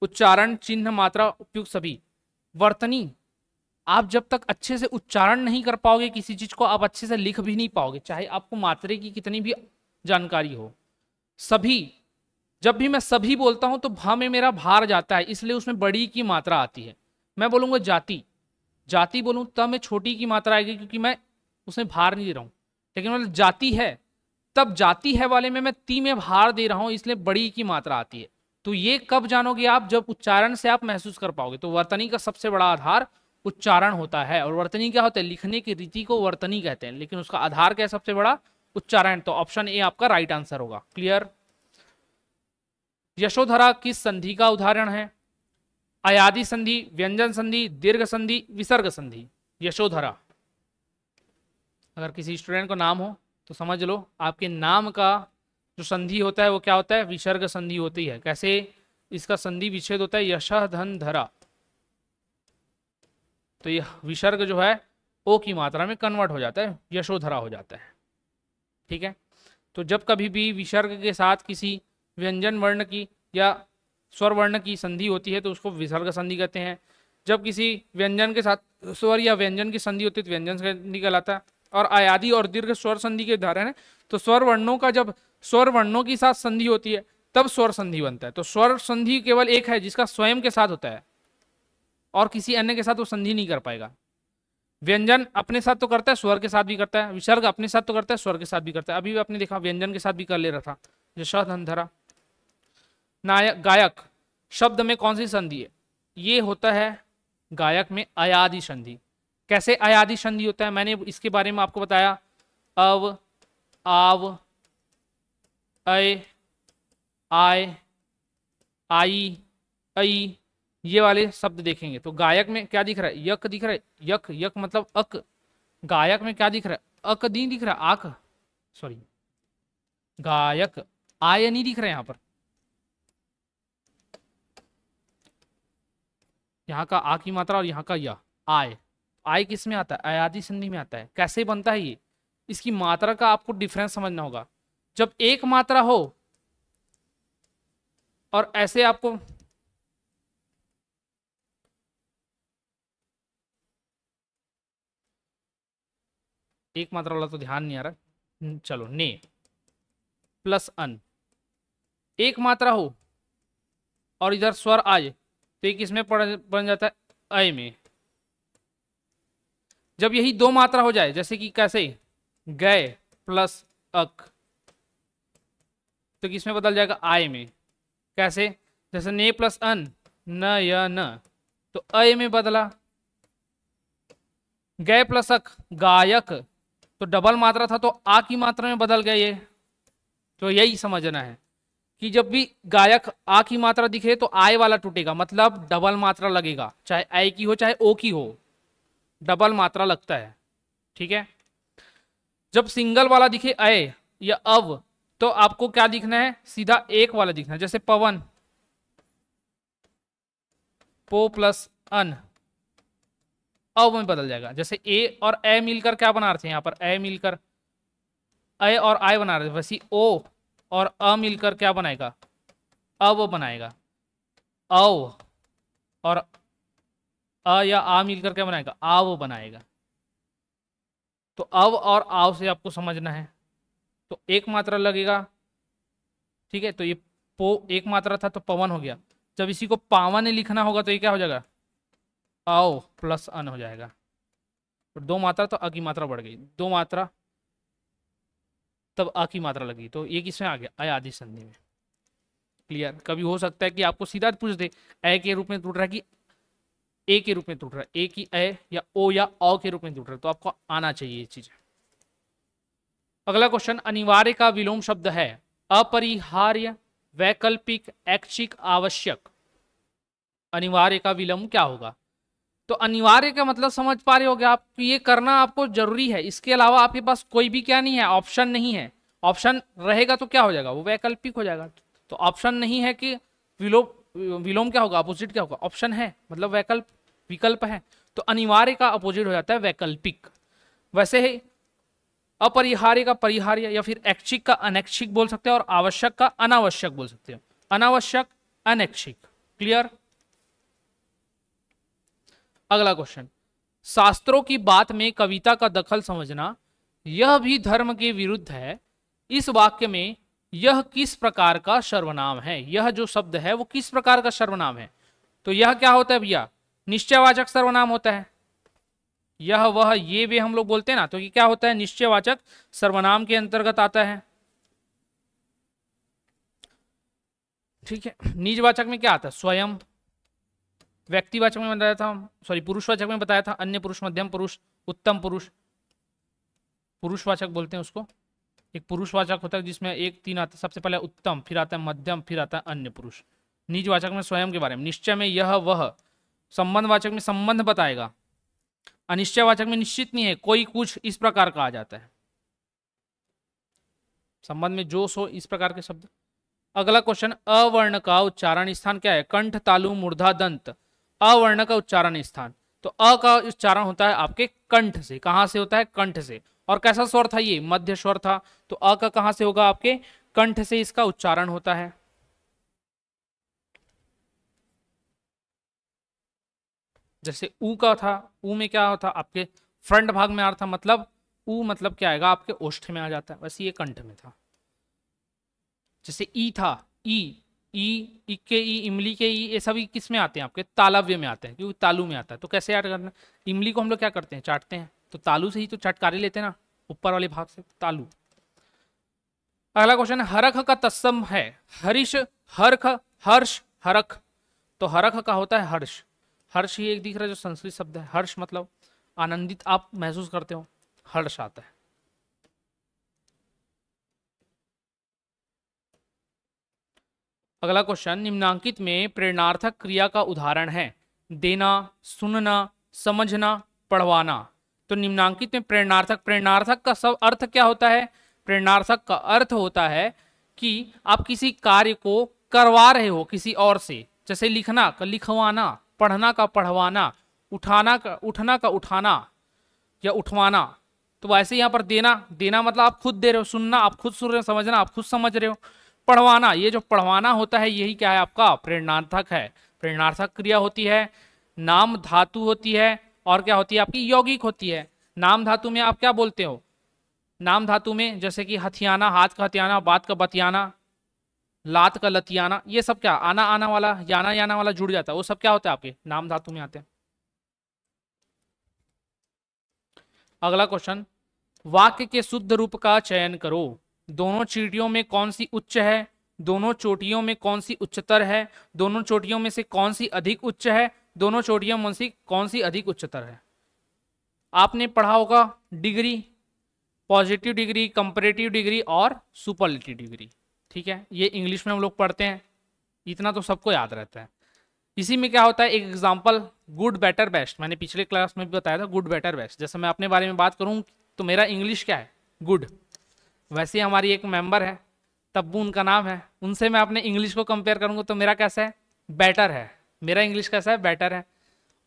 उच्चारण चिन्ह मात्रा उपयुक्त सभी वर्तनी आप जब तक अच्छे से उच्चारण नहीं कर पाओगे किसी चीज को आप अच्छे से लिख भी नहीं पाओगे चाहे आपको मात्रे की कितनी भी जानकारी हो सभी जब भी मैं सभी बोलता हूं तो भा में मेरा भार जाता है इसलिए उसमें बड़ी की मात्रा आती है मैं बोलूँगा जाति जाति बोलूँ तब में छोटी की मात्रा आएगी क्योंकि मैं उसमें भार नहीं दे रहा हूँ लेकिन मतलब जाति है तब जाति है वाले में मैं ती में भार दे रहा हूँ इसलिए बड़ी की मात्रा आती है तो ये कब जानोगे आप जब उच्चारण से आप महसूस कर पाओगे तो वर्तनी का सबसे बड़ा आधार उच्चारण होता है और वर्तनी क्या होता है लिखने की रीति को वर्तनी कहते हैं लेकिन उसका आधार क्या है सबसे बड़ा उच्चारण तो ऑप्शन ए आपका राइट आंसर होगा क्लियर यशोधरा किस संधि का उदाहरण है अयादि संधि व्यंजन संधि दीर्घ संधि विसर्ग संधि यशोधरा अगर किसी स्टूडेंट को नाम हो तो समझ लो आपके नाम का जो संधि होता है वो क्या होता है विसर्ग संधि होती है कैसे इसका संधि विच्छेद होता है यश धन धरा तो यह विसर्ग जो है ओ की मात्रा में कन्वर्ट हो जाता है यशोधरा हो जाता है ठीक है तो जब कभी भी विसर्ग के साथ किसी व्यंजन वर्ण की या स्वर वर्ण की संधि होती है तो उसको विसर्ग संधि कहते हैं जब किसी व्यंजन के साथ स्वर या व्यंजन की संधि होती है तो व्यंजन संधि कहलाता है और आयादी और दीर्घ स्वर संधि के उदाहरण है तो स्वर वर्णों का जब स्वर वर्णों के साथ संधि होती है तब स्वर संधि बनता है तो स्वर संधि केवल एक है जिसका स्वयं के साथ होता है और किसी अन्य के साथ वो संधि नहीं कर पाएगा व्यंजन अपने साथ तो करता है स्वर के साथ भी करता है विसर्ग अपने साथ तो करता है स्वर के साथ भी करता है अभी भी आपने देखा व्यंजन के साथ भी कर ले रहा था जशा धनधरा नायक गायक शब्द में कौन सी संधि है ये होता है गायक में अयाधि संधि कैसे अयाधि संधि होता है मैंने इसके बारे में आपको बताया अव आव अय आय आई ऐ ये वाले शब्द देखेंगे तो गायक में क्या दिख रहा है यक दिख रहा है यक यक मतलब अक गायक में क्या दिख रहा है अक नहीं दिख रहा आक सॉरी गायक आय नहीं दिख रहा है यहाँ पर यहां का आ की मात्रा और यहां का या आय आय किस में आता है आयादी संधि में आता है कैसे बनता है ये इसकी मात्रा का आपको डिफरेंस समझना होगा जब एक मात्रा हो और ऐसे आपको एक मात्रा वाला तो ध्यान नहीं आ रहा हम्म, चलो ने प्लस अन एक मात्रा हो और इधर स्वर आ तो एक इसमें पड़ बन जाता है अय में जब यही दो मात्रा हो जाए जैसे कि कैसे गए प्लस अक तो किसमें बदल जाएगा आय में कैसे जैसे ने प्लस अन न य न तो अय में बदला गए प्लस अक गायक तो डबल मात्रा था तो आ की मात्रा में बदल गया ये तो यही समझना है कि जब भी गायक आ की मात्रा दिखे तो आय वाला टूटेगा मतलब डबल मात्रा लगेगा चाहे आय की हो चाहे ओ की हो डबल मात्रा लगता है ठीक है जब सिंगल वाला दिखे अय या अव तो आपको क्या दिखना है सीधा एक वाला दिखना है जैसे पवन पो प्लस अन अ में बदल जाएगा जैसे ए और ए मिलकर क्या बना रहे थे यहाँ पर ए मिलकर ए और आय बना रहे थे वैसे ओ और अ मिलकर क्या बनाएगा अव बनाएगा अव और अ या आ मिलकर क्या बनाएगा आव बनाएगा तो अव और आव से आपको समझना है तो एक मात्रा लगेगा ठीक है तो ये पो एक मात्रा था तो पवन हो गया जब इसी को पावन लिखना होगा तो ये क्या हो जाएगा आओ प्लस अन हो जाएगा और दो मात्रा तो अ की मात्रा बढ़ गई दो मात्रा तब अ की मात्रा लगी तो ये किसमें आ गया अय संधि में क्लियर कभी हो सकता है कि आपको सीधा पूछ दे ए के रूप में टूट रहा है कि ए के रूप में टूट रहा है ए की ए या ओ या औ के रूप में टूट रहा है तो आपको आना चाहिए ये चीज अगला क्वेश्चन अनिवार्य का विलोम शब्द है अपरिहार्य वैकल्पिक ऐच्छिक आवश्यक अनिवार्य का विलोम क्या होगा तो अनिवार्य का मतलब समझ पा रहे हो आप तो ये करना आपको जरूरी है इसके अलावा आपके पास कोई भी क्या नहीं है ऑप्शन नहीं है ऑप्शन रहेगा तो क्या हो जाएगा वो वैकल्पिक हो जाएगा तो ऑप्शन नहीं है कि विलोम विलोम क्या होगा अपोजिट क्या होगा ऑप्शन है मतलब वैकल्प विकल्प है तो अनिवार्य का अपोजिट हो जाता है वैकल्पिक वैसे ही अपरिहार्य का परिहार्य या फिर ऐच्छिक का अनैच्छिक बोल सकते हैं और आवश्यक का अनावश्यक बोल सकते हैं अनावश्यक अनैच्छिक क्लियर अगला क्वेश्चन शास्त्रों की बात में कविता का दखल समझना यह भी धर्म के विरुद्ध है इस वाक्य में यह किस प्रकार का सर्वनाम है यह जो शब्द है वो किस प्रकार का सर्वनाम है तो यह क्या होता है भैया निश्चयवाचक सर्वनाम होता है यह वह ये वे हम लोग बोलते हैं ना तो ये क्या होता है निश्चयवाचक सर्वनाम के अंतर्गत आता है ठीक है निजवाचक में क्या आता है स्वयं व्यक्तिवाचक में बताया था सॉरी पुरुषवाचक में बताया था अन्य पुरुष मध्यम पुरुष उत्तम पुरुष पुरुषवाचक बोलते हैं उसको एक पुरुषवाचक होता है जिसमें एक तीन आता है सबसे पहले उत्तम फिर आता है मध्यम फिर आता है अन्य पुरुष निजवाचक में स्वयं के बारे में निश्चय में यह वह संबंधवाचक में संबंध बताएगा अनिश्चयवाचक में निश्चित नहीं है कोई कुछ इस प्रकार का आ जाता है संबंध में जो सो इस प्रकार के शब्द अगला क्वेश्चन अवर्ण का उच्चारण स्थान क्या है कंठ तालु मूर्धा दंत अवर्ण का उच्चारण स्थान तो अ का उच्चारण होता है आपके कंठ से कहां से होता है कंठ से और कैसा स्वर था ये मध्य स्वर था तो अ का कहां से होगा आपके कंठ से इसका उच्चारण होता है जैसे ऊ का था ऊ में क्या होता आपके फ्रंट भाग में आ रहा था मतलब ऊ मतलब क्या आएगा आपके ओष्ठ में आ जाता है वैसे ये कंठ में था जैसे ई था ई ई इक्के ई इमली के ई ये सभी किस में आते हैं आपके तालव्य में आते हैं क्योंकि तालू में आता है तो कैसे ऐड करना इमली को हम लोग क्या करते हैं चाटते हैं तो तालू से ही तो चटकारी लेते हैं ना ऊपर वाले भाग से तालू अगला क्वेश्चन है हरख का तत्सम है हरिश हरख हर्ष हरख तो हरख का होता है हर्ष हर्ष ही एक दिख रहा है जो संस्कृत शब्द है हर्ष मतलब आनंदित आप महसूस करते हो हर्ष आता है अगला क्वेश्चन निम्नांकित में प्रेरणार्थक क्रिया का उदाहरण है देना सुनना समझना पढ़वाना तो निम्नांकित में प्रेरणार्थक प्रेरणार्थक का सब अर्थ क्या होता है प्रेरणार्थक का अर्थ होता है कि आप किसी कार्य को करवा रहे हो किसी और से जैसे लिखना का लिखवाना पढ़ना का पढ़वाना उठाना का उठना का उठाना या उठवाना तो वैसे यहाँ पर देना देना मतलब आप खुद दे रहे हो सुनना आप खुद सुन रहे हो समझना आप खुद समझ रहे हो पढ़वाना ये जो पढ़वाना होता है यही क्या है आपका प्रेरणार्थक है प्रेरणार्थक क्रिया होती है नाम धातु होती है और क्या होती है आपकी यौगिक होती है नाम धातु में आप क्या बोलते हो नाम धातु में जैसे कि हथियाना हाथ का हथियाना बात का बतियाना लात का लतियाना ये सब क्या आना आना वाला याना याना वाला जुड़ जाता है वो सब क्या होता है आपके नाम धातु में आते हैं अगला क्वेश्चन वाक्य के शुद्ध रूप का चयन करो दोनों चीटियों में कौन सी उच्च है दोनों चोटियों में कौन सी उच्चतर है दोनों चोटियों में से कौन सी अधिक उच्च है दोनों चोटियों में से कौन सी अधिक उच्चतर है आपने पढ़ा होगा degree positive degree comparative degree और सुपरलेटिव डिग्री ठीक है ये इंग्लिश में हम लोग पढ़ते हैं इतना तो सबको याद रहता है इसी में क्या होता है एक एग्जाम्पल गुड बेटर बेस्ट मैंने पिछले क्लास में भी बताया था गुड बेटर बेस्ट जैसे मैं अपने बारे में बात करूँ तो मेरा इंग्लिश क्या है गुड वैसे ही हमारी एक मेंबर है तब्बू उनका नाम है उनसे मैं अपने इंग्लिश को कंपेयर करूँगा तो मेरा कैसा है बेटर है मेरा इंग्लिश कैसा है बेटर है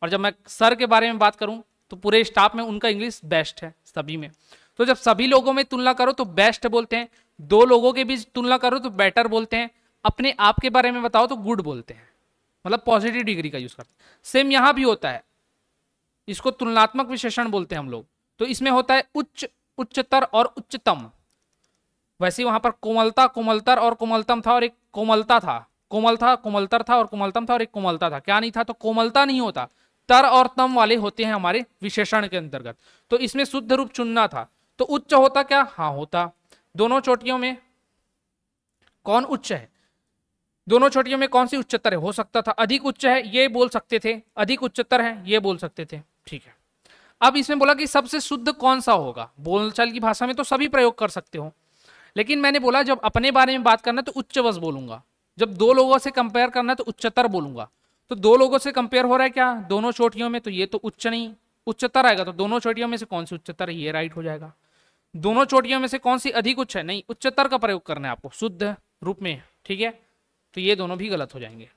और जब मैं सर के बारे में बात करूँ तो पूरे स्टाफ में उनका इंग्लिश बेस्ट है सभी में तो जब सभी लोगों में तुलना करो तो बेस्ट बोलते हैं दो लोगों के बीच तुलना करो तो बेटर बोलते हैं अपने आप के बारे में बताओ तो गुड बोलते हैं मतलब पॉजिटिव डिग्री का यूज़ करते हैं सेम यहाँ भी होता है इसको तुलनात्मक विशेषण बोलते हैं हम लोग तो इसमें होता है उच्च उच्चतर और उच्चतम वैसे वहां पर कोमलता कोमलतर और कोमलतम था और एक कोमलता था कोमल था कोमलतर था और कोमलतम था और एक कोमलता था क्या नहीं था तो कोमलता नहीं होता तर और तम वाले होते हैं हमारे विशेषण के अंतर्गत तो इसमें शुद्ध रूप चुनना था तो उच्च होता क्या हाँ होता दोनों चोटियों में कौन उच्च है दोनों चोटियों में कौन सी उच्चतर है हो सकता था अधिक उच्च है ये बोल सकते थे अधिक उच्चतर है ये बोल सकते थे ठीक है अब इसमें बोला कि सबसे शुद्ध कौन सा होगा बोलचाल की भाषा में तो सभी प्रयोग कर सकते हो लेकिन मैंने बोला जब अपने बारे में बात करना तो उच्चवश बोलूंगा जब दो लोगों से कंपेयर करना तो उच्चतर बोलूंगा तो दो लोगों से कंपेयर हो रहा है क्या दोनों चोटियों में तो ये तो उच्च नहीं उच्चतर आएगा तो दोनों चोटियों में से कौन सी उच्चतर ये राइट हो जाएगा दोनों चोटियों में से कौन सी अधिक उच्च है नहीं उच्चतर का प्रयोग करना है आपको शुद्ध रूप में ठीक है तो ये दोनों भी गलत हो जाएंगे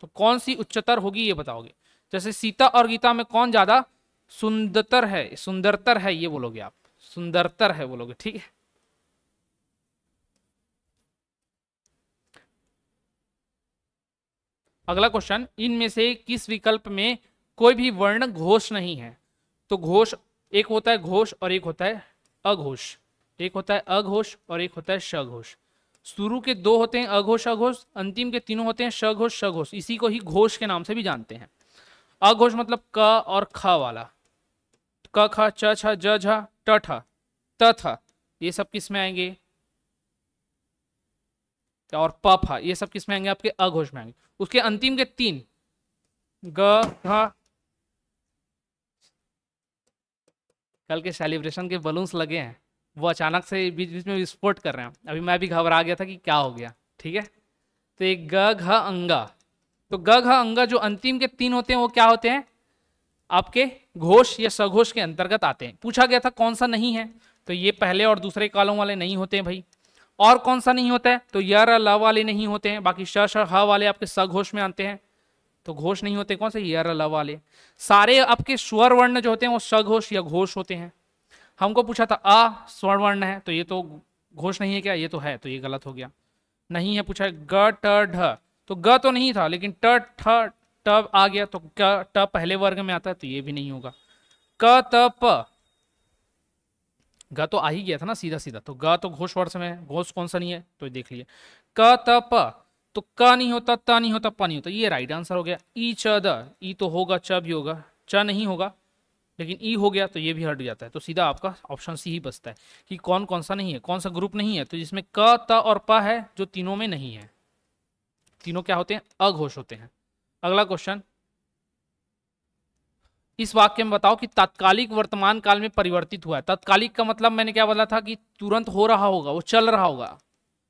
तो कौन सी उच्चतर होगी ये बताओगे जैसे सीता और गीता में कौन ज़्यादा सुंदरतर है सुंदरतर है ये बोलोगे आप सुंदरतर है बोलोगे ठीक है अगला क्वेश्चन इनमें से किस विकल्प में कोई भी वर्ण घोष नहीं है तो घोष एक होता है घोष और एक होता है अघोष एक होता है अघोष और एक होता है सघोष शुरू के दो होते हैं अघोष अघोष अंतिम के तीनों होते हैं सघोष सघोष इसी को ही घोष के नाम से भी जानते हैं अघोष मतलब क और ख वाला क ख छ ज झ ट ठ ये सब किस में आएंगे और पफ ये सब किस में आएंगे आपके अघोष में आएंगे उसके अंतिम के तीन ग कल के सेलिब्रेशन के बलून्स लगे हैं वो अचानक से बीच बीच में विस्फोट कर रहे हैं अभी मैं भी घबरा गया था कि क्या हो गया ठीक है तो एक ग घ अंगा तो ग घ अंगा जो अंतिम के तीन होते हैं वो क्या होते हैं आपके घोष या सघोष के अंतर्गत आते हैं पूछा गया था कौन सा नहीं है तो ये पहले और दूसरे कालों वाले नहीं होते हैं भाई और कौन सा नहीं होता है तो यर ल वाले नहीं होते हैं बाकी श श ह वाले आपके स घोष में आते हैं तो घोष नहीं होते कौन से यर ल वाले सारे आपके स्वर वर्ण जो होते हैं वो स घोष या घोष होते हैं हमको पूछा था अ स्वर वर्ण है तो ये तो घोष नहीं है क्या ये तो है तो ये गलत हो गया नहीं है पूछा ग ट ढ तो ग तो नहीं था लेकिन ट ठ ट आ गया तो क ट पहले वर्ग में आता है तो ये भी नहीं होगा क त प ग तो आ ही गया था ना सीधा सीधा तो ग तो घोष वर्ष में है घोष कौन सा नहीं है तो देख लिए क त प तो क नहीं होता त नहीं होता प नहीं होता ये राइट आंसर हो गया ई च द ई तो होगा च भी होगा च नहीं होगा लेकिन ई हो गया तो ये भी हट जाता है तो सीधा आपका ऑप्शन सी ही बचता है कि कौन कौन सा नहीं है कौन सा ग्रुप नहीं है तो जिसमें क त और प है जो तीनों में नहीं है तीनों क्या होते हैं अघोष होते हैं अगला क्वेश्चन इस वाक्य में बताओ कि तात्कालिक वर्तमान काल में परिवर्तित हुआ है तात्कालिक का मतलब मैंने क्या बोला था कि तुरंत हो रहा होगा वो चल रहा होगा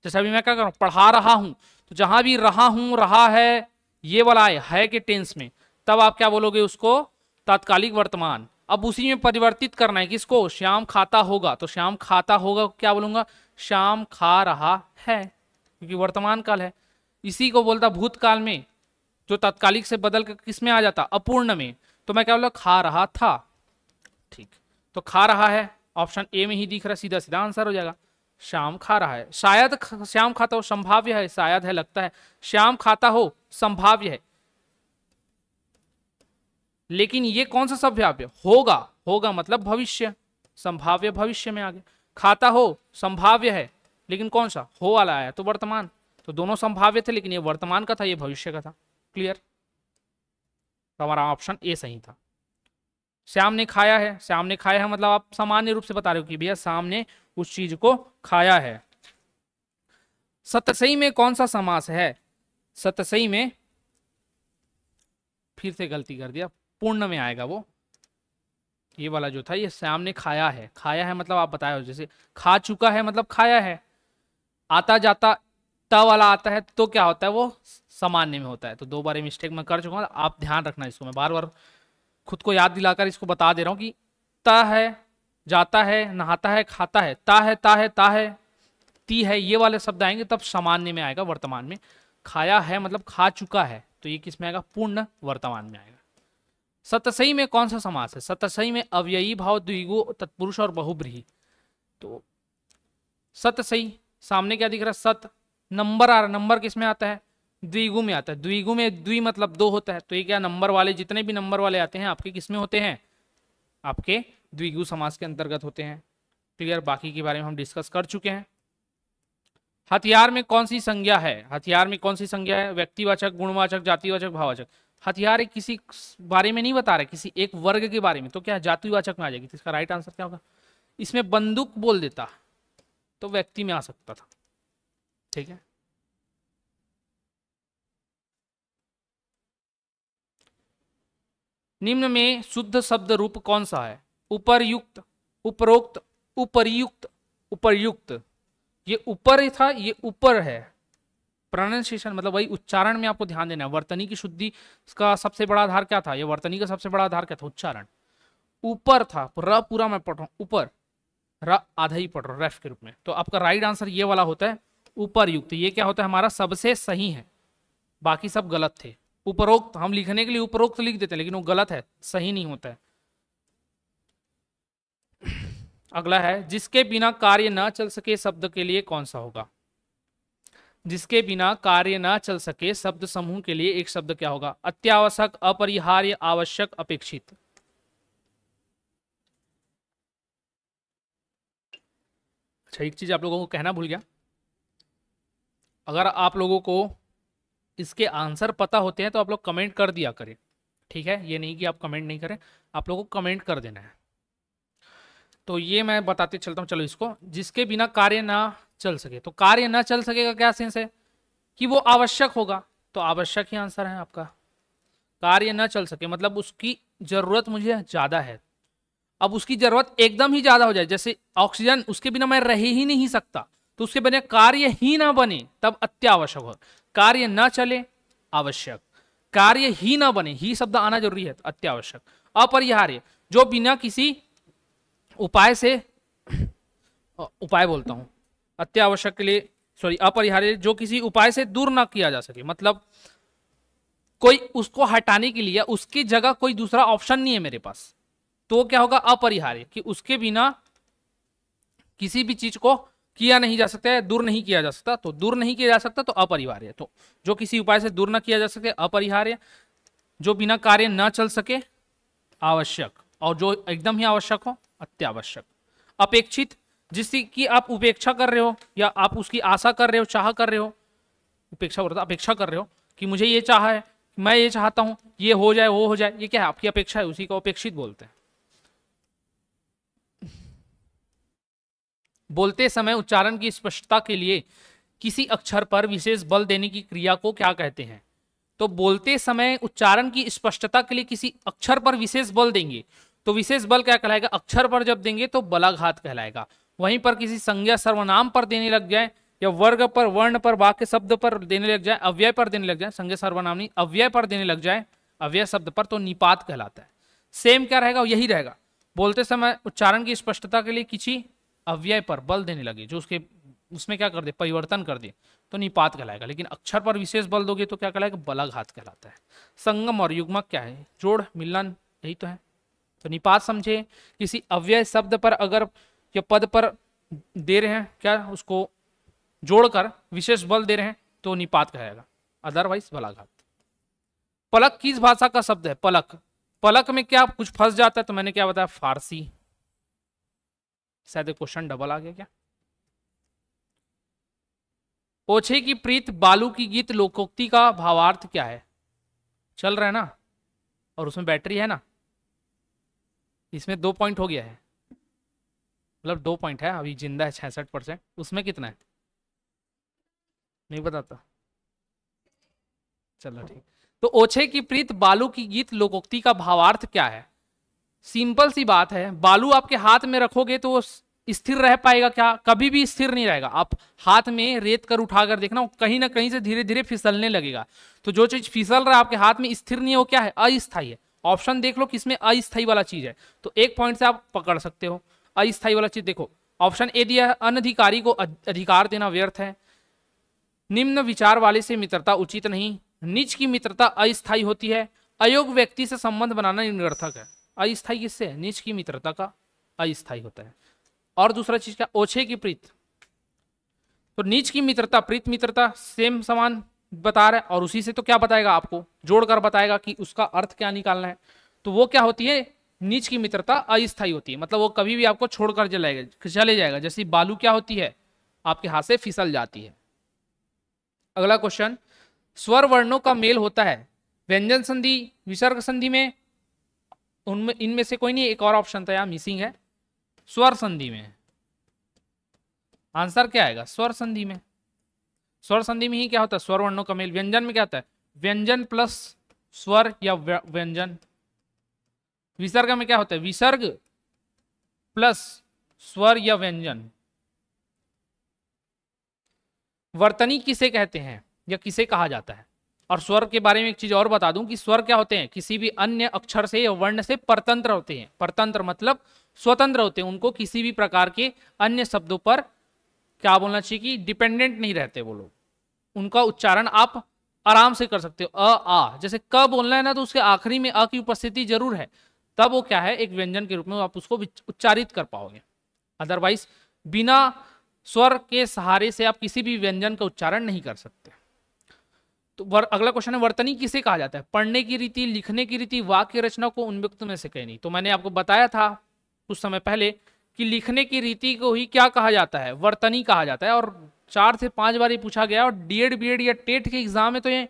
जैसे अभी मैं क्या कर रहा पढ़ा रहा हूं तो जहां भी रहा हूं रहा है ये वाला है, है के टेंस में तब आप क्या बोलोगे उसको तात्कालिक वर्तमान अब उसी में परिवर्तित करना है किसको श्याम खाता होगा तो श्याम खाता होगा क्या बोलूंगा श्याम खा रहा है क्योंकि वर्तमान काल है इसी को बोलता भूतकाल में जो तात्कालिक से बदल कर किस में आ जाता अपूर्ण में तो मैं क्या बोला खा रहा था ठीक तो खा रहा है ऑप्शन ए में ही दिख रहा सीधा सीधा आंसर हो जाएगा श्याम खा रहा है शायद श्याम खाता हो संभाव्य है शायद है लगता है श्याम खाता हो संभाव्य है लेकिन ये कौन सा संभाव्य होगा होगा मतलब भविष्य संभाव्य भविष्य में आगे खाता हो संभाव्य है लेकिन कौन सा हो वाला आया तो वर्तमान तो दोनों संभाव्य थे लेकिन ये वर्तमान का था ये भविष्य का था क्लियर तो हमारा ऑप्शन ए सही था श्याम ने खाया है श्याम ने खाया है मतलब आप सामान्य रूप से बता रहे हो कि भैया श्याम ने उस चीज को खाया है सतसई में कौन सा समास है सतसई में फिर से गलती कर दिया पूर्ण में आएगा वो ये वाला जो था ये श्याम ने खाया है खाया है मतलब आप बताए जैसे खा चुका है मतलब खाया है आता जाता त वाला आता है तो क्या होता है वो सामान्य में होता है तो दो बार मिस्टेक मैं कर चुका हूँ आप ध्यान रखना इसको मैं बार बार खुद को याद दिलाकर इसको बता दे रहा हूँ कि त है जाता है नहाता है खाता है ता है ता है ता है ती है ये वाले शब्द आएंगे तब सामान्य में आएगा वर्तमान में खाया है मतलब खा चुका है तो ये किस में आएगा पूर्ण वर्तमान में आएगा सतसई में कौन सा समास है सतसई में अव्ययी भाव द्विगो तत्पुरुष और बहुब्रीही तो सतसई सामने क्या दिख रहा है सत नंबर आ रहा नंबर किस में आता है द्विगु में आता है द्विगु में द्वि मतलब दो होता है तो ये क्या नंबर वाले जितने भी नंबर वाले आते हैं आपके किस में होते हैं आपके द्विगु समाज के अंतर्गत होते हैं क्लियर बाकी के बारे में हम डिस्कस कर चुके हैं हथियार में कौन सी संज्ञा है हथियार में कौन सी संज्ञा है व्यक्तिवाचक गुणवाचक जातिवाचक भाववाचक हथियार किसी बारे में नहीं बता रहे किसी एक वर्ग के बारे में तो क्या जातिवाचक में आ जाएगी तो इसका राइट आंसर क्या होगा इसमें बंदूक बोल देता तो व्यक्ति में आ सकता था ठीक है निम्न में शुद्ध शब्द रूप कौन सा है उपरयुक्त उपरोक्त उपरयुक्त उपरयुक्त ये ऊपर था ये ऊपर है प्रोनाउंसिएशन मतलब वही उच्चारण में आपको ध्यान देना है वर्तनी की शुद्धि का सबसे बड़ा आधार क्या था ये वर्तनी का सबसे बड़ा आधार क्या था उच्चारण ऊपर था र पूरा मैं पढ़ रहा हूँ ऊपर र आधा ही पढ़ रहा हूँ रेफ के रूप में तो आपका राइट आंसर ये वाला होता है उपरयुक्त ये क्या होता है हमारा सबसे सही है बाकी सब गलत थे उपरोक्त हम लिखने के लिए उपरोक्त लिख देते हैं लेकिन वो गलत है सही नहीं होता है अगला है जिसके बिना कार्य ना चल सके शब्द के लिए कौन सा होगा जिसके बिना कार्य ना चल सके शब्द समूह के लिए एक शब्द क्या होगा अत्यावश्यक अपरिहार्य आवश्यक अपेक्षित अच्छा एक चीज आप लोगों को कहना भूल गया अगर आप लोगों को इसके आंसर पता होते हैं तो आप लोग कमेंट कर दिया करें ठीक है ये नहीं कि आप कमेंट नहीं करें आप लोगों को कमेंट कर देना है तो ये मैं बताते चलता हूँ चलो इसको जिसके बिना कार्य ना चल सके तो कार्य ना चल सकेगा क्या सेंस है कि वो आवश्यक होगा तो आवश्यक ही आंसर है आपका कार्य ना चल सके मतलब उसकी ज़रूरत मुझे ज़्यादा है अब उसकी ज़रूरत एकदम ही ज़्यादा हो जाए जैसे ऑक्सीजन उसके बिना मैं रह ही नहीं सकता तो उसके बने कार्य ही ना बने तब अत्यावश्यक हो कार्य ना चले आवश्यक कार्य ही ना बने ही शब्द आना जरूरी है अत्यावश्यक अपरिहार्य जो बिना किसी उपाय से उपाय बोलता हूं अत्यावश्यक के लिए सॉरी अपरिहार्य जो किसी उपाय से दूर ना किया जा सके मतलब कोई उसको हटाने के लिए उसकी जगह कोई दूसरा ऑप्शन नहीं है मेरे पास तो क्या होगा अपरिहार्य कि उसके बिना किसी भी चीज को किया नहीं जा सकता है दूर नहीं किया जा सकता तो दूर नहीं किया जा सकता तो अपरिहार्य तो जो किसी उपाय से दूर न किया जा सके अपरिहार्य जो बिना कार्य न चल सके आवश्यक और जो एकदम ही आवश्यक हो अत्यावश्यक अपेक्षित जिसकी कि आप उपेक्षा कर रहे हो या आप उसकी आशा कर रहे हो चाह कर रहे हो उपेक्षा बोलता अपेक्षा कर रहे हो कि मुझे ये चाह है मैं ये चाहता हूँ ये हो जाए वो हो जाए ये क्या है आपकी अपेक्षा है उसी को अपेक्षित बोलते हैं बोलते समय उच्चारण की स्पष्टता के लिए किसी अक्षर पर विशेष बल देने की क्रिया को क्या कहते हैं तो बोलते समय उच्चारण की स्पष्टता के लिए किसी अक्षर पर विशेष बल देंगे तो विशेष बल क्या कहलाएगा अक्षर पर जब देंगे तो बलाघात कहलाएगा वहीं पर किसी संज्ञा सर्वनाम पर देने लग जाए या वर्ग पर वर्ण पर वाक्य शब्द पर देने लग जाए अव्यय पर देने लग जाए संज्ञा सर्वनाम नहीं अव्यय पर देने लग जाए अव्यय शब्द पर तो निपात कहलाता है सेम क्या रहेगा यही रहेगा बोलते समय उच्चारण की स्पष्टता के लिए किसी अव्यय पर बल देने लगे जो उसके उसमें क्या कर दे परिवर्तन कर दे तो निपात कहलाएगा लेकिन अक्षर पर विशेष बल दोगे तो क्या कहलाएगा बलाघात कहलाता है संगम और युग्मक क्या है जोड़ मिलन यही तो है तो निपात समझे किसी अव्यय शब्द पर अगर या पद पर दे रहे हैं क्या उसको जोड़कर विशेष बल दे रहे हैं तो निपात कहलाएगा अदरवाइज बलाघात पलक किस भाषा का शब्द है पलक पलक में क्या कुछ फंस जाता है तो मैंने क्या बताया फारसी शायद क्वेश्चन डबल आ गया क्या पोछे की प्रीत बालू की गीत लोकोक्ति का भावार्थ क्या है चल रहा है ना और उसमें बैटरी है ना इसमें दो पॉइंट हो गया है मतलब दो पॉइंट है अभी जिंदा है छसठ परसेंट उसमें कितना है नहीं बताता चलो ठीक तो ओछे की प्रीत बालू की गीत लोकोक्ति का भावार्थ क्या है सिंपल सी बात है बालू आपके हाथ में रखोगे तो स्थिर रह पाएगा क्या कभी भी स्थिर नहीं रहेगा आप हाथ में रेत कर उठाकर देखना कहीं ना कहीं से धीरे धीरे फिसलने लगेगा तो जो चीज फिसल रहा है आपके हाथ में स्थिर नहीं है वो क्या है अस्थायी है ऑप्शन देख लो किसमें अस्थाई वाला चीज है तो एक पॉइंट से आप पकड़ सकते हो अस्थाई वाला चीज देखो ऑप्शन ए दिया है अनधिकारी को अधिकार देना व्यर्थ है निम्न विचार वाले से मित्रता उचित नहीं निज की मित्रता अस्थायी होती है अयोग्य व्यक्ति से संबंध बनाना निरर्थक है अस्थाई किससे है निज की मित्रता का अस्थाई होता है और दूसरा चीज क्या ओछे की प्रीत तो नीच की मित्रता प्रीत मित्रता सेम समान बता रहा है और उसी से तो क्या बताएगा आपको जोड़कर बताएगा कि उसका अर्थ क्या निकालना है तो वो क्या होती है नीच की मित्रता अस्थाई होती है मतलब वो कभी भी आपको छोड़कर जलाएगा चले जाएगा जैसे बालू क्या होती है आपके हाथ से फिसल जाती है अगला क्वेश्चन स्वर वर्णों का मेल होता है व्यंजन संधि विसर्ग संधि में उनमें इनमें से कोई नहीं एक और ऑप्शन था यहाँ मिसिंग है स्वर संधि में आंसर क्या आएगा स्वर संधि में स्वर संधि में ही क्या होता है स्वर वर्णों का मेल व्यंजन में क्या होता है व्यंजन प्लस स्वर या व्यंजन विसर्ग में क्या होता है विसर्ग प्लस स्वर या व्यंजन वर्तनी किसे कहते हैं या किसे कहा जाता है और स्वर के बारे में एक चीज और बता दूं कि स्वर क्या होते हैं किसी भी अन्य अक्षर से या वर्ण से परतंत्र होते हैं परतंत्र मतलब स्वतंत्र होते हैं उनको किसी भी प्रकार के अन्य शब्दों पर क्या बोलना चाहिए कि डिपेंडेंट नहीं रहते वो लोग उनका उच्चारण आप आराम से कर सकते हो अ आ जैसे क बोलना है ना तो उसके आखिरी में अ की उपस्थिति जरूर है तब वो क्या है एक व्यंजन के रूप में आप उसको उच्चारित कर पाओगे अदरवाइज बिना स्वर के सहारे से आप किसी भी व्यंजन का उच्चारण नहीं कर सकते तो वर, अगला क्वेश्चन है वर्तनी किसे कहा जाता है पढ़ने की रीति लिखने की रीति वाक्य रचना को उन्मुक्त में से कहनी तो मैंने आपको बताया था कुछ समय पहले कि लिखने की रीति को ही क्या कहा जाता है वर्तनी कहा जाता है और चार से पांच बार ये पूछा गया और डीएड बीएड या टेट के एग्जाम में तो ये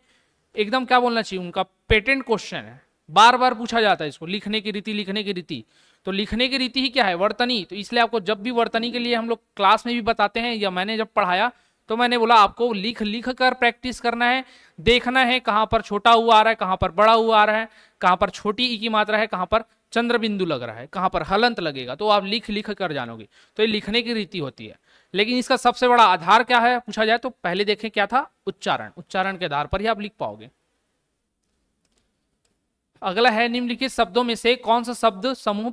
एकदम क्या बोलना चाहिए उनका पेटेंट क्वेश्चन है बार बार पूछा जाता है इसको लिखने की रीति लिखने की रीति तो लिखने की रीति ही क्या है वर्तनी तो इसलिए आपको जब भी वर्तनी के लिए हम लोग क्लास में भी बताते हैं या मैंने जब पढ़ाया तो मैंने बोला आपको लिख लिख कर प्रैक्टिस करना है देखना है कहां पर छोटा हुआ आ रहा है कहां पर बड़ा हुआ आ रहा है कहां पर छोटी ई की मात्रा है कहां पर चंद्र बिंदु लग रहा है कहां पर हलंत लगेगा तो आप लिख लिख कर जानोगे तो ये लिखने की रीति होती है लेकिन इसका सबसे बड़ा आधार क्या है पूछा जाए तो पहले देखें क्या था उच्चारण उच्चारण के आधार पर ही आप लिख पाओगे अगला है निम्नलिखित शब्दों में से कौन सा शब्द समूह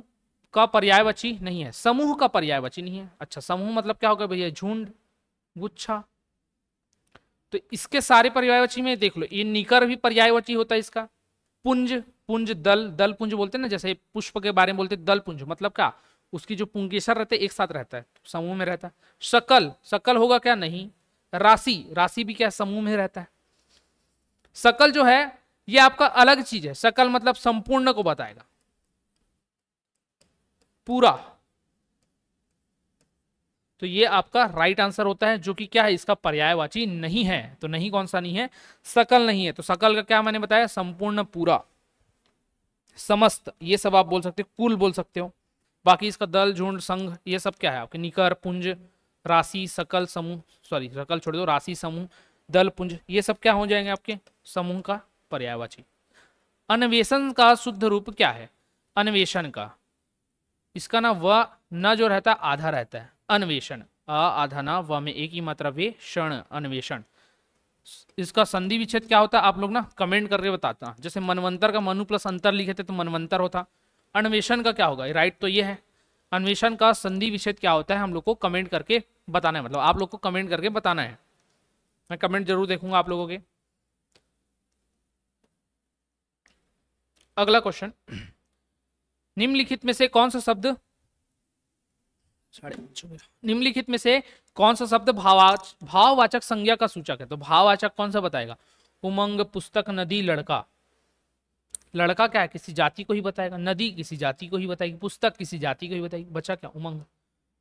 का पर्यायवाची नहीं है समूह का पर्यायवाची नहीं है अच्छा समूह मतलब क्या होगा भैया झुंड गुच्छा तो इसके सारे पर्यायवाची में देख लो ये निकर भी पर्यायवाची होता है इसका पुंज पुंज दल दल पुंज बोलते हैं ना जैसे पुष्प के बारे में बोलते हैं दल पुंज मतलब क्या उसकी जो पुंगेसर रहते हैं एक साथ रहता है समूह में रहता है सकल सकल होगा क्या नहीं राशि राशि भी क्या समूह में रहता है सकल जो है ये आपका अलग चीज है सकल मतलब संपूर्ण को बताएगा पूरा तो ये आपका राइट आंसर होता है जो कि क्या है इसका पर्यायवाची नहीं है तो नहीं कौन सा नहीं है सकल नहीं है तो सकल का क्या मैंने बताया संपूर्ण पूरा समस्त ये सब आप बोल सकते हो कुल बोल सकते हो बाकी इसका दल झुंड संघ ये सब क्या है आपके निकर पुंज राशि सकल समूह सॉरी सकल छोड़ दो राशि समूह दल पुंज ये सब क्या हो जाएंगे आपके समूह का पर्यायवाची अन्वेषण का शुद्ध रूप क्या है अन्वेषण का इसका ना वह न जो रहता आधा रहता है अन्वेषण अ आधाना व में एक ही मात्रा वे क्षण अन्वेषण इसका संधि विच्छेद क्या होता है आप लोग ना कमेंट करके बताता जैसे मनवंतर का मनु प्लस अंतर लिखे थे तो मनवंतर होता अन्वेषण का क्या होगा राइट तो ये है अन्वेषण का संधि विच्छेद क्या होता है हम लोग को कमेंट करके बताना है मतलब आप लोग को कमेंट करके बताना है मैं कमेंट जरूर देखूंगा आप लोगों के अगला क्वेश्चन निम्नलिखित में से कौन सा शब्द निम्नलिखित में से कौन सा शब्द भावाच भाववाचक संज्ञा का सूचक है तो भाववाचक कौन सा बताएगा उमंग पुस्तक नदी लड़का लड़का क्या है किसी जाति को ही बताएगा नदी किसी जाति को ही बताएगी पुस्तक किसी जाति को ही बताएगी बच्चा क्या उमंग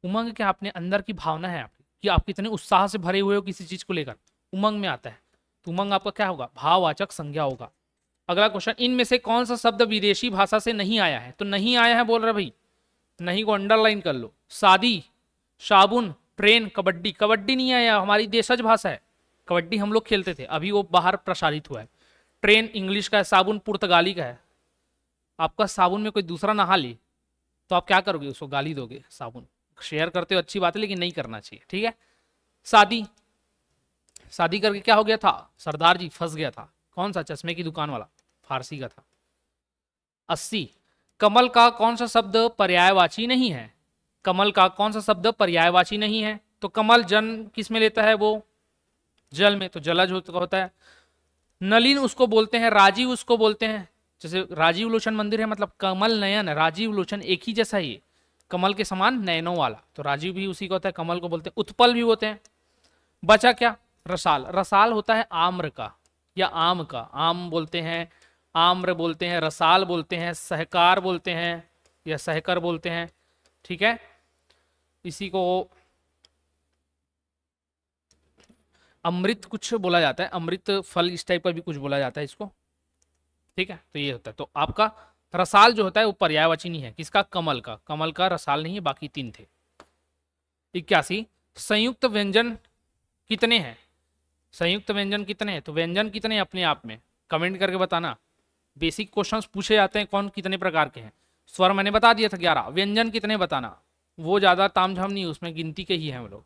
उमंग क्या अपने अंदर की भावना है आपकी कि आप कितने उत्साह से भरे हुए हो किसी चीज को लेकर उमंग में आता है तो उमंग आपका क्या होगा भाववाचक संज्ञा होगा अगला क्वेश्चन इनमें से कौन सा शब्द विदेशी भाषा से नहीं आया है तो नहीं आया है बोल रहे भाई नहीं को अंडरलाइन कर लो शादी साबुन ट्रेन कबड्डी कबड्डी नहीं आया हमारी देशज भाषा है कबड्डी हम लोग खेलते थे अभी वो बाहर प्रसारित हुआ है ट्रेन इंग्लिश का है साबुन पुर्तगाली का है आपका साबुन में कोई दूसरा नहा ले तो आप क्या करोगे उसको गाली दोगे साबुन शेयर करते हो अच्छी बात है लेकिन नहीं करना चाहिए ठीक है शादी शादी करके क्या हो गया था सरदार जी फंस गया था कौन सा चश्मे की दुकान वाला फारसी का था अस्सी कमल का कौन सा शब्द पर्यायवाची नहीं है कमल का कौन सा शब्द पर्यायवाची नहीं है तो कमल जन किस में लेता है वो जल में तो जलज होता है नलिन उसको बोलते हैं राजीव उसको बोलते हैं जैसे राजीव लोचन मंदिर है मतलब कमल नयन राजीव लोचन एक ही जैसा ही कमल के समान नयनों वाला तो राजीव भी उसी को होता है कमल को बोलते हैं उत्पल भी होते हैं बचा क्या रसाल रसाल होता है आम्र का या आम का आम बोलते हैं आम्र बोलते हैं रसाल बोलते हैं सहकार बोलते हैं या सहकर बोलते हैं ठीक है इसी को अमृत कुछ बोला जाता है अमृत फल इस टाइप का भी कुछ बोला जाता है इसको ठीक है तो ये होता है तो आपका रसाल जो होता है वो पर्यायवाची नहीं है किसका कमल का कमल का रसाल नहीं है बाकी तीन थे इक्यासी संयुक्त व्यंजन कितने हैं संयुक्त व्यंजन कितने हैं तो व्यंजन कितने अपने आप में कमेंट करके बताना बेसिक क्वेश्चंस पूछे जाते हैं कौन कितने प्रकार के हैं स्वर मैंने बता दिया था ग्यारह व्यंजन कितने बताना वो ज़्यादा तामझाम नहीं उसमें गिनती के ही हैं हम लोग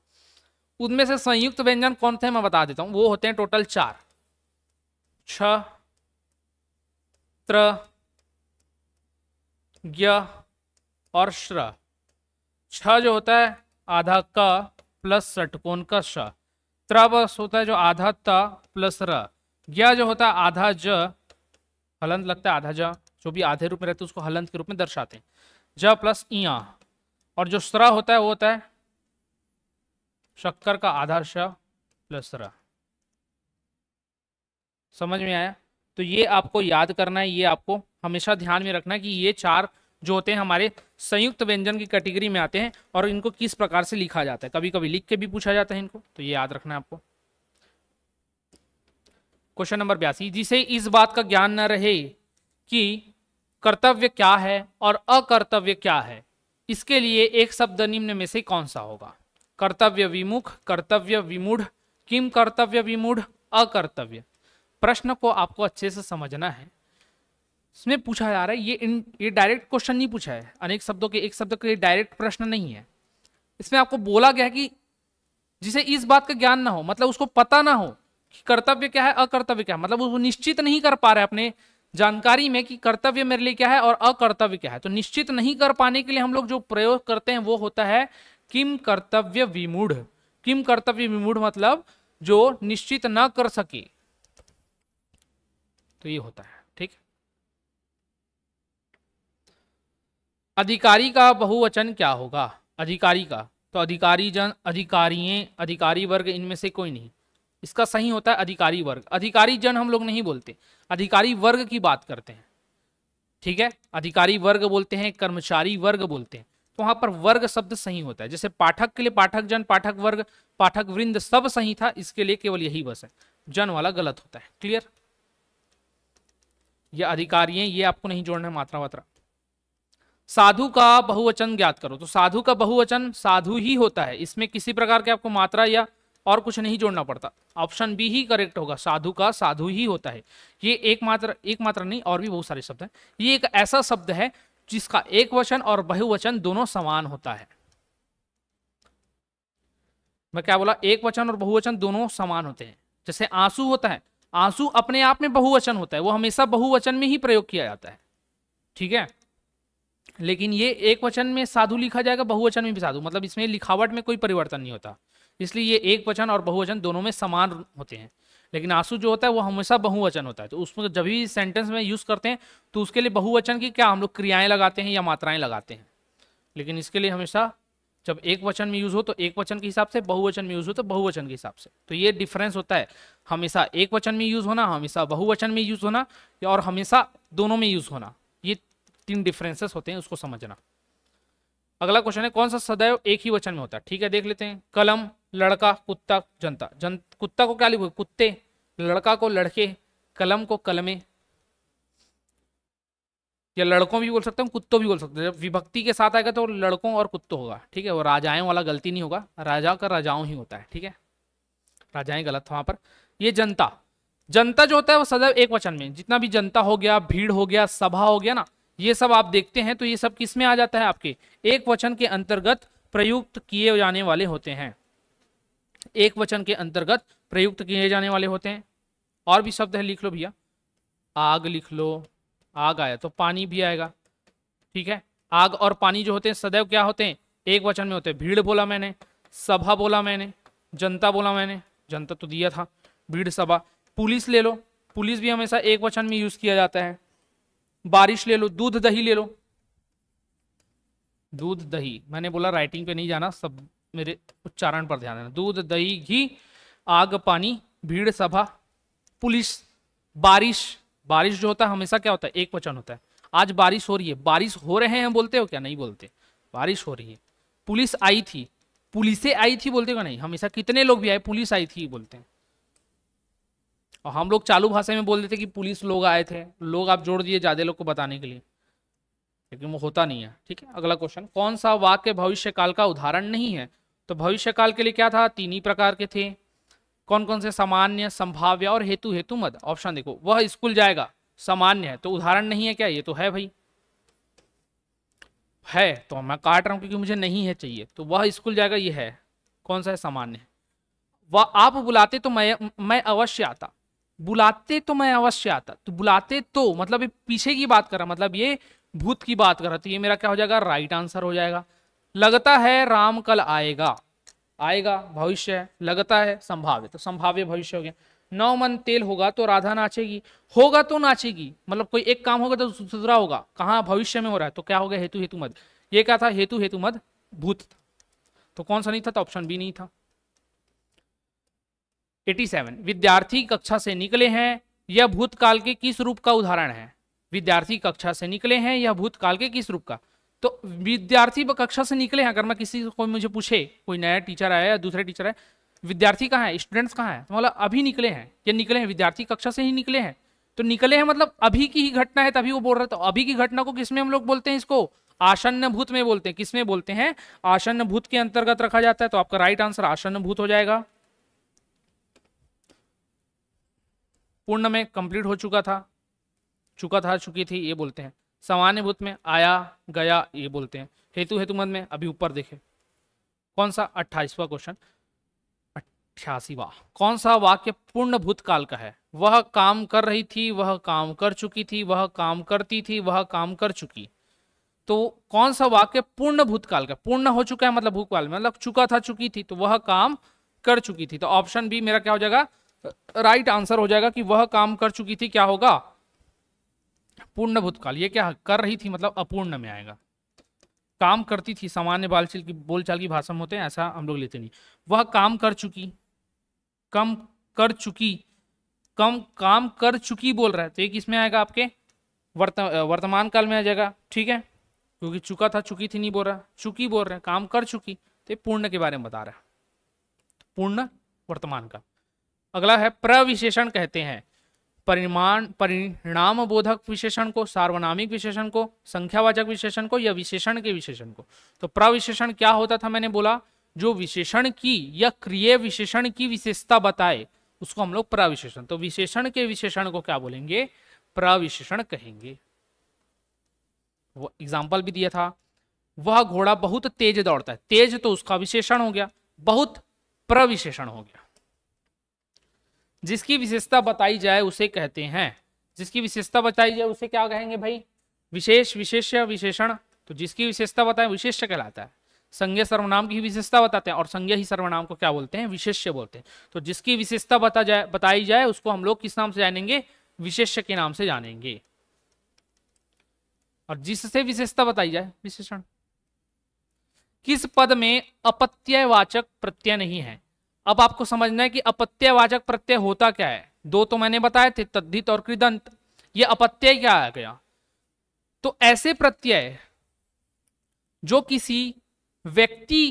उनमें से संयुक्त व्यंजन कौन थे मैं बता देता हूँ वो होते हैं टोटल चार छ त्र ज्ञ और श्र छ जो होता है आधा क प्लस षटकोण का श त्र बस होता है जो आधा त प्लस र ज्ञ जो होता है आधा ज हलंत लगता है आधा जा जो भी आधे रूप में रहते हैं उसको हलंत के रूप में दर्शाते हैं ज प्लस इया और जो स्रा होता है वो होता है शक्कर का आधा श प्लस स्रा समझ में आया तो ये आपको याद करना है ये आपको हमेशा ध्यान में रखना है कि ये चार जो होते हैं हमारे संयुक्त व्यंजन की कैटेगरी में आते हैं और इनको किस प्रकार से लिखा जाता है कभी कभी लिख के भी पूछा जाता है इनको तो ये याद रखना है आपको क्वेश्चन नंबर बयासी जिसे इस बात का ज्ञान न रहे कि कर्तव्य क्या है और अकर्तव्य क्या है इसके लिए एक शब्द निम्न में से कौन सा होगा कर्तव्य विमुख कर्तव्य विमूढ़ किम कर्तव्य विमूढ़ अकर्तव्य प्रश्न को आपको अच्छे से समझना है इसमें पूछा जा रहा है ये इन ये डायरेक्ट क्वेश्चन नहीं पूछा है अनेक शब्दों के एक शब्द के डायरेक्ट प्रश्न नहीं है इसमें आपको बोला गया है कि जिसे इस बात का ज्ञान ना हो मतलब उसको पता ना हो कर्तव्य क्या है अकर्तव्य क्या है मतलब वो निश्चित नहीं कर पा रहे अपने जानकारी में कि कर्तव्य मेरे लिए क्या है और अकर्तव्य क्या है तो निश्चित नहीं कर पाने के लिए हम लोग जो प्रयोग करते हैं वो होता है किम कर्तव्य विमूढ़ किम कर्तव्य विमूढ़ मतलब जो निश्चित न कर सके तो ये होता है ठीक अधिकारी का बहुवचन क्या होगा अधिकारी का तो अधिकारी जन अधिकारी अधिकारी वर्ग इनमें से कोई नहीं इसका सही होता है अधिकारी वर्ग अधिकारी जन हम लोग नहीं बोलते अधिकारी वर्ग की बात करते हैं ठीक है अधिकारी वर्ग बोलते हैं कर्मचारी वर्ग बोलते हैं तो वहां पर वर्ग शब्द सही होता है जैसे पाठक के लिए पाठक जन पाठक वर्ग पाठक वृंद सब सही था इसके लिए केवल यही बस है जन वाला गलत होता है क्लियर ये अधिकारी ये आपको नहीं जोड़ना है मात्रा मात्रा साधु का बहुवचन ज्ञात करो तो साधु का बहुवचन साधु ही होता है इसमें किसी प्रकार के आपको मात्रा या और कुछ नहीं जोड़ना पड़ता ऑप्शन बी ही करेक्ट होगा साधु का साधु ही होता है ये एकमात्र एकमात्र नहीं और भी बहुत सारे शब्द हैं ये एक ऐसा शब्द है जिसका एक वचन और बहुवचन दोनों समान होता है मैं क्या बोला एक वचन और बहुवचन दोनों समान होते हैं जैसे आंसू होता है आंसू अपने आप में बहुवचन होता है वो हमेशा बहुवचन में ही प्रयोग किया जाता है ठीक है लेकिन ये एक वचन में साधु लिखा जाएगा बहुवचन में भी साधु मतलब इसमें लिखावट में कोई परिवर्तन नहीं होता इसलिए ये एक वचन और बहुवचन दोनों में समान होते हैं लेकिन आंसू जो होता है वो हमेशा बहुवचन होता है तो उसमें जब भी सेंटेंस में यूज़ करते हैं तो उसके लिए बहुवचन की क्या हम लोग क्रियाएं लगाते हैं या मात्राएं लगाते हैं लेकिन इसके लिए हमेशा जब एक वचन में यूज़ हो तो एक वचन के हिसाब से बहुवचन में यूज़ हो तो बहुवचन के हिसाब से तो ये डिफरेंस होता है हमेशा एक वचन में यूज़ होना हमेशा बहुवचन में यूज़ होना और हमेशा दोनों में यूज़ होना ये तीन डिफरेंसेस होते हैं उसको समझना अगला क्वेश्चन है कौन सा सदैव एक ही वचन में होता है ठीक है देख लेते हैं कलम लड़का कुत्ता जनता जन कुत्ता को क्या लिखो कुत्ते लड़का को लड़के कलम को कलमे या लड़कों भी बोल सकते हैं कुत्तों भी बोल सकते हैं जब विभक्ति के साथ आएगा तो लड़कों और कुत्तों होगा ठीक है वो राजाएं वाला गलती नहीं होगा राजा का राजाओं ही होता है ठीक है राजाएं गलत वहां पर ये जनता जनता जो होता है वो सदैव एक वचन में जितना भी जनता हो गया भीड़ हो गया सभा हो गया ना ये सब आप देखते हैं तो ये सब किस में आ जाता है आपके एक वचन के अंतर्गत प्रयुक्त किए जाने वाले होते हैं एक वचन के अंतर्गत प्रयुक्त किए जाने वाले होते हैं और भी शब्द है लिख लो भैया आग लिख लो आग आया तो पानी भी आएगा ठीक है आग और पानी जो होते हैं सदैव क्या होते हैं एक वचन में होते हैं भीड़ बोला मैंने सभा बोला मैंने जनता बोला मैंने जनता तो दिया था भीड़ सभा पुलिस ले लो पुलिस भी हमेशा एक वचन में यूज़ किया जाता है बारिश ले लो दूध दही ले लो दूध दही मैंने बोला राइटिंग पे नहीं जाना सब मेरे उच्चारण पर ध्यान देना दूध दही घी आग पानी भीड़ सभा पुलिस बारिश बारिश जो होता है हमेशा क्या होता है एक वचन होता है आज बारिश हो रही है बारिश हो रहे हैं बोलते हो क्या नहीं बोलते बारिश हो रही है पुलिस आई थी पुलिसें आई थी बोलते हो नहीं हमेशा कितने लोग भी आए पुलिस आई थी बोलते हैं और हम लोग चालू भाषा में बोल देते कि पुलिस लोग आए थे लोग आप जोड़ दिए ज़्यादा लोग को बताने के लिए लेकिन वो होता नहीं है ठीक है अगला क्वेश्चन कौन सा वाक्य भविष्य काल का उदाहरण नहीं है तो भविष्य काल के लिए क्या था तीन ही प्रकार के थे कौन कौन से सामान्य संभाव्य और हेतु हेतु मद ऑप्शन देखो वह स्कूल जाएगा सामान्य है तो उदाहरण नहीं है क्या ये तो है भाई है तो मैं काट रहा हूँ क्योंकि मुझे नहीं है चाहिए तो वह स्कूल जाएगा ये है कौन सा है सामान्य वह आप बुलाते तो मैं मैं अवश्य आता बुलाते तो मैं अवश्य आता तो बुलाते तो मतलब पीछे की बात कर रहा मतलब ये भूत की बात कर रहा तो ये मेरा क्या हो जाएगा राइट आंसर हो जाएगा लगता है राम कल आएगा आएगा भविष्य है लगता है संभाव्य तो संभाव्य भविष्य हो गया नौ मन तेल होगा तो राधा नाचेगी होगा तो नाचेगी मतलब कोई एक काम होगा तो दूसरा होगा कहाँ भविष्य में हो रहा है तो क्या हो गया हेतु हेतु मध ये क्या था हेतु हेतु मध भूत था तो कौन सा नहीं था तो ऑप्शन बी नहीं था 87 विद्यार्थी कक्षा से निकले हैं यह भूतकाल के किस रूप का उदाहरण है विद्यार्थी कक्षा से निकले हैं यह भूतकाल के किस रूप का तो विद्यार्थी कक्षा से निकले हैं अगर मैं किसी को मुझे पूछे कोई नया टीचर आया या दूसरे टीचर आया विद्यार्थी कहाँ है स्टूडेंट्स कहाँ है तो मतलब अभी निकले हैं या निकले हैं विद्यार्थी कक्षा से ही निकले हैं तो निकले हैं मतलब अभी की ही घटना है तभी वो बोल रहे तो अभी की घटना को किसमें हम लोग बोलते हैं इसको आसन्न भूत में बोलते हैं किसमें बोलते हैं आसन्न भूत के अंतर्गत रखा जाता है तो आपका राइट आंसर आसन्न भूत हो जाएगा पूर्ण में कंप्लीट हो चुका था चुका था चुकी थी ये बोलते हैं सामान्य भूत में आया गया ये बोलते हैं हेतु हेतु मत में अभी ऊपर देखे कौन सा अट्ठाईसवा क्वेश्चन अट्ठासीवा कौन सा वाक्य पूर्ण भूतकाल का है वह काम कर रही थी वह काम कर चुकी थी वह काम करती थी वह काम कर चुकी तो कौन सा वाक्य पूर्ण भूतकाल का पूर्ण हो चुका है मतलब भूतकाल में मतलब चुका था चुकी थी तो वह काम कर चुकी थी तो ऑप्शन बी मेरा क्या हो जाएगा राइट आंसर हो जाएगा कि वह काम कर चुकी थी क्या होगा पूर्ण भूतकाल ये क्या कर रही थी मतलब अपूर्ण में आएगा काम करती थी सामान्य बालचाल की बोलचाल की भाषा में होते हैं ऐसा हम लोग लेते नहीं वह काम कर चुकी कम कर चुकी कम काम कर चुकी बोल रहा है तो ये इसमें आएगा आपके वर्त, वर्तमान काल में आ जाएगा ठीक है क्योंकि चुका था चुकी थी नहीं बोल रहा चुकी बोल रहे हैं काम कर चुकी तो पूर्ण के बारे में बता रहा है पूर्ण वर्तमान का अगला है प्रविशेषण कहते हैं परिमाण परिणाम बोधक विशेषण को सार्वनामिक विशेषण को संख्यावाचक विशेषण को या विशेषण के विशेषण को तो प्रविशेषण क्या होता था मैंने बोला जो विशेषण की या क्रिय विशेषण की विशेषता बताए उसको हम लोग प्रविशेषण तो विशेषण के विशेषण को क्या बोलेंगे प्रविशेषण कहेंगे वो एग्जाम्पल भी दिया था वह घोड़ा बहुत तेज दौड़ता है तेज तो उसका विशेषण हो गया बहुत प्रविशेषण हो गया जिसकी विशेषता बताई जाए उसे कहते हैं जिसकी विशेषता बताई जाए उसे क्या कहेंगे भाई विशेष विशेष विशेषण तो जिसकी विशेषता बताए विशेष कहलाता है संज्ञा सर्वनाम की विशेषता बताते हैं और संज्ञा ही सर्वनाम को क्या बोलते हैं विशेष्य बोलते हैं तो जिसकी विशेषता बता जाए बताई जाए उसको हम लोग किस नाम से जानेंगे विशेष्य के नाम से जानेंगे और जिससे विशेषता बताई जाए विशेषण किस पद में अपत्यवाचक प्रत्यय नहीं है अब आपको समझना है कि अपत्यवाचक प्रत्यय होता क्या है दो तो मैंने बताए थे तद्धित और कृदंत ये अपत्यय क्या आ गया तो ऐसे प्रत्यय जो किसी व्यक्ति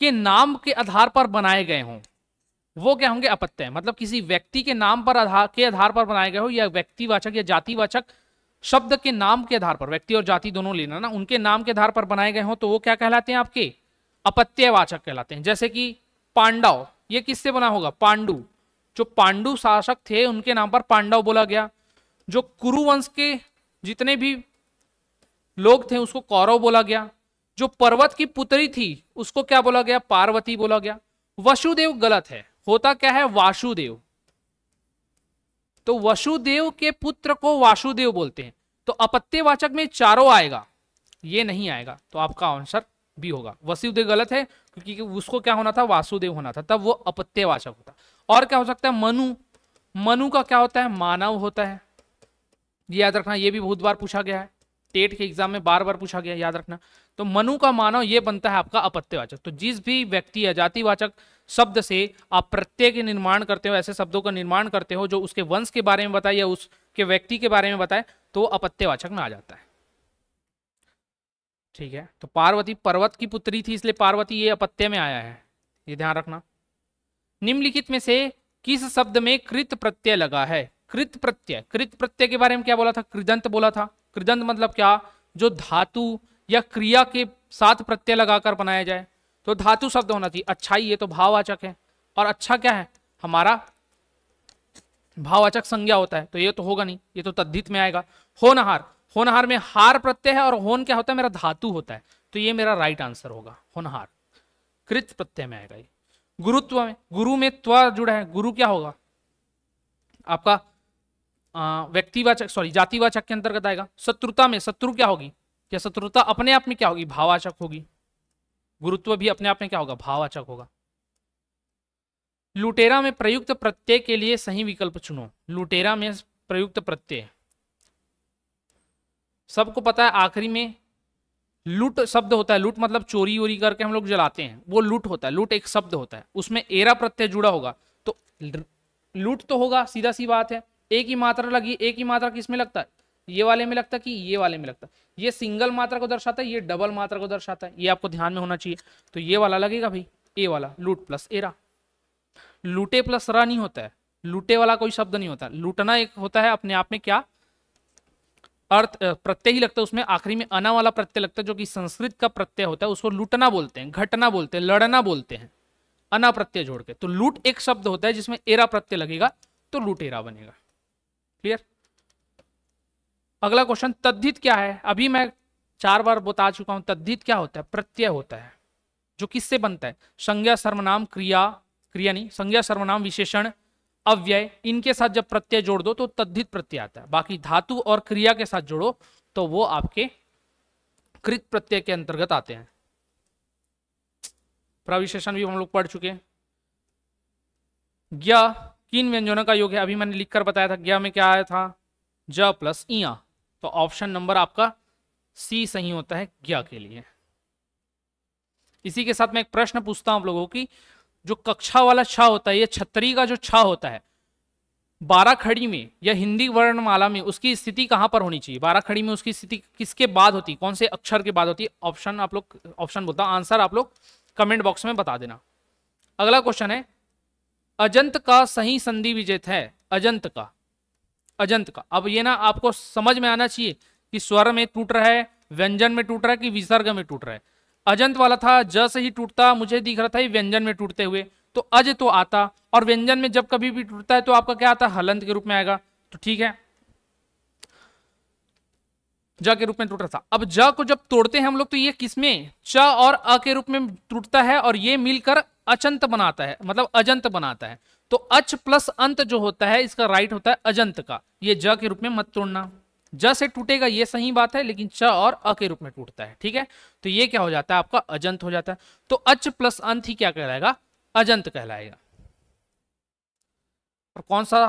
के नाम के आधार पर बनाए गए हों वो क्या होंगे अपत्यय मतलब किसी व्यक्ति के नाम पर आधार के आधार पर बनाए गए हो या व्यक्तिवाचक या जातिवाचक शब्द के नाम के आधार पर व्यक्ति और जाति दोनों लेना ना उनके नाम के आधार पर बनाए गए हो तो वो क्या कहलाते हैं आपके अपत्यवाचक कहलाते हैं जैसे कि पांडव ये किससे बना होगा पांडु जो पांडु शासक थे उनके नाम पर पांडव बोला गया जो कुरुवंश के जितने भी लोग थे उसको कौरव बोला गया जो पर्वत की पुत्री थी उसको क्या बोला गया पार्वती बोला गया वसुदेव गलत है होता क्या है वासुदेव तो वसुदेव के पुत्र को वासुदेव बोलते हैं तो अपत्यवाचक में चारों आएगा ये नहीं आएगा तो आपका आंसर भी होगा वसुदेव गलत है क्योंकि उसको क्या होना था वासुदेव होना था तब वो अपत्यवाचक होता और क्या हो सकता है मनु मनु का क्या होता है मानव होता है ये याद रखना ये भी बहुत बार पूछा गया है टेट के एग्जाम में बार बार पूछा गया याद रखना तो मनु का मानव ये बनता है आपका अपत्यवाचक तो जिस भी व्यक्ति या जातिवाचक शब्द से आप प्रत्यय के निर्माण करते हो ऐसे शब्दों का निर्माण करते हो जो उसके वंश के बारे में बताए या उसके व्यक्ति के बारे में बताए तो अपत्यवाचक में आ जाता है ठीक है तो पार्वती पर्वत की पुत्री थी इसलिए पार्वती ये अपत्य में आया है ये ध्यान रखना निम्नलिखित में से किस शब्द में कृत प्रत्यय लगा है कृत प्रत्यय कृत प्रत्यय के बारे में क्या बोला था कृदंत बोला था कृदंत मतलब क्या जो धातु या क्रिया के साथ प्रत्यय लगाकर बनाया जाए तो धातु शब्द होना चाहिए अच्छाई ये तो भाववाचक है और अच्छा क्या है हमारा भाववाचक संज्ञा होता है तो ये तो होगा नहीं ये तो तद्धित में आएगा होनहार होनहार में हार प्रत्यय है और होन क्या होता है मेरा धातु होता है तो ये मेरा राइट आंसर होगा होनहार कृत प्रत्यय में आएगा ये गुरुत्व में गुरु में त्व जुड़ा है गुरु क्या होगा आपका व्यक्तिवाचक सॉरी जातिवाचक के अंतर्गत आएगा शत्रुता में शत्रु क्या होगी या शत्रुता अपने आप में क्या होगी भावाचक होगी गुरुत्व भी अपने आप में क्या होगा भावाचक होगा लुटेरा में प्रयुक्त प्रत्यय के लिए सही विकल्प चुनो लुटेरा में प्रयुक्त प्रत्यय सबको पता है आखिरी में लूट शब्द होता है लूट मतलब चोरी वोरी करके हम लोग जलाते हैं वो लूट होता है लूट एक शब्द होता है उसमें एरा प्रत्यय जुड़ा होगा तो लूट तो होगा सीधा सी बात है एक ही मात्रा लगी एक ही मात्रा किसमें लगता है ये वाले में लगता है कि ये वाले में लगता है ये सिंगल मात्रा को दर्शाता है ये डबल मात्रा को दर्शाता है ये आपको ध्यान में होना चाहिए तो ये वाला लगेगा भाई ए वाला लूट प्लस एरा लूटे प्लस रा नहीं होता है लूटे वाला कोई शब्द नहीं होता लूटना एक होता है अपने आप में क्या अर्थ प्रत्यय ही लगता है उसमें आखिरी में अना वाला प्रत्यय लगता है जो कि संस्कृत का प्रत्यय होता है उसको लूटना बोलते हैं घटना बोलते हैं लड़ना बोलते हैं अना प्रत्यय जोड़ के तो लूट एक शब्द होता है जिसमें एरा प्रत्यय लगेगा तो एरा बनेगा क्लियर अगला क्वेश्चन तद्धित क्या है अभी मैं चार बार बता चुका हूं तद्धित क्या होता है प्रत्यय होता है जो किससे बनता है संज्ञा सर्वनाम क्रिया क्रिया नहीं संज्ञा सर्वनाम विशेषण अव्यय इनके साथ जब प्रत्यय जोड़ दो तो तद्धित प्रत्यय आता है बाकी धातु और क्रिया के साथ जोड़ो तो वो आपके कृत प्रत्यय के अंतर्गत आते हैं प्रविशेषण भी हम लोग पढ़ चुके हैं ज्ञा किन व्यंजनों का योग है अभी मैंने लिखकर बताया था ज्ञा में क्या आया था ज प्लस इया तो ऑप्शन नंबर आपका सी सही होता है ज्ञा के लिए इसी के साथ मैं एक प्रश्न पूछता हूं आप लोगों की जो कक्षा वाला छा होता है या छतरी का जो छा होता है बारह खड़ी में या हिंदी वर्णमाला में उसकी स्थिति कहाँ पर होनी चाहिए बारह खड़ी में उसकी स्थिति किसके बाद होती कौन से अक्षर के बाद होती है ऑप्शन आप लोग ऑप्शन बोलता आंसर आप लोग कमेंट बॉक्स में बता देना अगला क्वेश्चन है अजंत का सही संधि विजेत है अजंत का अजंत का अब ये ना आपको समझ में आना चाहिए कि स्वर में टूट रहा है व्यंजन में टूट रहा है कि विसर्ग में टूट रहा है अजंत वाला था ज से ही टूटता मुझे दिख रहा था ये व्यंजन में टूटते हुए तो अज तो आता और व्यंजन में जब कभी भी टूटता है तो आपका क्या आता हलंत के रूप में आएगा तो ठीक है ज के रूप में टूट रहा था अब ज को जब तोड़ते हैं हम लोग तो ये किसमें च और अ के रूप में टूटता है और ये मिलकर अचंत बनाता है मतलब अजंत बनाता है तो अच प्लस अंत जो होता है इसका राइट होता है अजंत का ये ज के रूप में मत तोड़ना ज से टूटेगा ये सही बात है लेकिन च और अ के रूप में टूटता है ठीक है तो ये क्या हो जाता है आपका अजंत हो जाता है तो अच प्लस अंत ही क्या कहलाएगा अजंत कहलाएगा और कौन सा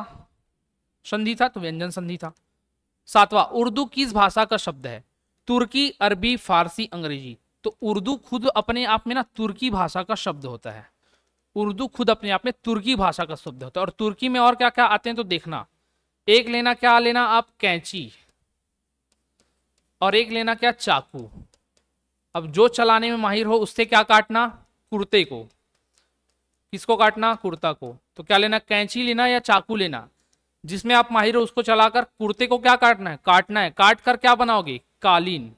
संधि था तो व्यंजन संधि था सातवां उर्दू किस भाषा का शब्द है तुर्की अरबी फारसी अंग्रेजी तो उर्दू खुद अपने आप में ना तुर्की भाषा का शब्द होता है उर्दू खुद अपने आप में तुर्की भाषा का शब्द होता है और तुर्की में और क्या क्या आते हैं तो देखना एक लेना क्या लेना आप कैंची और एक लेना क्या चाकू अब जो चलाने में माहिर हो उससे क्या काटना कुर्ते को किसको काटना कुर्ता को तो क्या लेना कैंची लेना या चाकू लेना जिसमें आप माहिर हो उसको चलाकर कुर्ते को क्या काटना है काटना है काट कर क्या बनाओगे कालीन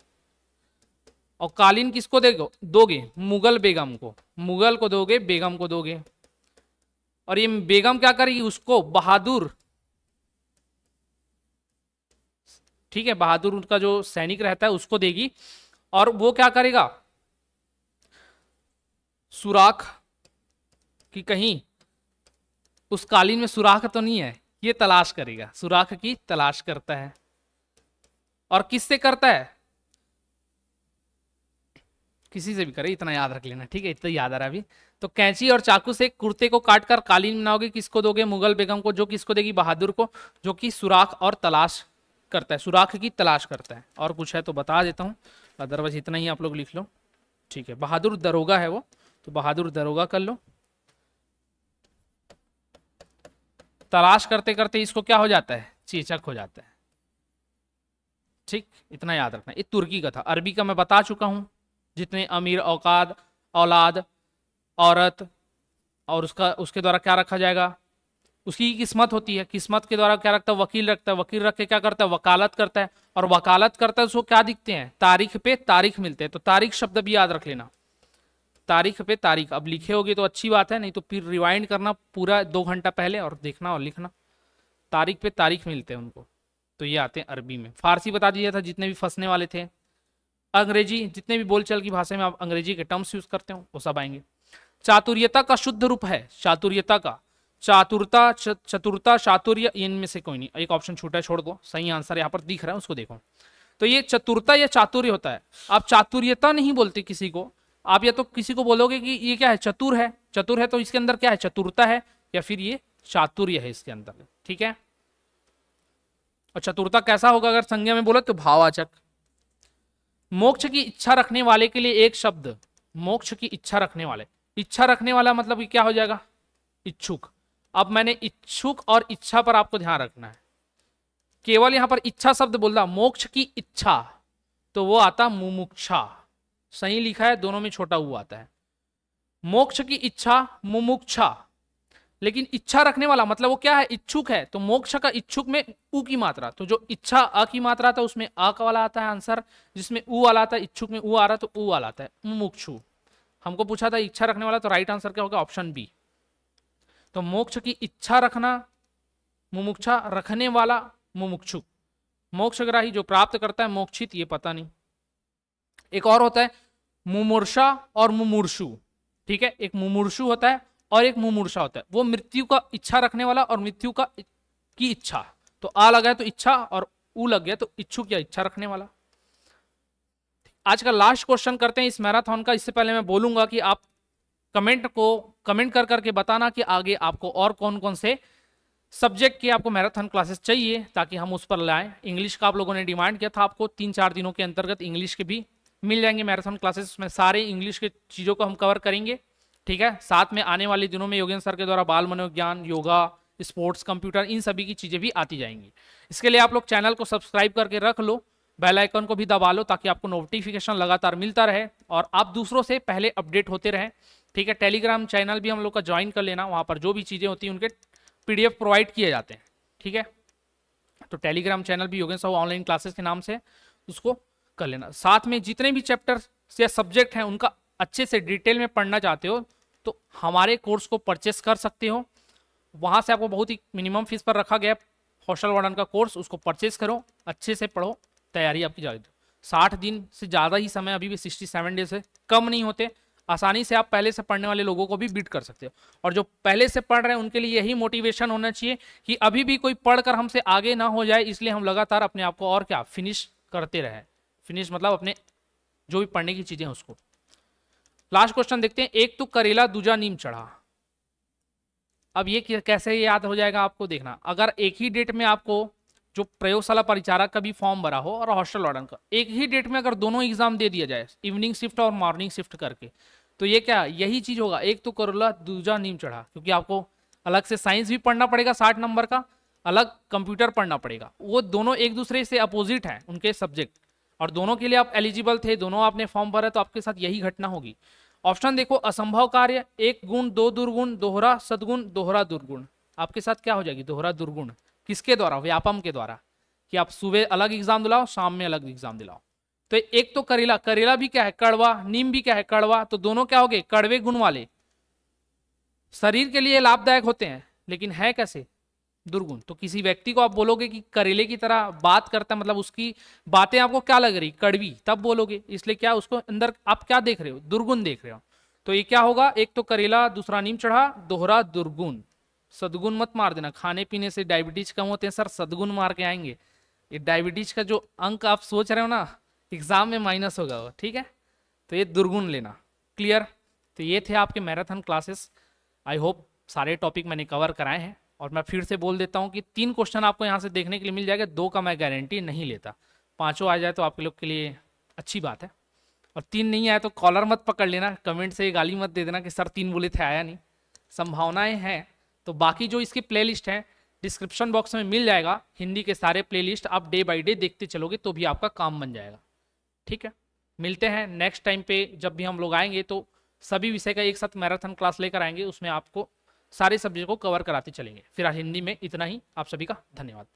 और कालीन किसको दे दोगे मुगल बेगम को मुगल को दोगे बेगम को दोगे और ये बेगम क्या करेगी उसको बहादुर ठीक है बहादुर उनका जो सैनिक रहता है उसको देगी और वो क्या करेगा सुराख की कहीं उस कालीन में सुराख तो नहीं है ये तलाश करेगा सुराख की तलाश करता है और किससे करता है किसी से भी करे इतना याद रख लेना ठीक है इतना याद आ रहा अभी तो कैंची और चाकू से कुर्ते को काटकर कालीन बनाओगे किसको दोगे मुगल बेगम को जो किसको देगी बहादुर को जो कि सुराख और तलाश करता है सुराख की तलाश करता है और कुछ है तो बता देता हूँ अदरवाइज इतना ही आप लोग लिख लो ठीक है बहादुर दरोगा है वो तो बहादुर दरोगा कर लो तलाश करते करते इसको क्या हो जाता है चेचक हो जाता है ठीक इतना याद रखना ये तुर्की का था अरबी का मैं बता चुका हूं जितने अमीर औकाद औलाद औरत और उसका उसके द्वारा क्या रखा जाएगा उसकी किस्मत होती है किस्मत के द्वारा क्या रखता है वकील रखता है वकील रख के क्या करता है वकालत करता है और वकालत करता है उसको क्या दिखते हैं तारीख पे तारीख मिलते हैं तो तारीख शब्द भी याद रख लेना तारीख पे तारीख अब लिखे होगी तो अच्छी बात है नहीं तो फिर रिवाइंड करना पूरा दो घंटा पहले और देखना और लिखना तारीख पे तारीख मिलते हैं उनको तो ये आते हैं अरबी में फारसी बता दिया था जितने भी फंसने वाले थे अंग्रेजी जितने भी बोलचाल की भाषा में आप अंग्रेजी के टर्म्स यूज करते हो वो सब आएंगे चातुर्यता का शुद्ध रूप है चातुर्यता का चातुरता चतुरता चातुर्य इनमें से कोई नहीं एक ऑप्शन छूटा है छोड़ दो सही आंसर यहाँ पर दिख रहा है उसको देखो तो ये चतुरता या चातुर्य होता है आप चातुर्यता नहीं बोलते किसी को आप या तो किसी को बोलोगे कि ये क्या है चतुर है चतुर है तो इसके अंदर क्या है चतुरता है या फिर ये चातुर्य है इसके अंदर ठीक है और चतुरता कैसा होगा अगर संज्ञा में बोला तो भावाचक मोक्ष की इच्छा रखने वाले के लिए एक शब्द मोक्ष की इच्छा रखने वाले इच्छा रखने वाला मतलब क्या हो जाएगा इच्छुक अब मैंने इच्छुक और इच्छा पर आपको ध्यान रखना है केवल यहां पर इच्छा शब्द बोल रहा मोक्ष की इच्छा तो वो आता मुमुक्षा सही लिखा है दोनों में छोटा हुआ आता है मोक्ष की इच्छा मुमुक्षा लेकिन इच्छा रखने वाला मतलब वो क्या है इच्छुक है तो मोक्ष का इच्छुक में ऊ की मात्रा तो जो इच्छा अ की मात्रा था उसमें अ का वाला आता है आंसर जिसमें ऊ वाला आता है इच्छुक में ऊ आ रहा तो ऊ वाला आता है मुमुक्षु हमको पूछा था इच्छा रखने वाला तो राइट आंसर क्या होगा ऑप्शन बी तो मोक्ष की इच्छा रखना मुमुक्षा रखने वाला मुमुक्षु मोक्षग्राही जो प्राप्त करता है मोक्षित ये पता नहीं एक और होता है मुमूर्षा और मुमूर्षु ठीक है एक मुमूर्षु होता है और एक मुमूर्षा होता है वो मृत्यु का इच्छा रखने वाला और मृत्यु का की इच्छा तो आ लगा है तो इच्छा और ऊ लग गया तो इच्छुक या इच्छा रखने वाला आज का लास्ट क्वेश्चन करते हैं इस मैराथन का इससे पहले मैं बोलूंगा कि आप कमेंट को कमेंट कर करके बताना कि आगे आपको और कौन कौन से सब्जेक्ट के आपको मैराथन क्लासेस चाहिए ताकि हम उस पर लाएं इंग्लिश का आप लोगों ने डिमांड किया था आपको तीन चार दिनों के अंतर्गत इंग्लिश के भी मिल जाएंगे मैराथन क्लासेस उसमें सारे इंग्लिश के चीज़ों को हम कवर करेंगे ठीक है साथ में आने वाले दिनों में योगेंद्र सर के द्वारा बाल मनोविज्ञान योगा स्पोर्ट्स कंप्यूटर इन सभी की चीज़ें भी आती जाएंगी इसके लिए आप लोग चैनल को सब्सक्राइब करके रख लो बेल आइकन को भी दबा लो ताकि आपको नोटिफिकेशन लगातार मिलता रहे और आप दूसरों से पहले अपडेट होते रहें ठीक है टेलीग्राम चैनल भी हम लोग का ज्वाइन कर लेना वहाँ पर जो भी चीज़ें होती हैं उनके पीडीएफ प्रोवाइड किए जाते हैं ठीक है तो टेलीग्राम चैनल भी योगेंद्र साहू ऑनलाइन क्लासेस के नाम से उसको कर लेना साथ में जितने भी चैप्टर या सब्जेक्ट हैं उनका अच्छे से डिटेल में पढ़ना चाहते हो तो हमारे कोर्स को परचेस कर सकते हो वहाँ से आपको बहुत ही मिनिमम फीस पर रखा गया हॉस्टल वार्डन का कोर्स उसको परचेस करो अच्छे से पढ़ो तैयारी आपकी जारी साठ दिन से ज़्यादा ही समय अभी भी सिक्सटी सेवन डेज है कम नहीं होते आसानी से आप पहले से पढ़ने वाले लोगों को भी बीट कर सकते हो और जो पहले से पढ़ रहे हैं उनके लिए यही मोटिवेशन होना चाहिए कि अभी भी कोई पढ़कर हमसे आगे ना हो जाए इसलिए हम लगातार अपने आप को और क्या फिनिश करते रहें फिनिश मतलब अपने जो भी पढ़ने की चीज़ें उसको लास्ट क्वेश्चन देखते हैं एक तो करेला दूजा नीम चढ़ा अब ये कैसे याद हो जाएगा आपको देखना अगर एक ही डेट में आपको जो प्रयोगशाला परिचारक का भी फॉर्म भरा हो और हॉस्टल वार्डन का एक ही डेट में अगर दोनों एग्जाम दे दिया जाए इवनिंग शिफ्ट और मॉर्निंग शिफ्ट करके तो ये क्या यही चीज होगा एक तो करोला दूसरा नीम चढ़ा क्योंकि आपको अलग से साइंस भी पढ़ना पड़ेगा साठ नंबर का अलग कंप्यूटर पढ़ना पड़ेगा वो दोनों एक दूसरे से अपोजिट हैं उनके सब्जेक्ट और दोनों के लिए आप एलिजिबल थे दोनों आपने फॉर्म भरा तो आपके साथ यही घटना होगी ऑप्शन देखो असंभव कार्य एक गुण दो दुर्गुण दोहरा सदगुण दोहरा दुर्गुण आपके साथ क्या हो जाएगी दोहरा दुर्गुण किसके द्वारा व्यापम के द्वारा कि आप सुबह अलग एग्जाम दिलाओ शाम में अलग एग्जाम दिलाओ तो एक तो करेला करेला भी क्या है कड़वा नीम भी क्या है कड़वा तो दोनों क्या हो गए कड़वे गुण वाले शरीर के लिए लाभदायक होते हैं लेकिन है कैसे दुर्गुण तो किसी व्यक्ति को आप बोलोगे कि करेले की तरह बात करता है मतलब उसकी बातें आपको क्या लग रही कड़वी तब बोलोगे इसलिए क्या उसको अंदर आप क्या देख रहे हो दुर्गुण देख रहे हो तो ये क्या होगा एक तो करेला दूसरा नीम चढ़ा दोहरा दुर्गुण सदगुण मत मार देना खाने पीने से डायबिटीज कम होते हैं सर सदगुण मार के आएंगे ये डायबिटीज का जो अंक आप सोच रहे हो ना एग्ज़ाम में माइनस होगा वो ठीक है तो ये दुर्गुण लेना क्लियर तो ये थे आपके मैराथन क्लासेस आई होप सारे टॉपिक मैंने कवर कराए हैं और मैं फिर से बोल देता हूँ कि तीन क्वेश्चन आपको यहाँ से देखने के लिए मिल जाएगा दो का मैं गारंटी नहीं लेता पाँचों आ जाए तो आपके लोग के लिए अच्छी बात है और तीन नहीं आया तो कॉलर मत पकड़ लेना कमेंट से गाली मत दे देना कि सर तीन बोले थे आया नहीं संभावनाएं हैं तो बाकी जो इसकी लिस्ट है डिस्क्रिप्शन बॉक्स में मिल जाएगा हिंदी के सारे लिस्ट आप डे बाई डे देखते चलोगे तो भी आपका काम बन जाएगा ठीक है मिलते हैं नेक्स्ट टाइम पे जब भी हम लोग आएंगे तो सभी विषय का एक साथ मैराथन क्लास लेकर आएंगे उसमें आपको सारे सब्जेक्ट को कवर कराते चलेंगे फिलहाल हिंदी में इतना ही आप सभी का धन्यवाद